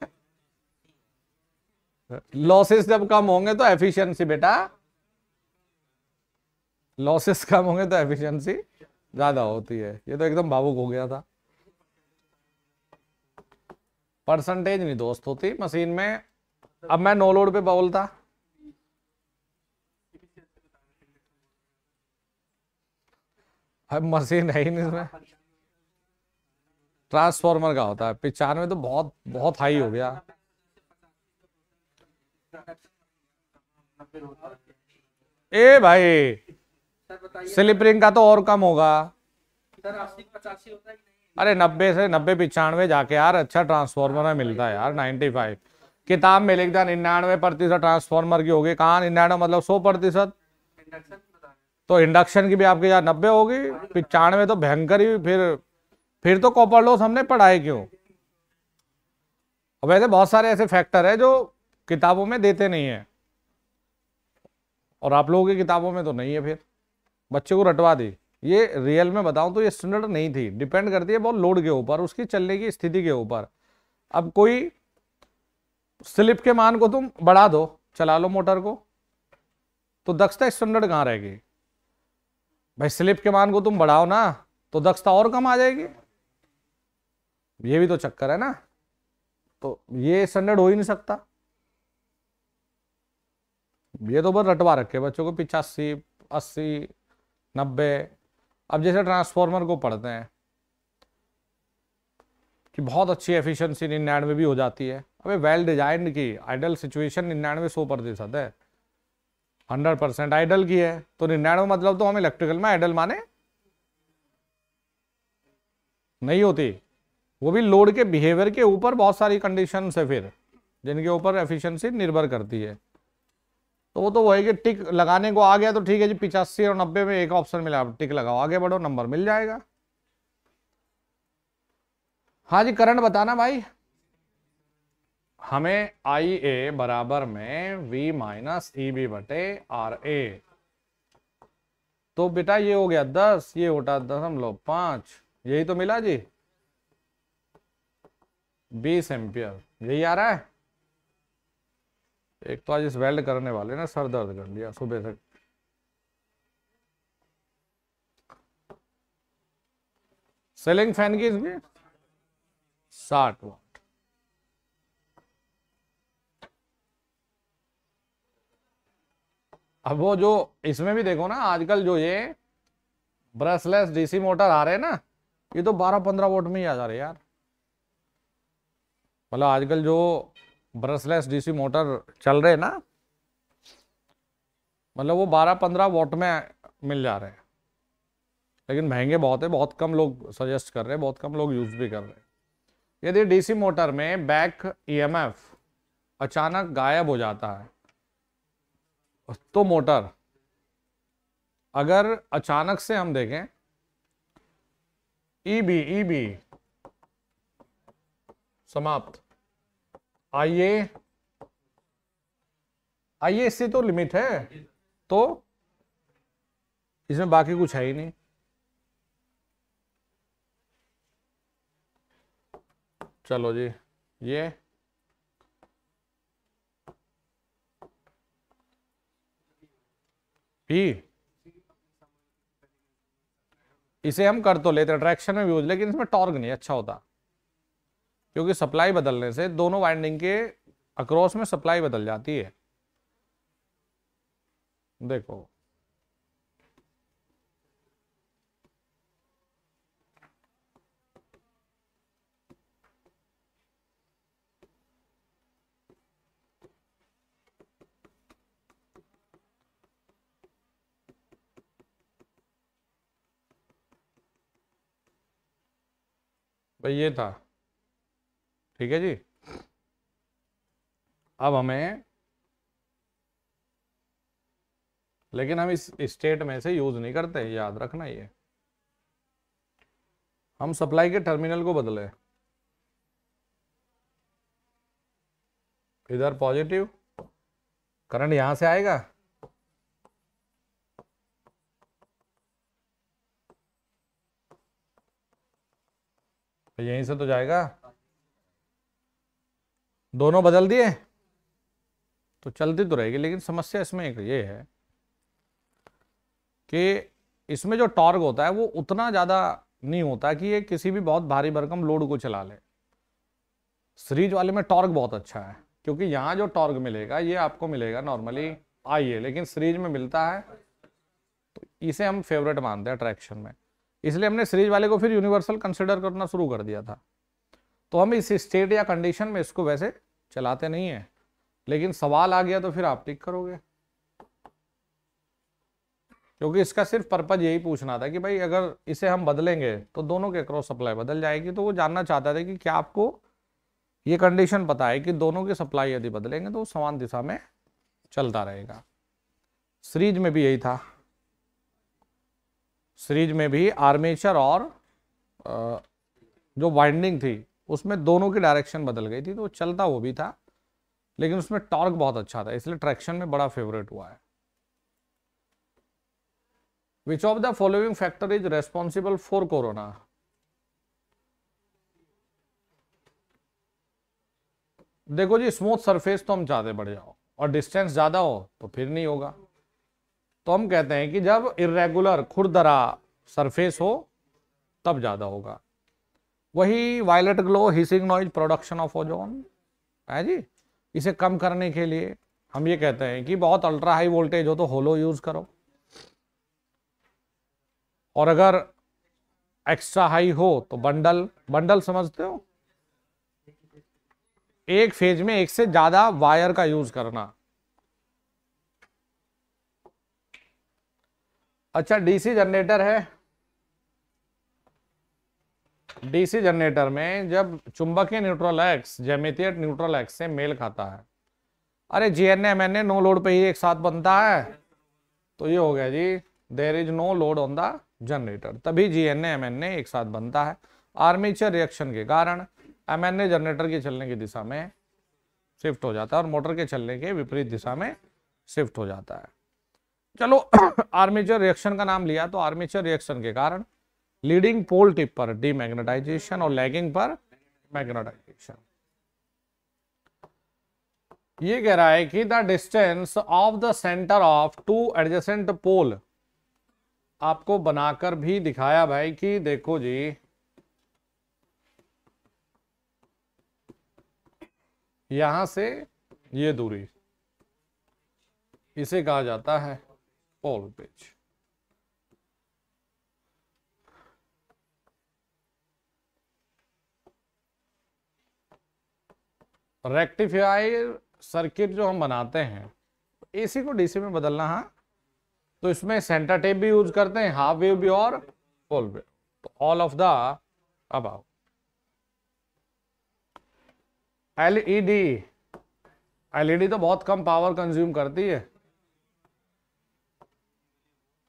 लॉसेस जब कम होंगे तो एफिशिएंसी बेटा लॉसेस कम होंगे तो एफिशिएंसी ज्यादा होती है ये तो एकदम भावुक हो गया था परसेंटेज नहीं दोस्त होती मशीन में अब मैं नो लोड पे बोलता अब मशीन है ही नहीं इसमें ट्रांसफॉर्मर का होता है पिचानवे तो बहुत बहुत हाई हो गया ए भाई स्लिपरिंग का तो और कम होगा अरे नब्बे से नब्बे पिचानवे जाके यार अच्छा ट्रांसफॉर्मर है मिलता है यार नाइन्टी फाइव किताब में लिखता तो निन्यानवे प्रतिशत ट्रांसफॉर्मर की होगी कहाँ निन्यानवे मतलब सौ प्रतिशत तो इंडक्शन की भी आपके यार नब्बे होगी पिचानवे तो भयंकर ही फिर फिर तो कॉपर लॉस हमने पढ़ाए क्यों वैसे बहुत सारे ऐसे फैक्टर है जो किताबों में देते नहीं है और आप लोगों की किताबों में तो नहीं है फिर बच्चे को रटवा दी ये रियल में बताऊं तो ये स्टैंडर्ड नहीं थी डिपेंड करती है बहुत लोड के ऊपर उसकी चलने की स्थिति के ऊपर अब कोई स्लिप के मान को तुम बढ़ा दो चला लो मोटर को तो दक्षता स्टैंडर्ड कहाँ रहेगी भाई स्लिप के मान को तुम बढ़ाओ ना तो दक्षता और कम आ जाएगी ये भी तो चक्कर है ना तो ये स्टैंडर्ड हो ही नहीं सकता ये तो बहुत रटवा रखे बच्चों को पिचासी अस्सी नब्बे अब जैसे ट्रांसफार्मर को पढ़ते हैं कि बहुत अच्छी एफिशिएंसी निन्यानवे भी हो जाती है अबे वेल डिजाइंड की आइडल सिचुएशन निन्यानवे सौ प्रतिशत है हंड्रेड परसेंट आइडल की है तो निन्यानवे मतलब तो हम इलेक्ट्रिकल में आइडल माने नहीं होती वो भी लोड के बिहेवियर के ऊपर बहुत सारी कंडीशन है फिर जिनके ऊपर एफिशिएंसी निर्भर करती है तो वो तो वही कि टिक लगाने को आ गया तो ठीक है जी पिचासी और नब्बे में एक ऑप्शन मिला टिक लगाओ आगे बढ़ो नंबर मिल जाएगा हाँ जी करंट बताना भाई हमें आई ए बराबर में वी माइनस ई बी बटे आर ए तो बेटा ये हो गया दस ये उठा दस हम लोग पांच यही तो मिला जी बीस एम्पियर यही आ रहा है एक तो आज इस वेल्ड करने वाले ना सर दर्द कर लिया सुबह से सेलिंग फैन की इसमें साठ वाट अब वो जो इसमें भी देखो ना आजकल जो ये ब्रशलेस डीसी मोटर आ रहे हैं ना ये तो बारह पंद्रह वोट में ही आ जा रहे यार मतलब आजकल जो ब्रशलेस डीसी मोटर चल रहे ना मतलब वो 12-15 वॉट में मिल जा रहे हैं लेकिन महंगे बहुत है बहुत कम लोग सजेस्ट कर रहे हैं बहुत कम लोग यूज़ भी कर रहे हैं यदि डीसी मोटर में बैक ईएमएफ e अचानक गायब हो जाता है तो मोटर अगर अचानक से हम देखें ईबी e ईबी e समाप्त आइए आइए इससे तो लिमिट है तो इसमें बाकी कुछ है ही नहीं चलो जी ये पी इसे हम कर तो लेते अट्रैक्शन में यूज लेकिन इसमें टॉर्क नहीं अच्छा होता क्योंकि सप्लाई बदलने से दोनों वाइंडिंग के अक्रॉस में सप्लाई बदल जाती है देखो भाई ये था ठीक है जी अब हमें लेकिन हम इस स्टेट में से यूज नहीं करते याद रखना ये हम सप्लाई के टर्मिनल को बदले इधर पॉजिटिव करंट यहां से आएगा यहीं से तो जाएगा दोनों बदल दिए तो चलती तो रहेगी लेकिन समस्या इसमें एक ये है कि इसमें जो टॉर्क होता है वो उतना ज़्यादा नहीं होता कि ये किसी भी बहुत भारी भरकम लोड को चला ले सीरीज वाले में टॉर्क बहुत अच्छा है क्योंकि यहाँ जो टॉर्क मिलेगा ये आपको मिलेगा नॉर्मली आइए लेकिन सीरीज में मिलता है तो इसे हम फेवरेट मानते हैं अट्रैक्शन में इसलिए हमने सीरीज वाले को फिर यूनिवर्सल कंसिडर करना शुरू कर दिया था तो हम इस स्टेट या कंडीशन में इसको वैसे चलाते नहीं हैं लेकिन सवाल आ गया तो फिर आप टिक करोगे क्योंकि इसका सिर्फ पर्पज यही पूछना था कि भाई अगर इसे हम बदलेंगे तो दोनों के क्रॉस सप्लाई बदल जाएगी तो वो जानना चाहता था कि क्या आपको ये कंडीशन पता है कि दोनों की सप्लाई यदि बदलेंगे तो समान दिशा में चलता रहेगा सीरीज में भी यही था सीरीज में भी आर्मेचर और जो वाइंडिंग थी उसमें दोनों की डायरेक्शन बदल गई थी तो चलता वो भी था लेकिन उसमें टॉर्क बहुत अच्छा था इसलिए ट्रैक्शन में बड़ा फेवरेट हुआ है which of the following factor is responsible for corona देखो जी स्मूथ सरफेस तो हम ज्यादा बढ़ जाओ और डिस्टेंस ज्यादा हो तो फिर नहीं होगा तो हम कहते हैं कि जब इरेगुलर खुरदरा सरफेस हो तब ज्यादा होगा वही violet glow hissing noise production of ozone है जी इसे कम करने के लिए हम ये कहते हैं कि बहुत अल्ट्रा हाई वोल्टेज हो तो होलो यूज करो और अगर एक्स्ट्रा हाई हो तो बंडल बंडल समझते हो एक फेज में एक से ज्यादा वायर का यूज करना अच्छा डीसी जनरेटर है डीसी जनरेटर में जब चुंबकीय न्यूट्रल एक्स जैमितीय न्यूट्रल एक्स से मेल खाता है अरे G N M N A no load पे ही एक साथ बनता है तो ये हो गया जी there is no load on the generator तभी G N M N A एक साथ बनता है आर्मीचर रिएक्शन के कारण एम एन ए जनरेटर के चलने की दिशा में शिफ्ट हो जाता है और मोटर के चलने के विपरीत दिशा में शिफ्ट हो जाता है चलो आर्मीचर रिएक्शन का नाम लिया तो आर्मीचर रिएक्शन के कारण लीडिंग पोल टिप पर डीमैग्नेटाइजेशन और लैगिंग पर मैग्नेटाइजेशन ये कह रहा है कि the distance of the centre of two adjacent pole आपको बनाकर भी दिखाया भाई कि देखो जी यहां से ये दूरी इसे कहा जाता है पोल पिच रेक्टिफायर सर्किट जो हम बनाते हैं एसी को डीसी में बदलना है हाँ। तो इसमें सेंटर टेप भी यूज करते हैं हाफ वेव भी और फुल वेव तो all of the above LED LED तो बहुत कम पावर कंज्यूम करती है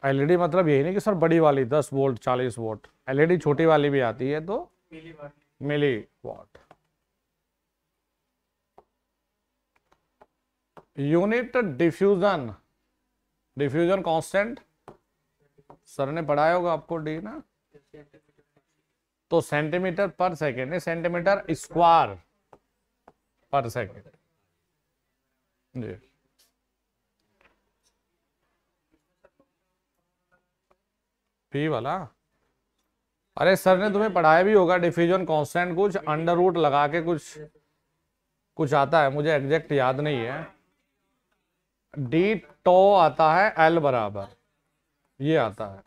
एलईडी e मतलब यही नहीं कि सर बड़ी वाली 10 वोल्ट 40 वोल्ट एलईडी छोटी वाली भी आती है तो milli watt unit diffusion diffusion constant sir ने पढ़ाया होगा आपको डी ना तो centimetre per second centimetre square per second जी पी वाला अरे सर ने तुम्हें पढ़ाया भी होगा डिफ्यूजन कांस्टेंट कुछ अंडर रूट लगा के कुछ कुछ आता है मुझे एग्जैक्ट याद नहीं है डी टो आता है एल बराबर ये आता है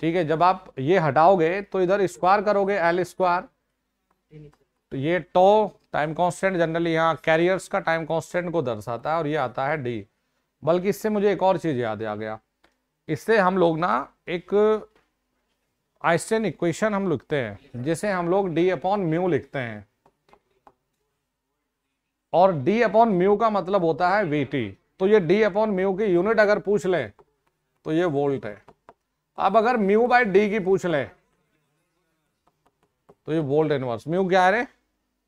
ठीक है जब आप ये हटाओगे तो इधर स्क्वायर करोगे एल स्क्वायर तो ये टो टाइम कांस्टेंट जनरली यहाँ कैरियर्स का टाइम कांस्टेंट को दर्शाता है और ये आता है डी बल्कि इससे मुझे एक और चीज याद आ गया इससे हम लोग ना एक आइस्टेन इक्वेशन हम लिखते हैं जिसे हम लोग डी अपॉन म्यू लिखते हैं और d अपॉन म्यू का मतलब होता है वी तो ये d अपॉन म्यू की यूनिट अगर पूछ लें तो ये वोल्ट है अब अगर म्यू बाय डी की पूछ लें तो ये वोल्ट इनवर्स म्यू क्या है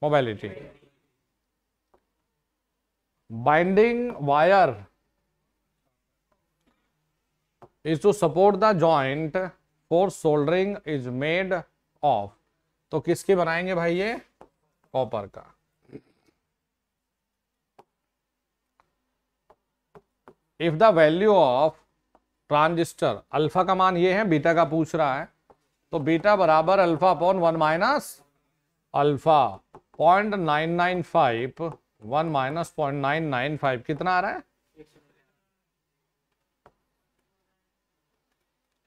mobility binding wire is to support the joint for soldering is made of तो किसकी बनाएंगे भाई ये कॉपर का if the value of transistor alpha का मान ये है बीटा का पूछ रहा है तो बीटा बराबर alpha upon one minus alpha point nine nine five one minus point nine nine five कितना आ रहा है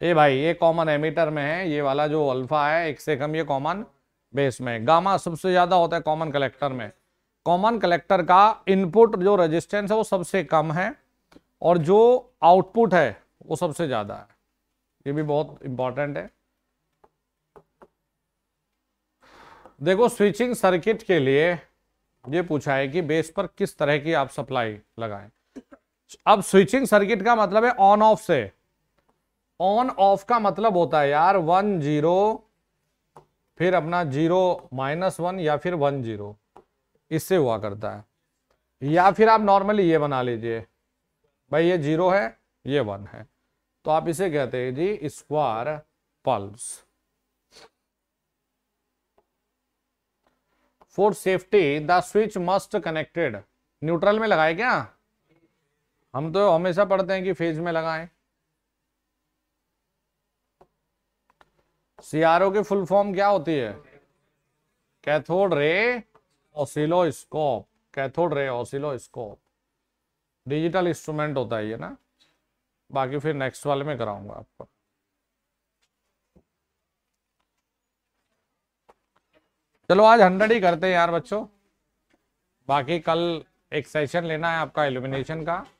ये भाई ये कॉमन एमिटर में है ये वाला जो अल्फा है एक से कम ये कॉमन बेस में गामा सबसे ज्यादा होता है कॉमन कलेक्टर में कॉमन कलेक्टर का इनपुट जो रेजिस्टेंस है वो सबसे कम है और जो आउटपुट है वो सबसे ज़्यादा है ये भी बहुत इंपॉर्टेंट है देखो स्विचिंग सर्किट के लिए ये पूछा है कि बेस पर किस तरह की आप सप्लाई लगाएं अब स्विचिंग सर्किट का मतलब है ऑन ऑफ से ऑन ऑफ का मतलब होता है यार वन जीरो फिर अपना जीरो माइनस वन या फिर वन जीरो इससे हुआ करता है या फिर आप नॉर्मली ये बना लीजिए भाई ये जीरो है ये वन है तो आप इसे कहते हैं जी square pulse for safety the switch must connected neutral में लगाए क्या हम तो हमेशा पढ़ते हैं कि फेज में लगाएं सीआरओ की फुल फॉर्म क्या होती है cathode ray oscilloscope cathode ray oscilloscope digital instrument होता है ये ना बाकी फिर नेक्स्ट वाले में कराऊंगा आपको चलो आज हंड्रेड ही करते हैं यार बच्चों बाकी कल एक सेशन लेना है आपका एलिमिनेशन का